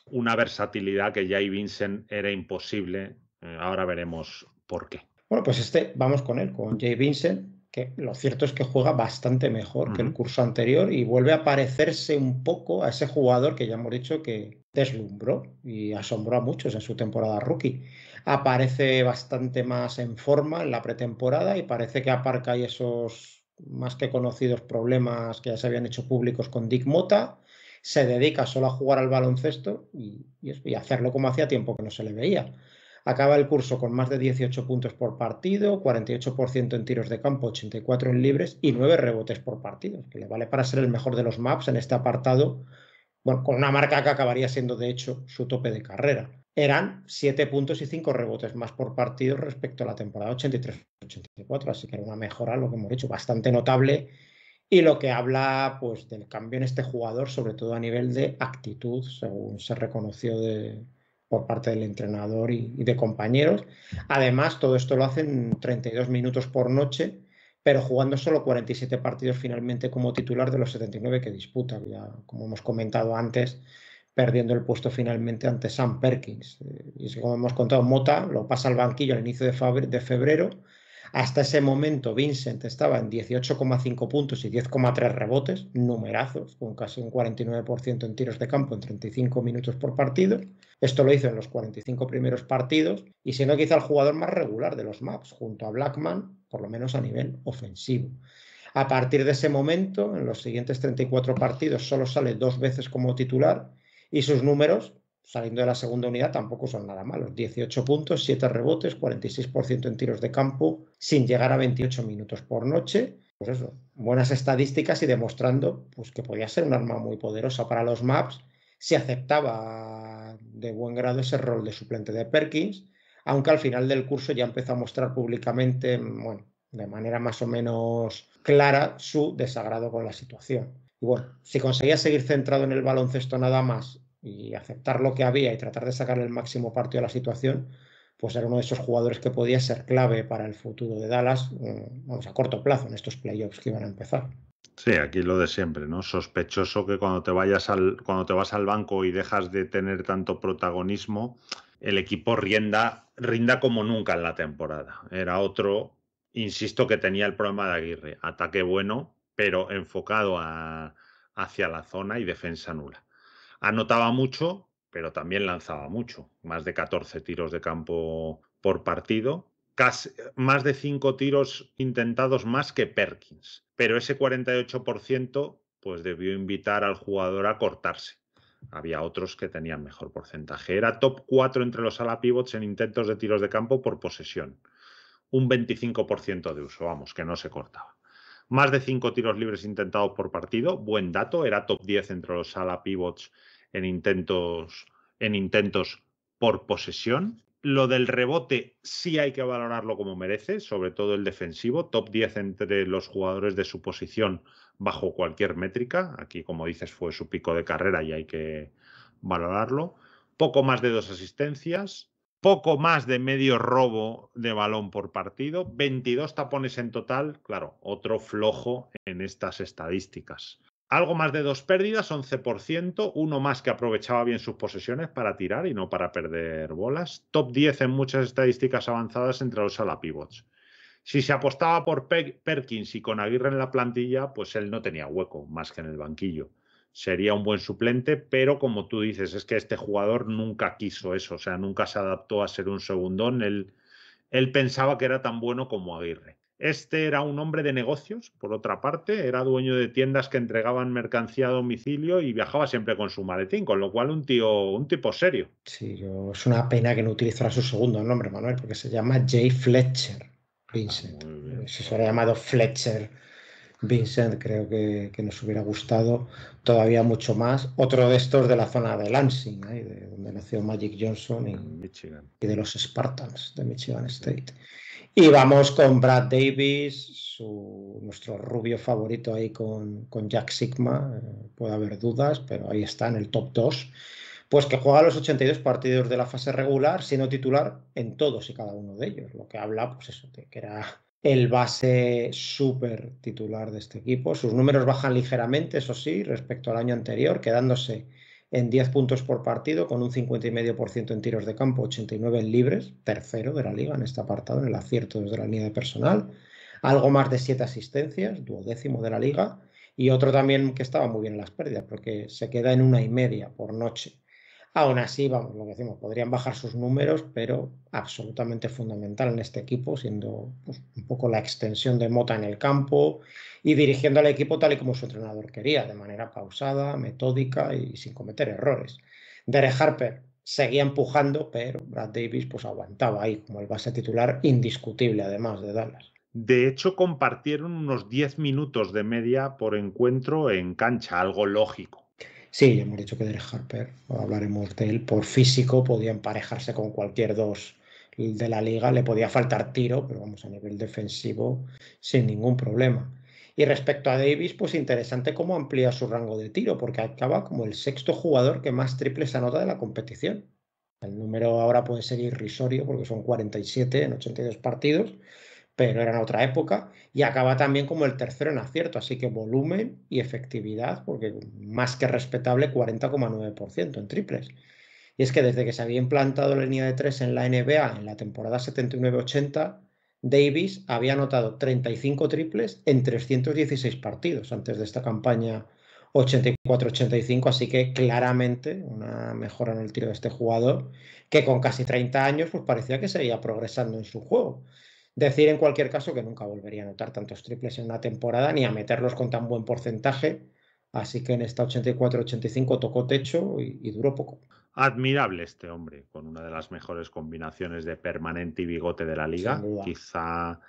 Speaker 2: una versatilidad que Jay Vincent era imposible. Eh, ahora veremos por qué.
Speaker 1: Bueno, pues este, vamos con él, con Jay Vincent, que lo cierto es que juega bastante mejor que el curso anterior y vuelve a parecerse un poco a ese jugador que ya hemos dicho que deslumbró y asombró a muchos en su temporada rookie aparece bastante más en forma en la pretemporada y parece que aparca ahí esos más que conocidos problemas que ya se habían hecho públicos con Dick Mota. Se dedica solo a jugar al baloncesto y, hacerlo como hacía tiempo que no se le veía. Acaba el curso con más de 18 puntos por partido, 48% en tiros de campo, 84 en libres y 9 rebotes por partido, que le vale para ser el mejor de los maps en este apartado, bueno, con una marca que acabaría siendo de hecho su tope de carrera eran 7 puntos y 5 rebotes más por partido respecto a la temporada 83-84, así que era una mejora, lo que hemos dicho, bastante notable y lo que habla pues, del cambio en este jugador, sobre todo a nivel de actitud, según se reconoció por parte del entrenador y, de compañeros. Además, todo esto lo hacen 32 minutos por noche, pero jugando solo 47 partidos finalmente como titular de los 79 que disputa, como hemos comentado antes perdiendo el puesto finalmente ante Sam Perkins. Eh, y como hemos contado, Mota lo pasa al banquillo al inicio de febrero. Hasta ese momento Vincent estaba en 18,5 puntos y 10,3 rebotes, numerazos, con casi un 49% en tiros de campo en 35 minutos por partido. Esto lo hizo en los 45 primeros partidos y siendo quizá el jugador más regular de los Maps, junto a Blackman, por lo menos a nivel ofensivo. A partir de ese momento, en los siguientes 34 partidos, solo sale dos veces como titular y sus números, saliendo de la segunda unidad, tampoco son nada malos. 18 puntos, 7 rebotes, 46% en tiros de campo, sin llegar a 28 minutos por noche. Pues eso, buenas estadísticas y demostrando pues, que podía ser un arma muy poderosa para los maps Se aceptaba de buen grado ese rol de suplente de Perkins, aunque al final del curso ya empezó a mostrar públicamente, bueno, de manera más o menos clara su desagrado con la situación. Y bueno, si conseguía seguir centrado en el baloncesto nada más y aceptar lo que había y tratar de sacar el máximo partido a la situación, pues era uno de esos jugadores que podía ser clave para el futuro de Dallas, mm, vamos, a corto plazo, en estos playoffs que iban a empezar.
Speaker 2: Sí, aquí lo de siempre, ¿no? Sospechoso que cuando te vayas al, cuando te vas al banco y dejas de tener tanto protagonismo, el equipo rienda, rinda como nunca en la temporada. Era otro, insisto, que tenía el problema de Aguirre. Ataque bueno, pero enfocado hacia la zona y defensa nula anotaba mucho, pero también lanzaba mucho, más de 14 tiros de campo por partido, eh, más de 5 tiros intentados más que Perkins, pero ese 48% pues debió invitar al jugador a cortarse. Había otros que tenían mejor porcentaje. Era top 4 entre los ala pivots en intentos de tiros de campo por posesión. Un 25% de uso, vamos, que no se cortaba. Más de 5 tiros libres intentados por partido, buen dato, era top 10 entre los ala pivots en intentos, en intentos por posesión. Lo del rebote sí hay que valorarlo como merece, sobre todo el defensivo, top 10 entre los jugadores de su posición bajo cualquier métrica. Aquí, como dices, fue su pico de carrera y hay que valorarlo. Poco más de dos asistencias, poco más de medio robo de balón por partido, 22 tapones en total, claro, otro flojo en estas estadísticas algo más de dos pérdidas, 11%, uno más que aprovechaba bien sus posesiones para tirar y no para perder bolas. Top 10 en muchas estadísticas avanzadas entre los ala pivots. Si se apostaba por Perkins y con Aguirre en la plantilla, pues él no tenía hueco más que en el banquillo. Sería un buen suplente, pero como tú dices, es que este jugador nunca quiso eso, o sea, nunca se adaptó a ser un segundón. Él, él pensaba que era tan bueno como Aguirre. Este era un hombre de negocios, por otra parte, era dueño de tiendas que entregaban mercancía a domicilio y viajaba siempre con su maletín, con lo cual un tío, un tipo serio. Sí,
Speaker 1: es una pena que no utilizara su segundo nombre, Manuel, porque se llama Jay Fletcher Vincent. Ah, eh, si se hubiera llamado Fletcher Vincent, creo que, nos hubiera gustado todavía mucho más. Otro de estos de la zona de Lansing, de donde nació Magic Johnson y, de los Spartans de Michigan State. Y vamos con Brad Davis, nuestro rubio favorito ahí con, con Jack Sigma. Eh, puede haber dudas, pero ahí está en el top 2. Pues que juega los 82 partidos de la fase regular, siendo titular en todos y cada uno de ellos. Lo que habla, pues eso, que era el base súper titular de este equipo. Sus números bajan ligeramente, eso sí, respecto al año anterior, quedándose en 10 puntos por partido, con un 50,5% en tiros de campo, 89 en libres, tercero de la liga en este apartado, en el acierto desde la línea de personal, algo más de 7 asistencias, duodécimo de la liga, y otro también que estaba muy bien en las pérdidas, porque se queda en una y media por noche. Aún así, vamos, lo que decimos, podrían bajar sus números, pero absolutamente fundamental en este equipo, siendo pues, un poco la extensión de Mota en el campo y dirigiendo al equipo tal y como su entrenador quería, de manera pausada, metódica y sin cometer errores. Derek Harper seguía empujando, pero
Speaker 2: Brad Davis pues aguantaba ahí como el base titular indiscutible además de Dallas. De hecho, compartieron unos 10 minutos de media por encuentro en cancha, algo lógico
Speaker 1: Sí, ya hemos dicho que Derek Harper, hablaremos de él, por físico podía emparejarse con cualquier dos de la liga, le podía faltar tiro, pero vamos, a nivel defensivo, sin ningún problema. Y respecto a Davis, pues interesante cómo amplía su rango de tiro, porque acaba como el sexto jugador que más triples anota de la competición. El número ahora puede ser irrisorio, porque son 47 en 82 partidos, pero era en otra época, y acaba también como el tercero en acierto, así que volumen y efectividad, porque más que respetable 40,9% en triples. Y es que desde que se había implantado la línea de tres en la NBA en la temporada 79-80, Davis había anotado 35 triples en 316 partidos antes de esta campaña 84-85, así que claramente una mejora en el tiro de este jugador, que con casi 30 años pues parecía que seguía progresando en su juego. Decir en cualquier caso que nunca volvería a anotar tantos triples en una temporada ni a meterlos con tan buen porcentaje. Así que en esta 84-85 tocó techo y, duró poco.
Speaker 2: Admirable este hombre, con una de las mejores combinaciones de permanente y bigote de la liga. Quizá,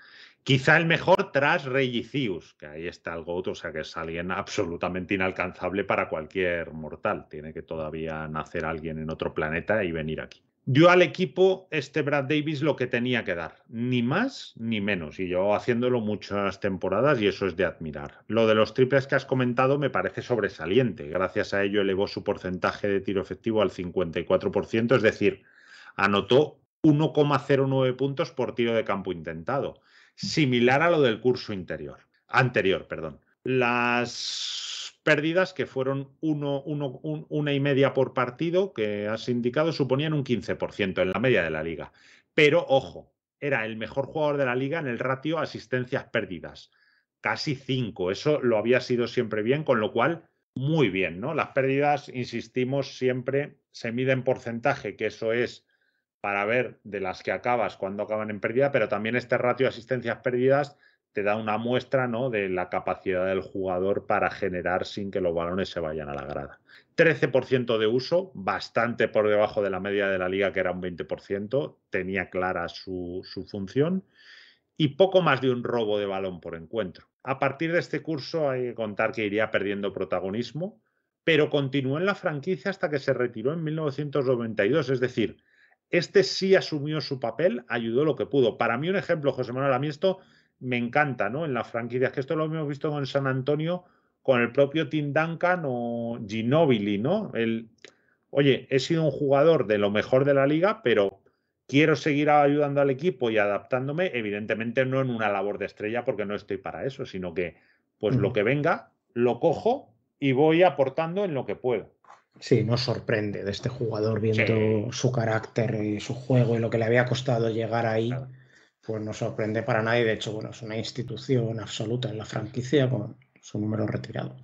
Speaker 2: quizá el mejor tras Regicius, que ahí está algo otro, o sea que es alguien absolutamente inalcanzable para cualquier mortal. Tiene que todavía nacer alguien en otro planeta y venir aquí dio al equipo este Brad Davis lo que tenía que dar, ni más ni menos, y yo haciéndolo muchas temporadas y eso es de admirar. Lo de los triples que has comentado me parece sobresaliente, gracias a ello elevó su porcentaje de tiro efectivo al 54%, es decir, anotó 1,09 puntos por tiro de campo intentado, similar a lo del curso interior, anterior, perdón. Las pérdidas que fueron uno, una y media por partido, que has indicado, suponían un 15% en la media de la liga. Pero ojo, era el mejor jugador de la liga en el ratio asistencias pérdidas, casi 5. Eso lo había sido siempre bien, con lo cual, muy bien, ¿no? Las pérdidas, insistimos, siempre se miden porcentaje, que eso es para ver de las que acabas cuando acaban en pérdida, pero también este ratio asistencias pérdidas te da una muestra ¿no? de la capacidad del jugador para generar sin que los balones se vayan a la grada. 13% de uso, bastante por debajo de la media de la liga, que era un 20%, tenía clara su, su función, y poco más de un robo de balón por encuentro. A partir de este curso hay que contar que iría perdiendo protagonismo, pero continuó en la franquicia hasta que se retiró en 1992, es decir, este sí asumió su papel, ayudó lo que pudo. Para mí un ejemplo, José Manuel Amiesto, me encanta, ¿no? En las franquicias, que esto lo hemos visto con San Antonio, con el propio Tim Duncan o Ginobili, ¿no? El, oye, he sido un jugador de lo mejor de la liga, pero quiero seguir ayudando al equipo y adaptándome, evidentemente no en una labor de estrella porque no estoy para eso, sino que pues lo que venga, lo cojo y voy aportando en lo que puedo.
Speaker 1: Sí, nos sorprende de este jugador viendo su carácter y su juego y lo que le había costado llegar ahí pues no sorprende para nadie. De hecho, bueno, es una institución absoluta en la franquicia con su número retirado.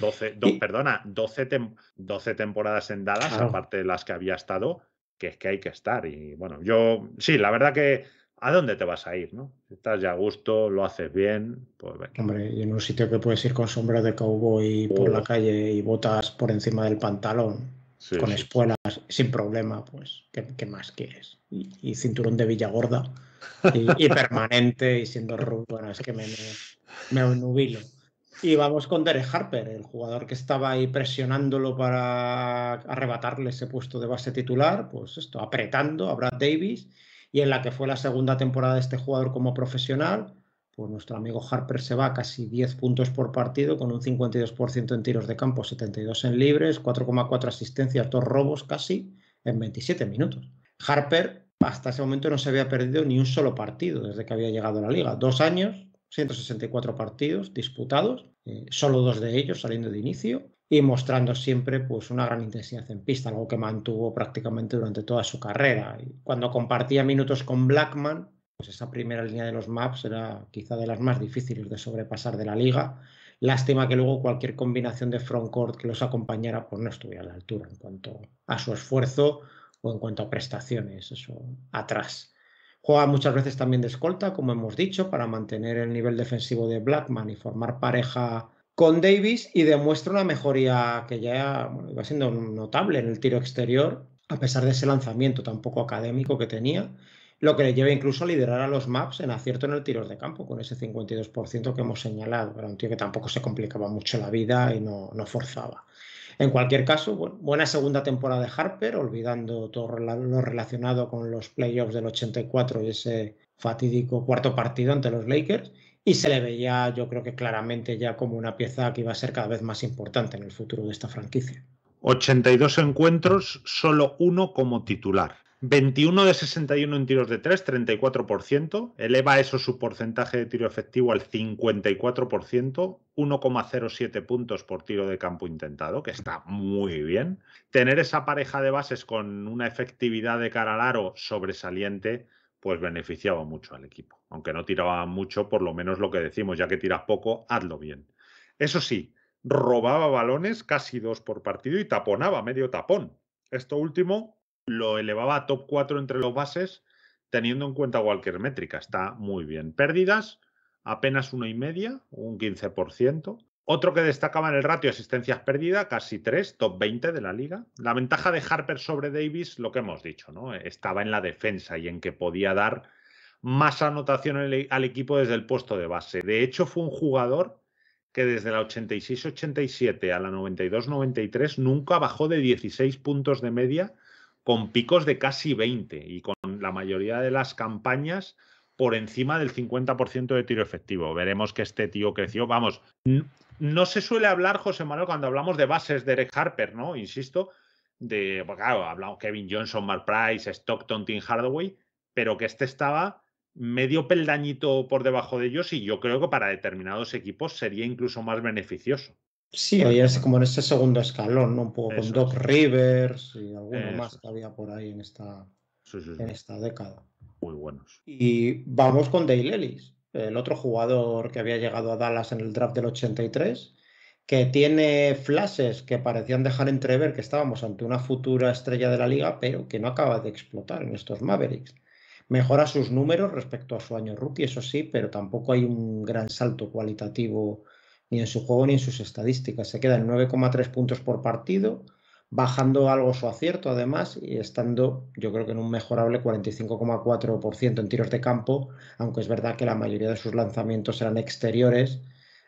Speaker 2: 12, perdona, 12, temporadas en Dallas, aparte de las que había estado, que es que hay que estar. Y bueno, yo, sí, la verdad que ¿a dónde te vas a ir? ¿no? estás ya a gusto, lo haces bien,
Speaker 1: pues Hombre, y en un sitio que puedes ir con sombrero de cowboy por la calle y botas por encima del pantalón, con espuelas, sin problema, pues, ¿qué, más quieres? Y, y cinturón de Villagorda y, permanente y siendo rubio. Bueno, es que me, me, Y vamos con Derek Harper, el jugador que estaba ahí presionándolo para arrebatarle ese puesto de base titular, pues esto, apretando a Brad Davis, y en la que fue la segunda temporada de este jugador como profesional, pues nuestro amigo Harper se va casi 10 puntos por partido, con un 52% en tiros de campo, 72 en libres, 4,4 asistencias, dos robos casi, en 27 minutos. Harper hasta ese momento no se había perdido ni un solo partido desde que había llegado a la liga. Dos años, 164 partidos disputados, eh, solo dos de ellos saliendo de inicio y mostrando siempre pues, una gran intensidad en pista, algo que mantuvo prácticamente durante toda su carrera. cuando compartía minutos con Blackman, pues esa primera línea de los maps era quizá de las más difíciles de sobrepasar de la liga. Lástima que luego cualquier combinación de frontcourt que los acompañara pues, no estuviera a la altura en cuanto a su esfuerzo o en cuanto a prestaciones, eso atrás. Juega muchas veces también de escolta, como hemos dicho, para mantener el nivel defensivo de Blackman y formar pareja con Davis y demuestra una mejoría que ya bueno, iba siendo notable en el tiro exterior, a pesar de ese lanzamiento tampoco académico que tenía, lo que le lleva incluso a liderar a los maps en acierto en el tiro de campo, con ese 52% que hemos señalado. Era un tío que tampoco se complicaba mucho la vida y no, no forzaba. En cualquier caso, buena segunda temporada de Harper, olvidando todo lo relacionado con los playoffs del 84 y ese fatídico cuarto partido ante los Lakers. Y se le veía, yo creo que claramente ya como una pieza que iba a ser cada vez más importante en el futuro de esta
Speaker 2: franquicia. 82 encuentros, solo uno como titular. 21 de 61 en tiros de 3, 34%. Eleva eso su porcentaje de tiro efectivo al 54%, 1,07 puntos por tiro de campo intentado, que está muy bien. Tener esa pareja de bases con una efectividad de cara al aro sobresaliente, pues beneficiaba mucho al equipo. Aunque no tiraba mucho, por lo menos lo que decimos, ya que tiras poco, hazlo bien. Eso sí, robaba balones casi dos por partido y taponaba medio tapón. Esto último lo elevaba a top 4 entre los bases, teniendo en cuenta cualquier métrica. Está muy bien. Pérdidas, apenas uno y media, un 15%. Otro que destacaba en el ratio asistencias perdida casi 3, top 20 de la liga. La ventaja de Harper sobre Davis, lo que hemos dicho, ¿no? Estaba en la defensa y en que podía dar más anotación al e-, equipo desde el puesto de base. De hecho, fue un jugador que desde la 86-87 a la 92-93 nunca bajó de 16 puntos de media con picos de casi 20 y con la mayoría de las campañas por encima del 50% de tiro efectivo. Veremos que este tío creció. Vamos, no se suele hablar, José Manuel, cuando hablamos de bases de Eric Harper, ¿no? Insisto, de, pues claro, hablamos Kevin Johnson, Mark Price, Stockton, Tim Hardaway, pero que este estaba medio peldañito por debajo de ellos y yo creo que para determinados equipos sería incluso más beneficioso.
Speaker 1: Sí, es como en ese segundo escalón, ¿no? Un poco con Doc Rivers
Speaker 2: y alguno más que había por ahí en esta, en
Speaker 1: esta década. Muy buenos. Y vamos con Dale Ellis, el otro jugador que había llegado a Dallas en el draft del 83, que tiene flashes que parecían dejar entrever que estábamos ante una futura estrella de la liga, pero que no acaba de explotar en estos Mavericks. Mejora sus números respecto a su año rookie, eso sí, pero tampoco hay un gran salto cualitativo ni en su juego ni en sus estadísticas. Se queda en 9,3 puntos por partido, bajando algo su acierto además y estando yo creo que en un mejorable 45,4% en tiros de campo, aunque es verdad que la mayoría de sus lanzamientos eran exteriores.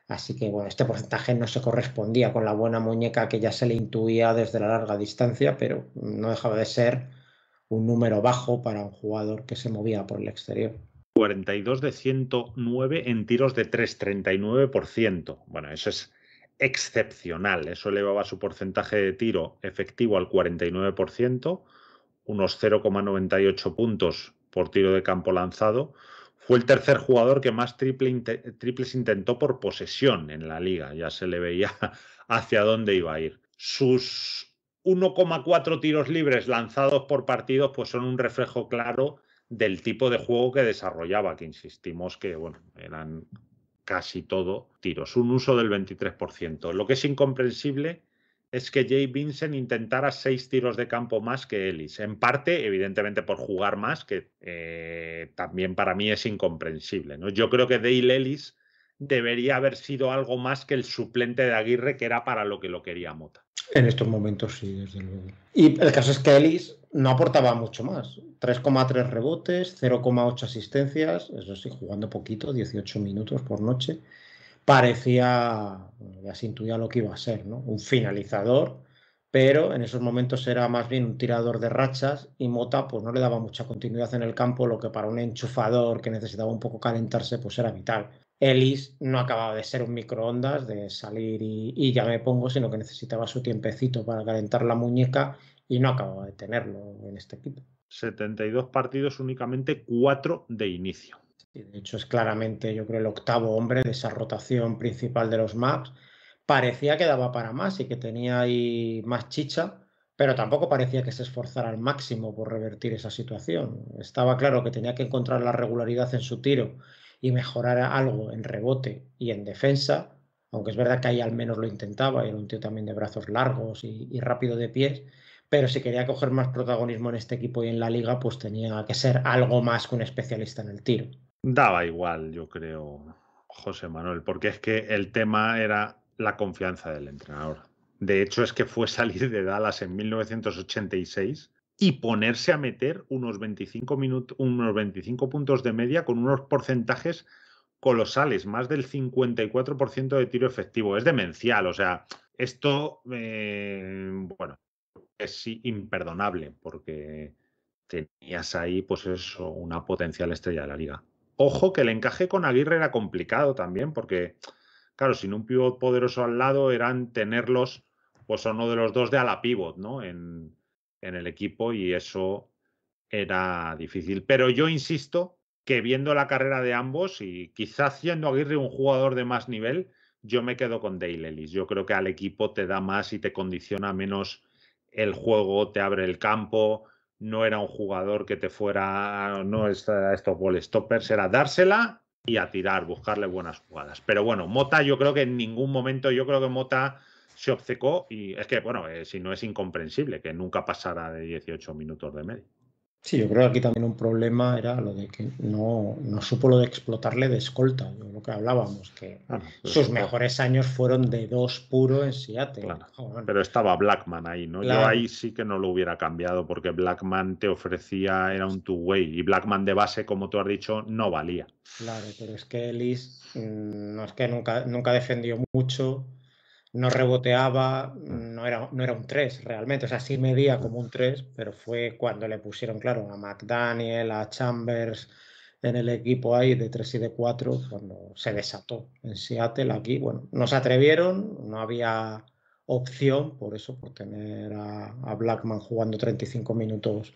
Speaker 1: Así que bueno, este porcentaje no se correspondía con la buena muñeca que ya se le intuía desde la larga distancia, pero no dejaba de ser un número bajo para un jugador que se movía por el exterior.
Speaker 2: 42 de 109 en tiros de 3, 39%. Bueno, eso es excepcional. Eso elevaba su porcentaje de tiro efectivo al 49%, unos 0,98 puntos por tiro de campo lanzado. Fue el tercer jugador que más triples intentó por posesión en la liga. Ya se le veía [LAUGHS] hacia dónde iba a ir. Sus 1,4 tiros libres lanzados por partidos pues son un reflejo claro del tipo de juego que desarrollaba, que insistimos que bueno, eran casi todo tiros, un uso del 23%. Lo que es incomprensible es que Jay Vincent intentara seis tiros de campo más que Ellis. En parte, evidentemente, por jugar más, que eh, también para mí es incomprensible. ¿no? Yo creo que Dale Ellis debería haber sido algo más que el suplente de Aguirre, que era para lo que lo quería Mota.
Speaker 1: En estos momentos sí, desde luego. Y el caso es que Ellis no aportaba mucho más. 3,3 rebotes, 0,8 asistencias, eso sí, jugando poquito, 18 minutos por noche. Parecía, ya se intuía lo que iba a ser, ¿no? Un finalizador, pero en esos momentos era más bien un tirador de rachas y Mota pues no le daba mucha continuidad en el campo, lo que para un enchufador que necesitaba un poco calentarse pues era vital. Ellis no acababa de ser un microondas, de salir y, ya me pongo, sino que necesitaba su tiempecito para calentar la muñeca y no acababa de tenerlo en este equipo.
Speaker 2: 72
Speaker 1: partidos, únicamente 4 de inicio. de hecho, es claramente, yo creo, el octavo hombre de esa rotación principal de los Maps. Parecía que daba para más y que tenía ahí más chicha, pero tampoco parecía que se esforzara al máximo por revertir esa situación. Estaba claro que tenía que encontrar la regularidad en su tiro y mejorara algo en rebote y en defensa, aunque es verdad que ahí al menos lo intentaba, era un tío también de brazos largos y, rápido de pies, pero si quería coger más protagonismo en este equipo y en la liga, pues tenía que ser algo más que un especialista en el tiro.
Speaker 2: Daba igual, yo creo, José Manuel, porque es que el tema era la confianza del entrenador. De hecho, es que fue salir de Dallas en 1986 y ponerse a meter unos 25, minutos, unos 25 puntos de media con unos porcentajes colosales, más del 54% de tiro efectivo. Es demencial, o sea, esto, eh, bueno, es imperdonable porque tenías ahí, pues eso, una potencial estrella de la liga. Ojo que el encaje con Aguirre era complicado también porque, claro, sin un pivot poderoso al lado eran tenerlos, pues uno de los dos de la pivot, ¿no? En, en el equipo y eso era difícil. Pero yo insisto que viendo la carrera de ambos y quizás siendo Aguirre un jugador de más nivel, yo me quedo con Dale Ellis. Yo creo que al equipo te da más y te condiciona menos el juego, te abre el campo. No era un jugador que te fuera, ah, no ah, estos ball stoppers, era dársela y a tirar, buscarle buenas jugadas. Pero bueno, Mota, yo creo que en ningún momento, yo creo que Mota se obcecó y es que, bueno, eh, si no es incomprensible que nunca pasara de 18 minutos de medio
Speaker 1: Sí, yo creo que aquí también un problema era lo de que no, no supo lo de explotarle de escolta, lo que hablábamos, que sus mejores años fueron de dos puro en
Speaker 2: Seattle. Pero estaba Blackman ahí, ¿no? Yo ahí sí que no lo hubiera cambiado porque Blackman te ofrecía, era un two-way y Blackman de base, como tú has dicho, no valía.
Speaker 1: Claro, pero es que Ellis mm, no es que nunca, nunca defendió mucho no reboteaba, mm. no era, no era un 3 realmente, o sea, sí medía como un 3, pero fue cuando le pusieron, claro, a McDaniel, a Chambers en el equipo ahí de 3 y de 4, cuando se desató en Seattle aquí, bueno, no se atrevieron, no había opción, por eso, por tener a, Blackman jugando 35 minutos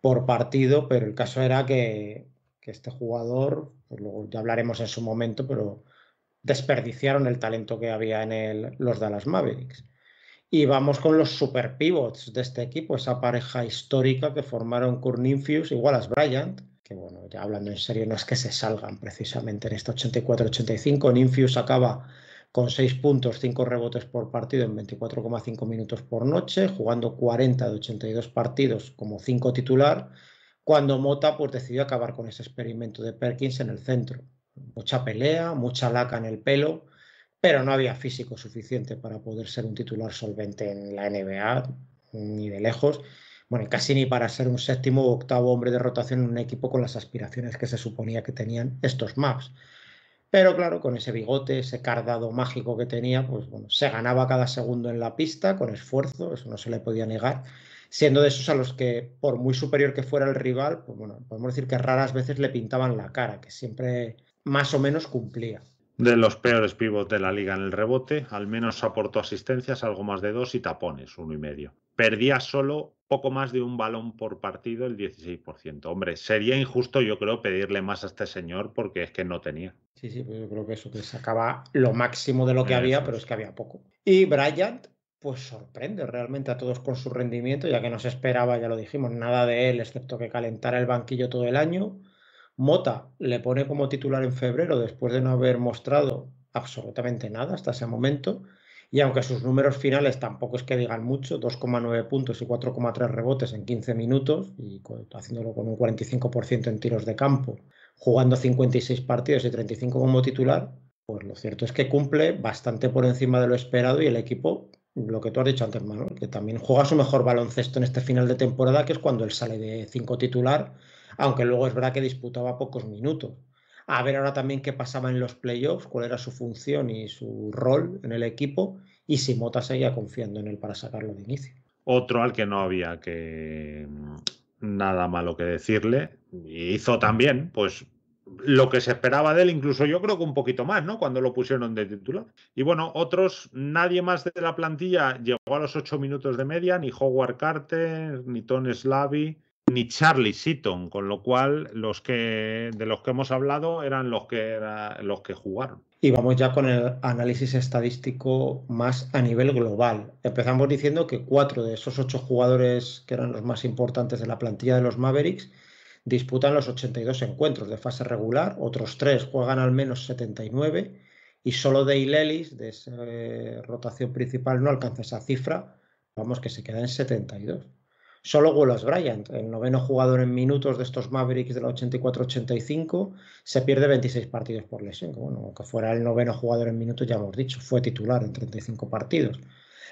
Speaker 1: por partido, pero el caso era que, que este jugador, pues luego ya hablaremos en su momento, pero desperdiciaron el talento que había en los Dallas Mavericks. Y vamos con los super pivots de este equipo, esa pareja histórica que formaron Curninfius y Wallace Bryant, que bueno, ya hablando en serio, no es que se salgan precisamente en este 84-85. Ninfius acaba con 6 puntos, 5 rebotes por partido en 24,5 minutos por noche, jugando 40 de 82 partidos como 5 titular, cuando Mota pues, decidió acabar con ese experimento de Perkins en el centro mucha pelea, mucha laca en el pelo, pero no había físico suficiente para poder ser un titular solvente en la NBA, ni de lejos. Bueno, casi ni para ser un séptimo o octavo hombre de rotación en un equipo con las aspiraciones que se suponía que tenían estos maps. Pero claro, con ese bigote, ese cardado mágico que tenía, pues bueno, se ganaba cada segundo en la pista con esfuerzo, eso no se le podía negar. Siendo de esos a los que, por muy superior que fuera el rival, pues bueno, podemos decir que raras veces le pintaban la cara, que siempre más o menos cumplía.
Speaker 2: De los peores pivots de la liga en el rebote, al menos aportó asistencias, algo más de dos y tapones, uno y medio. Perdía solo poco más de un balón por partido, el 16%. Hombre, sería injusto, yo creo, pedirle más a este señor porque es que no tenía. Sí, sí, pues yo creo que eso, que
Speaker 1: sacaba lo máximo de lo que había, pero es que había poco. Y Bryant, pues sorprende realmente a todos con su rendimiento, ya que no se esperaba, ya lo dijimos, nada de él, excepto que calentara el banquillo todo el año. Mota le pone como titular en febrero después de no haber mostrado absolutamente nada hasta ese momento. Y aunque sus números finales tampoco es que digan mucho, 2,9 puntos y 4,3 rebotes en 15 minutos, y haciéndolo con un 45% en tiros de campo, jugando 56 partidos y 35 como titular, pues lo cierto es que cumple bastante por encima de lo esperado y el equipo, lo que tú has dicho antes, Manuel, que también juega su mejor baloncesto en este final de temporada, que es cuando él sale de 5 titular aunque luego es verdad que disputaba pocos minutos. A ver ahora también qué pasaba en los playoffs, cuál era su función y su rol en el equipo y si Mota seguía confiando en él para sacarlo
Speaker 2: de inicio. Otro al que no había que mm, nada malo que decirle, hizo también, pues lo que se esperaba de él, incluso yo creo que un poquito más, ¿no? Cuando lo pusieron de titular. Y bueno, otros, nadie más de la plantilla llegó a los ocho minutos de media, ni Howard Carter, ni Tony Slavi, ni Charlie Seaton, con lo cual los que de los que hemos hablado eran los que los que jugaron. Y
Speaker 1: vamos ya con el análisis estadístico más a nivel global. Empezamos diciendo que cuatro de esos ocho jugadores que eran los más importantes de la plantilla de los Mavericks disputan los 82 encuentros de fase regular, otros tres juegan al menos 79 y solo Dale de esa eh, rotación principal no alcanza esa cifra, vamos que se queda en 72. Solo Wallace Bryant, el noveno jugador en minutos de estos Mavericks de la 84-85, se pierde 26 partidos por lesión. Bueno, aunque fuera el noveno jugador en minutos, ya hemos dicho, fue titular en 35 partidos.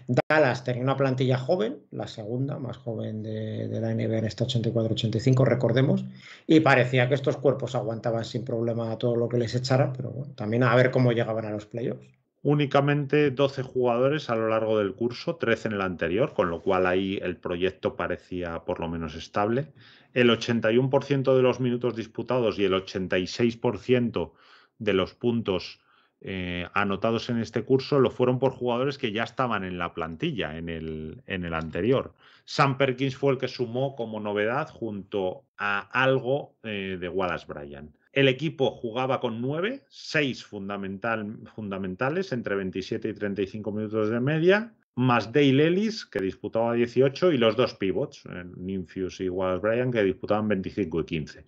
Speaker 1: Dallas tenía una plantilla joven, la segunda más joven de, la NBA en esta 84-85, recordemos, y parecía que estos cuerpos aguantaban sin problema todo lo que les echara, pero bueno, también a ver cómo
Speaker 2: llegaban a los playoffs únicamente 12 jugadores a lo largo del curso, 13 en el anterior, con lo cual ahí el proyecto parecía por lo menos estable. El 81% de los minutos disputados y el 86% de los puntos eh, anotados en este curso lo fueron por jugadores que ya estaban en la plantilla en el, en el anterior. Sam Perkins fue el que sumó como novedad junto a algo eh, de Wallace Bryan. El equipo jugaba con nueve, seis fundamental, fundamentales, entre 27 y 35 minutos de media, más Dale Ellis, que disputaba 18, y los dos pivots, Nymphius y Wallace Bryan, que disputaban 25 y 15.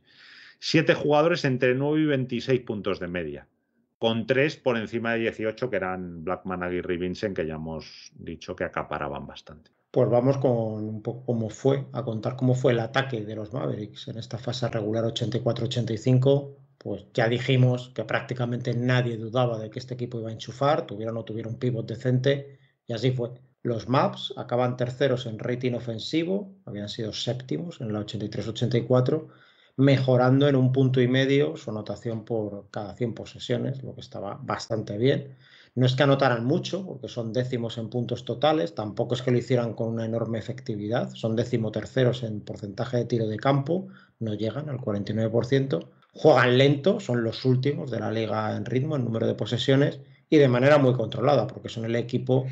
Speaker 2: Siete jugadores entre 9 y 26 puntos de media, con tres por encima de 18, que eran Blackman, Aguirre y Vincent, que ya hemos dicho que acaparaban bastante
Speaker 1: pues vamos con un poco cómo fue, a contar cómo fue el ataque de los Mavericks en esta fase regular 84-85. Pues ya dijimos que prácticamente nadie dudaba de que este equipo iba a enchufar, tuviera o no tuviera un pivot decente, y así fue. Los Maps acaban terceros en rating ofensivo, habían sido séptimos en la 83-84, mejorando en un punto y medio su anotación por cada 100 posesiones, lo que estaba bastante bien. No es que anotaran mucho, porque son décimos en puntos totales, tampoco es que lo hicieran con una enorme efectividad, son décimo terceros en porcentaje de tiro de campo, no llegan al 49%, juegan lento, son los últimos de la liga en ritmo, en número de posesiones y de manera muy controlada, porque son el equipo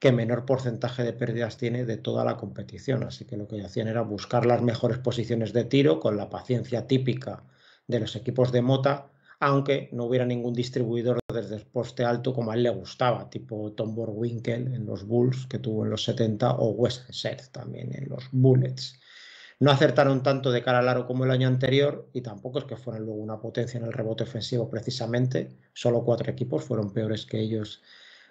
Speaker 1: que menor porcentaje de pérdidas tiene de toda la competición. Así que lo que hacían era buscar las mejores posiciones de tiro con la paciencia típica de los equipos de mota aunque no hubiera ningún distribuidor desde el poste alto como a él le gustaba, tipo Tom Borwinkel en los Bulls que tuvo en los 70 o West Seth también en los Bullets. No acertaron tanto de cara al aro como el año anterior y tampoco es que fueran luego una potencia en el rebote ofensivo precisamente, solo cuatro equipos fueron peores que ellos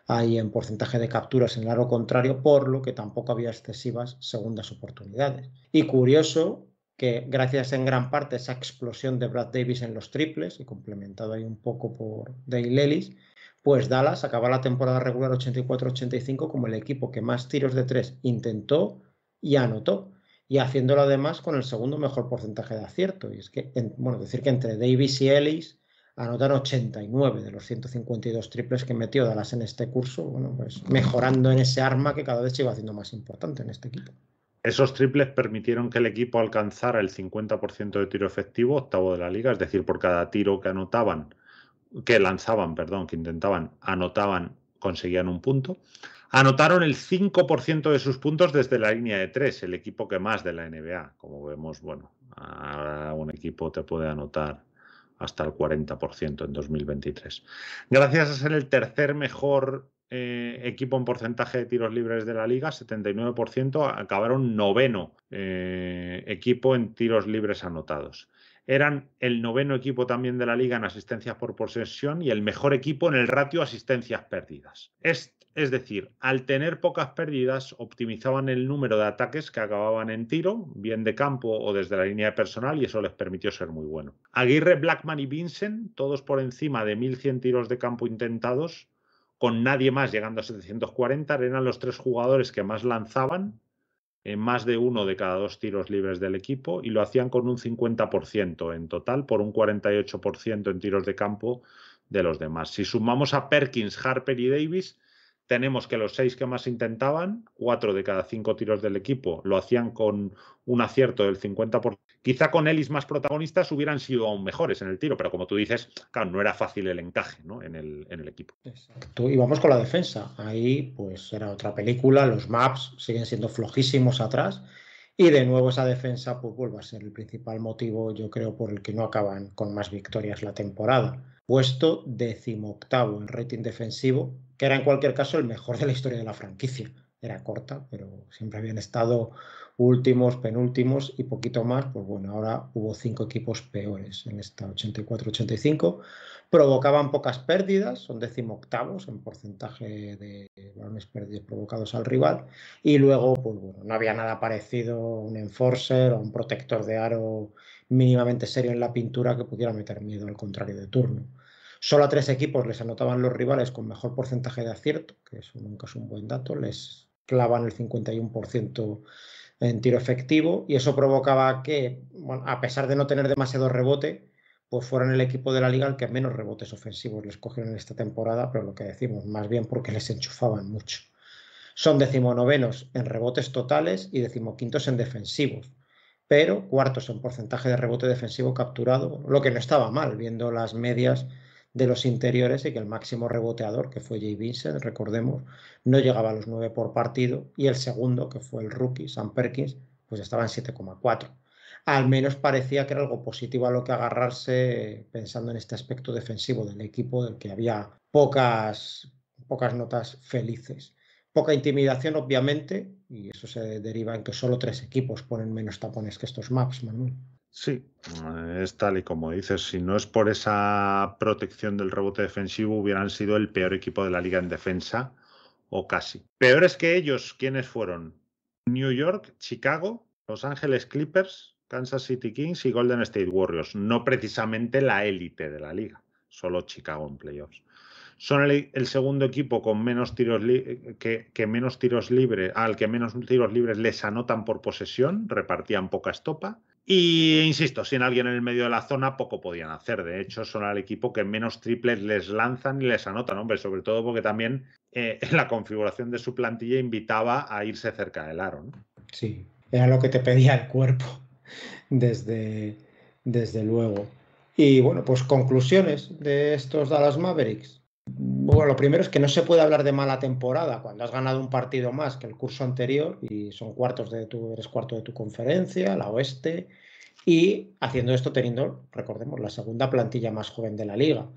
Speaker 1: ahí en porcentaje de capturas en el aro contrario, por lo que tampoco había excesivas segundas oportunidades. Y curioso, que gracias en gran parte a esa explosión de Brad Davis en los triples y complementado ahí un poco por Dale Ellis, pues Dallas acaba la temporada regular 84-85 como el equipo que más tiros de tres intentó y anotó, y haciéndolo además con el segundo mejor porcentaje de acierto. Y es que, bueno, decir que entre Davis y Ellis anotaron 89 de los 152 triples que metió Dallas en este curso, bueno, pues mejorando en ese arma que cada vez se iba haciendo más
Speaker 2: importante en este equipo. Esos triples permitieron que el equipo alcanzara el 50% de tiro efectivo, octavo de la liga, es decir, por cada tiro que anotaban, que lanzaban, perdón, que intentaban, anotaban, conseguían un punto. Anotaron el 5% de sus puntos desde la línea de 3, el equipo que más de la NBA. Como vemos, bueno, ahora un equipo te puede anotar hasta el 40% en 2023. Gracias a ser el tercer mejor eh, equipo en porcentaje de tiros libres de la liga, 79%, acabaron noveno eh, equipo en tiros libres anotados. Eran el noveno equipo también de la liga en asistencias por posesión y el mejor equipo en el ratio asistencias perdidas. Es, decir, al tener pocas pérdidas, optimizaban el número de ataques que acababan en tiro, bien de campo o desde la línea de personal, y eso les permitió ser muy bueno. Aguirre, Blackman y Vincent, todos por encima de 1.100 tiros de campo intentados, con nadie más llegando a 740, eran los tres jugadores que más lanzaban, en eh, más de uno de cada dos tiros libres del equipo, y lo hacían con un 50% en total, por un 48% en tiros de campo de los demás. Si sumamos a Perkins, Harper y Davis, tenemos que los seis que más intentaban, cuatro de cada cinco tiros del equipo, lo hacían con un acierto del 50%, Quizá con Ellis más protagonistas hubieran sido aún mejores en el tiro, pero como tú dices, claro, no era fácil el encaje ¿no? en, el, en el equipo.
Speaker 1: Exacto. Y vamos con la defensa. Ahí pues era otra película, los maps siguen siendo flojísimos atrás. Y de nuevo esa defensa pues vuelve a ser el principal motivo, yo creo, por el que no acaban con más victorias la temporada. Puesto decimoctavo en rating defensivo, que era en cualquier caso el mejor de la historia de la franquicia. Era corta, pero siempre habían estado últimos, penúltimos y poquito más, pues bueno, ahora hubo cinco equipos peores en esta 84-85. Provocaban pocas pérdidas, son decimoctavos en porcentaje de balones perdidos provocados al rival. Y luego, pues bueno, no había nada parecido un enforcer o un protector de aro mínimamente serio en la pintura que pudiera meter miedo al contrario de turno. Solo a tres equipos les anotaban los rivales con mejor porcentaje de acierto, que eso nunca es un buen dato, les clavan el 51% en tiro efectivo y eso provocaba que, a pesar de no tener demasiado rebote, pues fueron el equipo de la liga al que menos rebotes ofensivos les cogieron en esta temporada, pero lo que decimos, más bien porque les enchufaban mucho. Son decimonovenos en rebotes totales y decimoquintos en defensivos, pero cuartos en porcentaje de rebote defensivo capturado, lo que no estaba mal, viendo las medias de los interiores y que el máximo reboteador, que fue Jay Vincent, recordemos, no llegaba a los 9 por partido y el segundo, que fue el rookie, Sam Perkins, pues estaba en 7,4. Al menos parecía que era algo positivo a lo que agarrarse pensando en este aspecto defensivo del equipo del que había pocas, pocas notas felices. Poca intimidación, obviamente, y eso se deriva en que solo tres equipos ponen menos tapones que estos maps, Manuel. Sí,
Speaker 2: mm, es tal y como dices, si no es por esa protección del rebote defensivo, hubieran sido el peor equipo de la liga en defensa, o casi. Peores que ellos, ¿quiénes fueron? New York, Chicago, Los Ángeles Clippers, Kansas City Kings y Golden State Warriors. No precisamente la élite de la liga, solo Chicago en playoffs. Son el, segundo equipo con menos tiros eh, que, menos tiros libres, al que menos tiros libres les anotan por posesión, repartían poca estopa y insisto, sin alguien en el medio de la zona poco podían hacer. De hecho, son al equipo que menos triples les lanzan y les anotan, hombre, sobre todo porque también eh, [LAUGHS] la configuración de su plantilla invitaba a irse cerca del aro. ¿no?
Speaker 1: Sí, era lo que te pedía el cuerpo, [LAUGHS] desde, desde luego. Y bueno, pues conclusiones de estos Dallas Mavericks. Pues bueno, lo primero es que no se puede hablar de mala temporada cuando has ganado un partido más que el curso anterior y son cuartos de tu, eres cuarto de tu conferencia, la oeste, y haciendo esto teniendo, recordemos, la segunda plantilla más joven de la liga.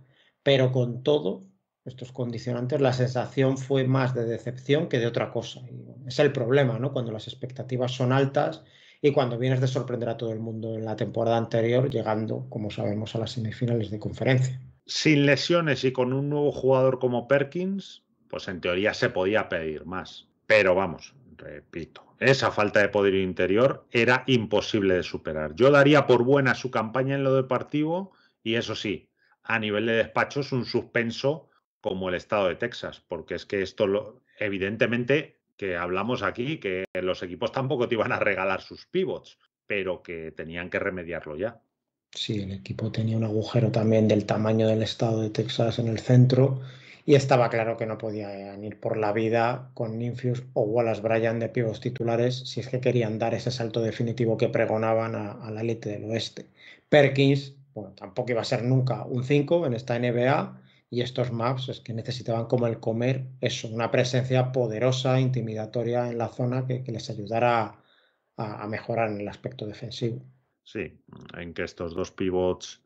Speaker 1: Pero con todo, estos condicionantes, la sensación fue más de decepción que de otra cosa. es el problema, ¿no? Cuando las expectativas son altas y cuando vienes de sorprender a todo el mundo en la temporada anterior,
Speaker 2: llegando, como sabemos, a las semifinales de conferencia sin lesiones y con un nuevo jugador como Perkins, pues en teoría se podía pedir más. Pero vamos, repito, esa falta de poder interior era imposible de superar. Yo daría por buena su campaña en lo deportivo y eso sí, a nivel de despachos un suspenso como el estado de Texas, porque es que esto lo, evidentemente que hablamos aquí que los equipos tampoco te iban a regalar sus pivots, pero que tenían que remediarlo ya.
Speaker 1: Sí, el equipo tenía un agujero también del tamaño del estado de Texas en el centro y estaba claro que no podían ir por la vida con Ninfius o Wallace Bryan de pibos titulares si es que querían dar ese salto definitivo que pregonaban a, la élite del oeste. Perkins, bueno, tampoco iba a ser nunca un 5 en esta NBA y estos maps es que necesitaban como el comer eso, una presencia poderosa, intimidatoria en la zona que, les ayudara a mejorar en el aspecto defensivo.
Speaker 2: Sí, mm, en que estos dos pivots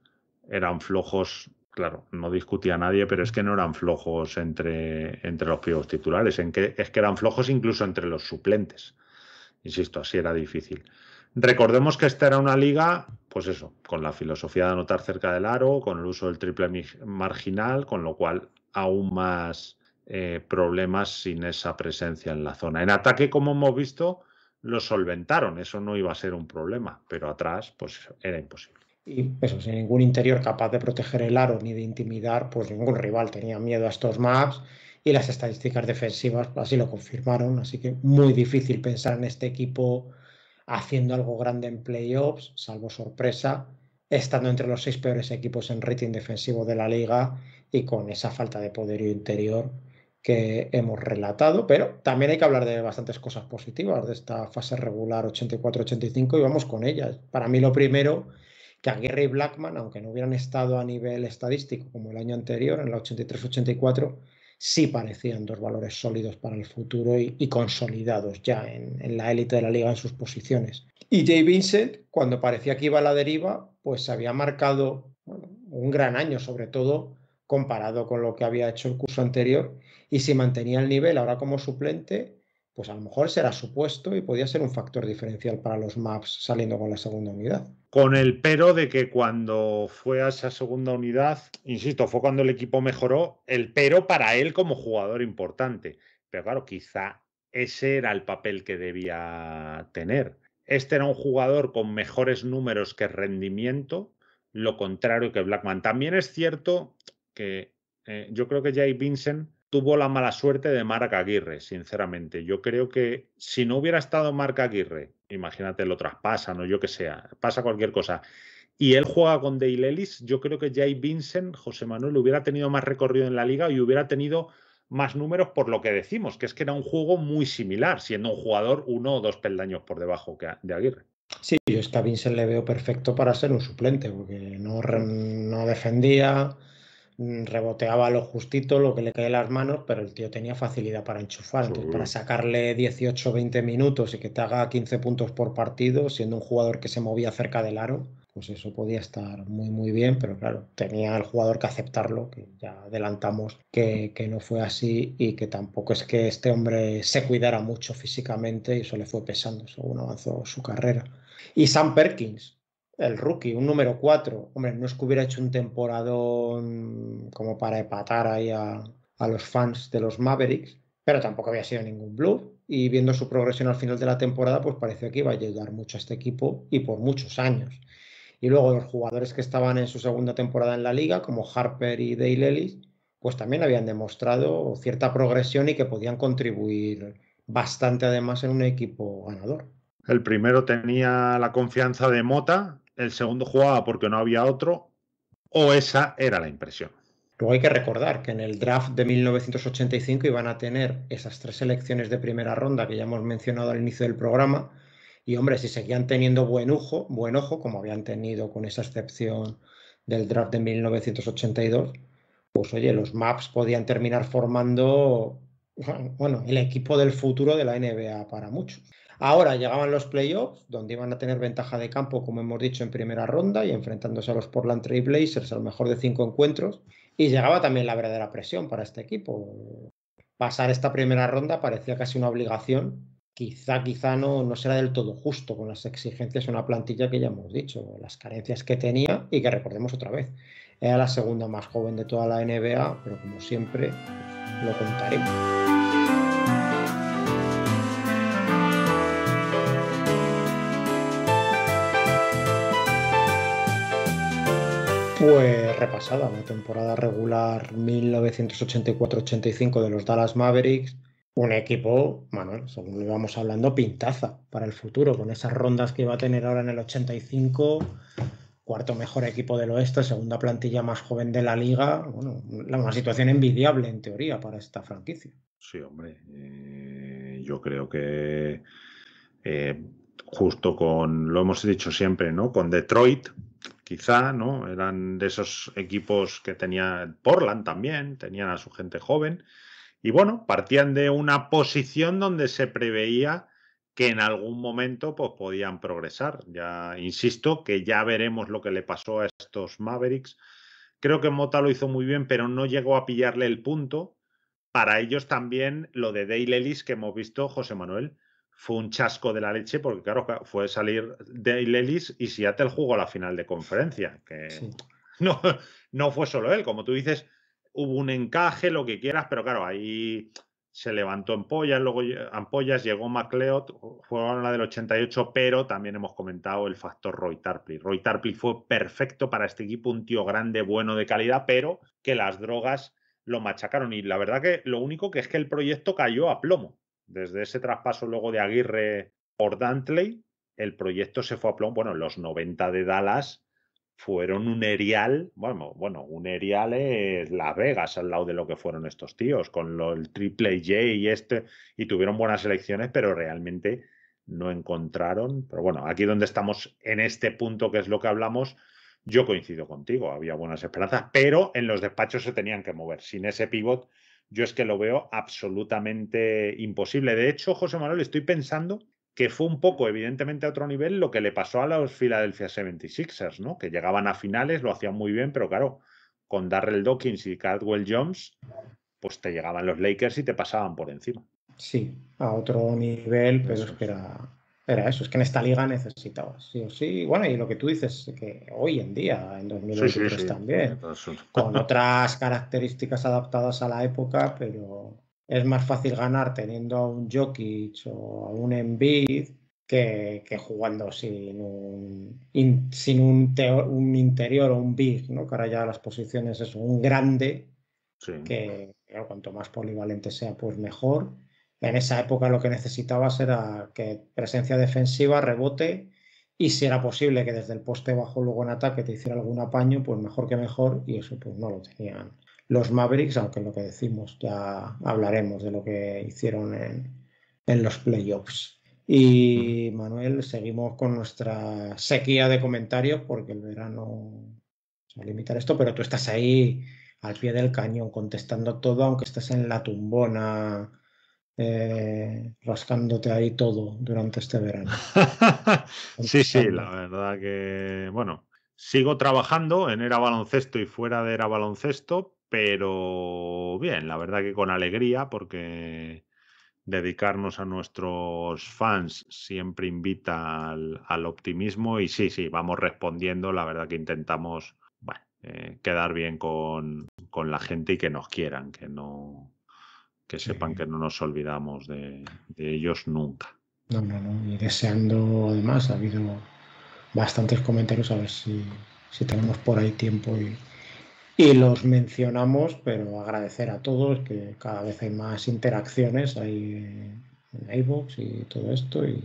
Speaker 2: eran flojos, claro, no discutía nadie, pero es que no eran flojos entre, los pivots titulares, en que, es que eran flojos incluso entre los suplentes. Insisto, así era difícil. Recordemos que esta era una liga, pues eso, con la filosofía de anotar cerca del aro, con el uso del triple marginal, con lo cual aún más eh, problemas sin esa presencia en la zona. En ataque, como hemos visto, lo solventaron, eso no iba a ser un problema, pero atrás pues era imposible.
Speaker 1: Y eso, sin ningún interior capaz de proteger el aro ni de intimidar, pues ningún rival tenía miedo a estos maps y las estadísticas defensivas así lo confirmaron, así que muy difícil pensar en este equipo haciendo algo grande en playoffs, salvo sorpresa, estando entre los seis peores equipos en rating defensivo de la liga y con esa falta de poder interior que hemos relatado, pero también hay que hablar de bastantes cosas positivas de esta fase regular 84-85 y vamos con ellas. Para mí lo primero, que Aguirre y Blackman, aunque no hubieran estado a nivel estadístico como el año anterior, en la 83-84, sí parecían dos valores sólidos para el futuro y, consolidados ya en, la élite de la liga en sus posiciones. Y Jay Vincent, cuando parecía que iba a la deriva, pues se había marcado un gran año, sobre todo comparado con lo que había hecho el curso anterior y si mantenía el nivel ahora como suplente, pues a lo mejor será su puesto y podía
Speaker 2: ser un factor diferencial para los maps saliendo con la segunda unidad. Con el pero de que cuando fue a esa segunda unidad, insisto, fue cuando el equipo mejoró, el pero para él como jugador importante. Pero claro, quizá ese era el papel que debía tener. Este era un jugador con mejores números que rendimiento, lo contrario que Blackman. También es cierto que eh, yo creo que Jay Vincent tuvo la mala suerte de Marc Aguirre, sinceramente. Yo creo que si no hubiera estado Marc Aguirre, imagínate, lo traspasan o yo que sea, pasa cualquier cosa, y él juega con Dale Ellis, yo creo que Jay Vincent, José Manuel, hubiera tenido más recorrido en la liga y hubiera tenido más números por lo que decimos, que es que era un juego muy similar, siendo un jugador uno o dos peldaños por debajo de Aguirre.
Speaker 1: Sí, yo es Vincent le veo perfecto para ser un suplente, porque no defendía, Mm, reboteaba lo justito, lo que le caía en las manos, pero el tío tenía facilidad para enchufar. para sacarle 18, 20 minutos y que te haga 15 puntos por partido, siendo un jugador que se movía cerca del aro, pues eso podía estar muy, muy bien, pero claro, tenía el jugador que aceptarlo, que ya adelantamos que, que no fue así y que tampoco es que este hombre se cuidara mucho físicamente y eso le fue pesando según avanzó su carrera. Y Sam Perkins, el rookie, un número 4. Hombre, no es que hubiera hecho un temporadón como para empatar ahí a, los fans de los Mavericks, pero tampoco había sido ningún bluff. Y viendo su progresión al final de la temporada, pues pareció que iba a ayudar mucho a este equipo y por muchos años. Y luego los jugadores que estaban en su segunda temporada en la liga, como Harper y Dale pues también habían demostrado cierta progresión y que podían contribuir bastante además en un equipo
Speaker 2: ganador. El primero tenía la confianza de Mota, el segundo jugaba porque no había otro, o esa era la impresión. Luego hay que recordar que en el draft de
Speaker 1: 1985 iban a tener esas tres selecciones de primera ronda que ya hemos mencionado al inicio del programa. Y hombre, si seguían teniendo buen ojo, buen ojo como habían tenido con esa excepción del draft de 1982, pues oye, los maps podían terminar formando, bueno, el equipo del futuro de la NBA para muchos. Ahora llegaban los playoffs, donde iban a tener ventaja de campo, como hemos dicho, en primera ronda y enfrentándose a los Portland Trail Blazers a lo mejor de cinco encuentros. Y llegaba también la verdadera presión para este equipo. Pasar esta primera ronda parecía casi una obligación. Quizá, quizá no, no será del todo justo con las exigencias de una plantilla que ya hemos dicho, las carencias que tenía y que recordemos otra vez. Era la segunda más joven de toda la NBA, pero como siempre, lo contaremos. Pues repasada, la temporada regular 1984-85 de los Dallas Mavericks, un equipo, bueno, según íbamos hablando, pintaza para el futuro, con esas rondas que iba a tener ahora en el 85, cuarto mejor equipo del oeste, segunda plantilla más joven de la liga, bueno, una situación envidiable
Speaker 2: en teoría para esta franquicia. Sí, hombre, eh, yo creo que eh, justo con, lo hemos dicho siempre, ¿no? Con Detroit, quizá, ¿no? Eran de esos equipos que tenía Portland también, tenían a su gente joven. Y bueno, partían de una posición donde se preveía que en algún momento pues, podían progresar. Ya insisto que ya veremos lo que le pasó a estos Mavericks. Creo que Mota lo hizo muy bien, pero no llegó a pillarle el punto. Para ellos también lo de Dale Ellis que hemos visto, José Manuel, fue un chasco de la leche porque, claro, fue salir de Lelis y Seattle jugó la final de conferencia. Que [LAUGHS] no, no fue solo él, como tú dices, hubo un encaje, lo que quieras, pero claro, ahí se levantó Ampollas, luego Ampollas, llegó macleod jugaron la del 88, pero también hemos comentado el factor Roy Tarpley. Roy Tarpley fue perfecto para este equipo, un tío grande, bueno, de calidad, pero que las drogas lo machacaron. Y la verdad que lo único que es que el proyecto cayó a plomo. Desde ese traspaso luego de Aguirre por Dantley, el proyecto se fue a plomo. Bueno, los 90 de Dallas fueron un erial, bueno, bueno, un erial es Las Vegas al lado de lo que fueron estos tíos, con el triple J y este, y tuvieron buenas elecciones, pero realmente no encontraron. Pero bueno, aquí donde estamos en este punto que es lo que hablamos, yo coincido contigo, había buenas esperanzas, pero en los despachos se tenían que mover. Sin ese pivot yo es que lo veo absolutamente imposible. De hecho, José Manuel, estoy pensando que fue un poco, evidentemente, a otro nivel lo que le pasó a los Philadelphia 76ers, ¿no? Que llegaban a finales, lo hacían muy bien, pero claro, con Darrell Dawkins y Caldwell Jones, pues te llegaban los Lakers y te pasaban por encima.
Speaker 1: Sí, a otro nivel, pero es que era era eso, es que en esta liga necesitabas, sí sí. Bueno, y lo que tú dices, que hoy en día, en 2023 también, con [LAUGHS] otras características adaptadas a la época, pero es más fácil ganar teniendo a un Jokic o a un Embiid que, que jugando sin un, interior o un big, ¿no? Que ahora ya las posiciones es un grande, que cuanto más polivalente sea, pues mejor. En esa época lo que necesitabas era que presencia defensiva, rebote y si era posible que desde el poste bajo luego en ataque te hiciera algún apaño, pues mejor que mejor y eso pues no lo tenían los Mavericks, aunque lo que decimos ya hablaremos de lo que hicieron en, en los playoffs. Y Manuel, seguimos con nuestra sequía de comentarios porque el verano se va a limitar esto, pero tú estás ahí al pie del cañón contestando todo, aunque estés en la tumbona eh, rascándote ahí todo durante
Speaker 2: este verano. [LAUGHS] sí, sí, la verdad que, bueno, sigo trabajando en Era Baloncesto y fuera de Era Baloncesto, pero bien, la verdad que con alegría porque dedicarnos a nuestros fans siempre invita al, optimismo y sí, sí, vamos respondiendo, la verdad que intentamos eh, quedar bien con la gente y que nos quieran, que no, que sepan que no nos olvidamos de, ellos nunca. No, no,
Speaker 1: no. Y deseando, además, ha habido bastantes comentarios, a ver si, tenemos por ahí tiempo y, los mencionamos, pero agradecer a todos que cada vez hay más interacciones ahí en iVoox y todo esto y,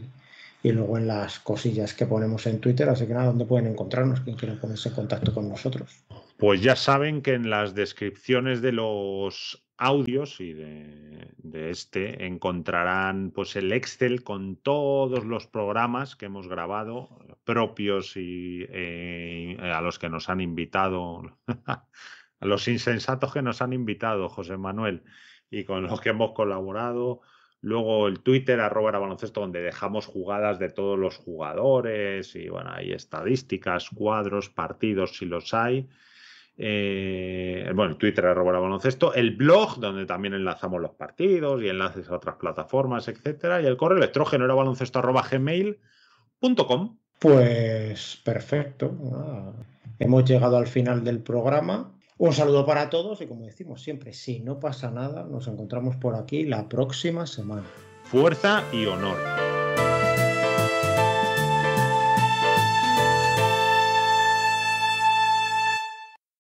Speaker 1: luego en las cosillas que ponemos en Twitter, así que nada, ¿dónde pueden encontrarnos? Quien quiera ponerse en contacto con nosotros.
Speaker 2: Pues ya saben que en las descripciones de los audios y de, este encontrarán pues el Excel con todos los programas que hemos grabado eh, propios y eh, eh, a los que nos han invitado [LAUGHS] a los insensatos que nos han invitado José Manuel y con los que hemos colaborado luego el Twitter arroba era baloncesto donde dejamos jugadas de todos los jugadores y bueno hay estadísticas cuadros partidos si los hay eh, bueno, Twitter baloncesto, el blog donde también enlazamos los partidos y enlaces a otras plataformas, etcétera, y el correo electrógeno era baloncesto arroba Pues perfecto.
Speaker 1: hemos llegado al final
Speaker 2: del programa.
Speaker 1: Un saludo para todos y como decimos siempre, si no pasa nada, nos encontramos por aquí la próxima semana.
Speaker 2: Fuerza y honor.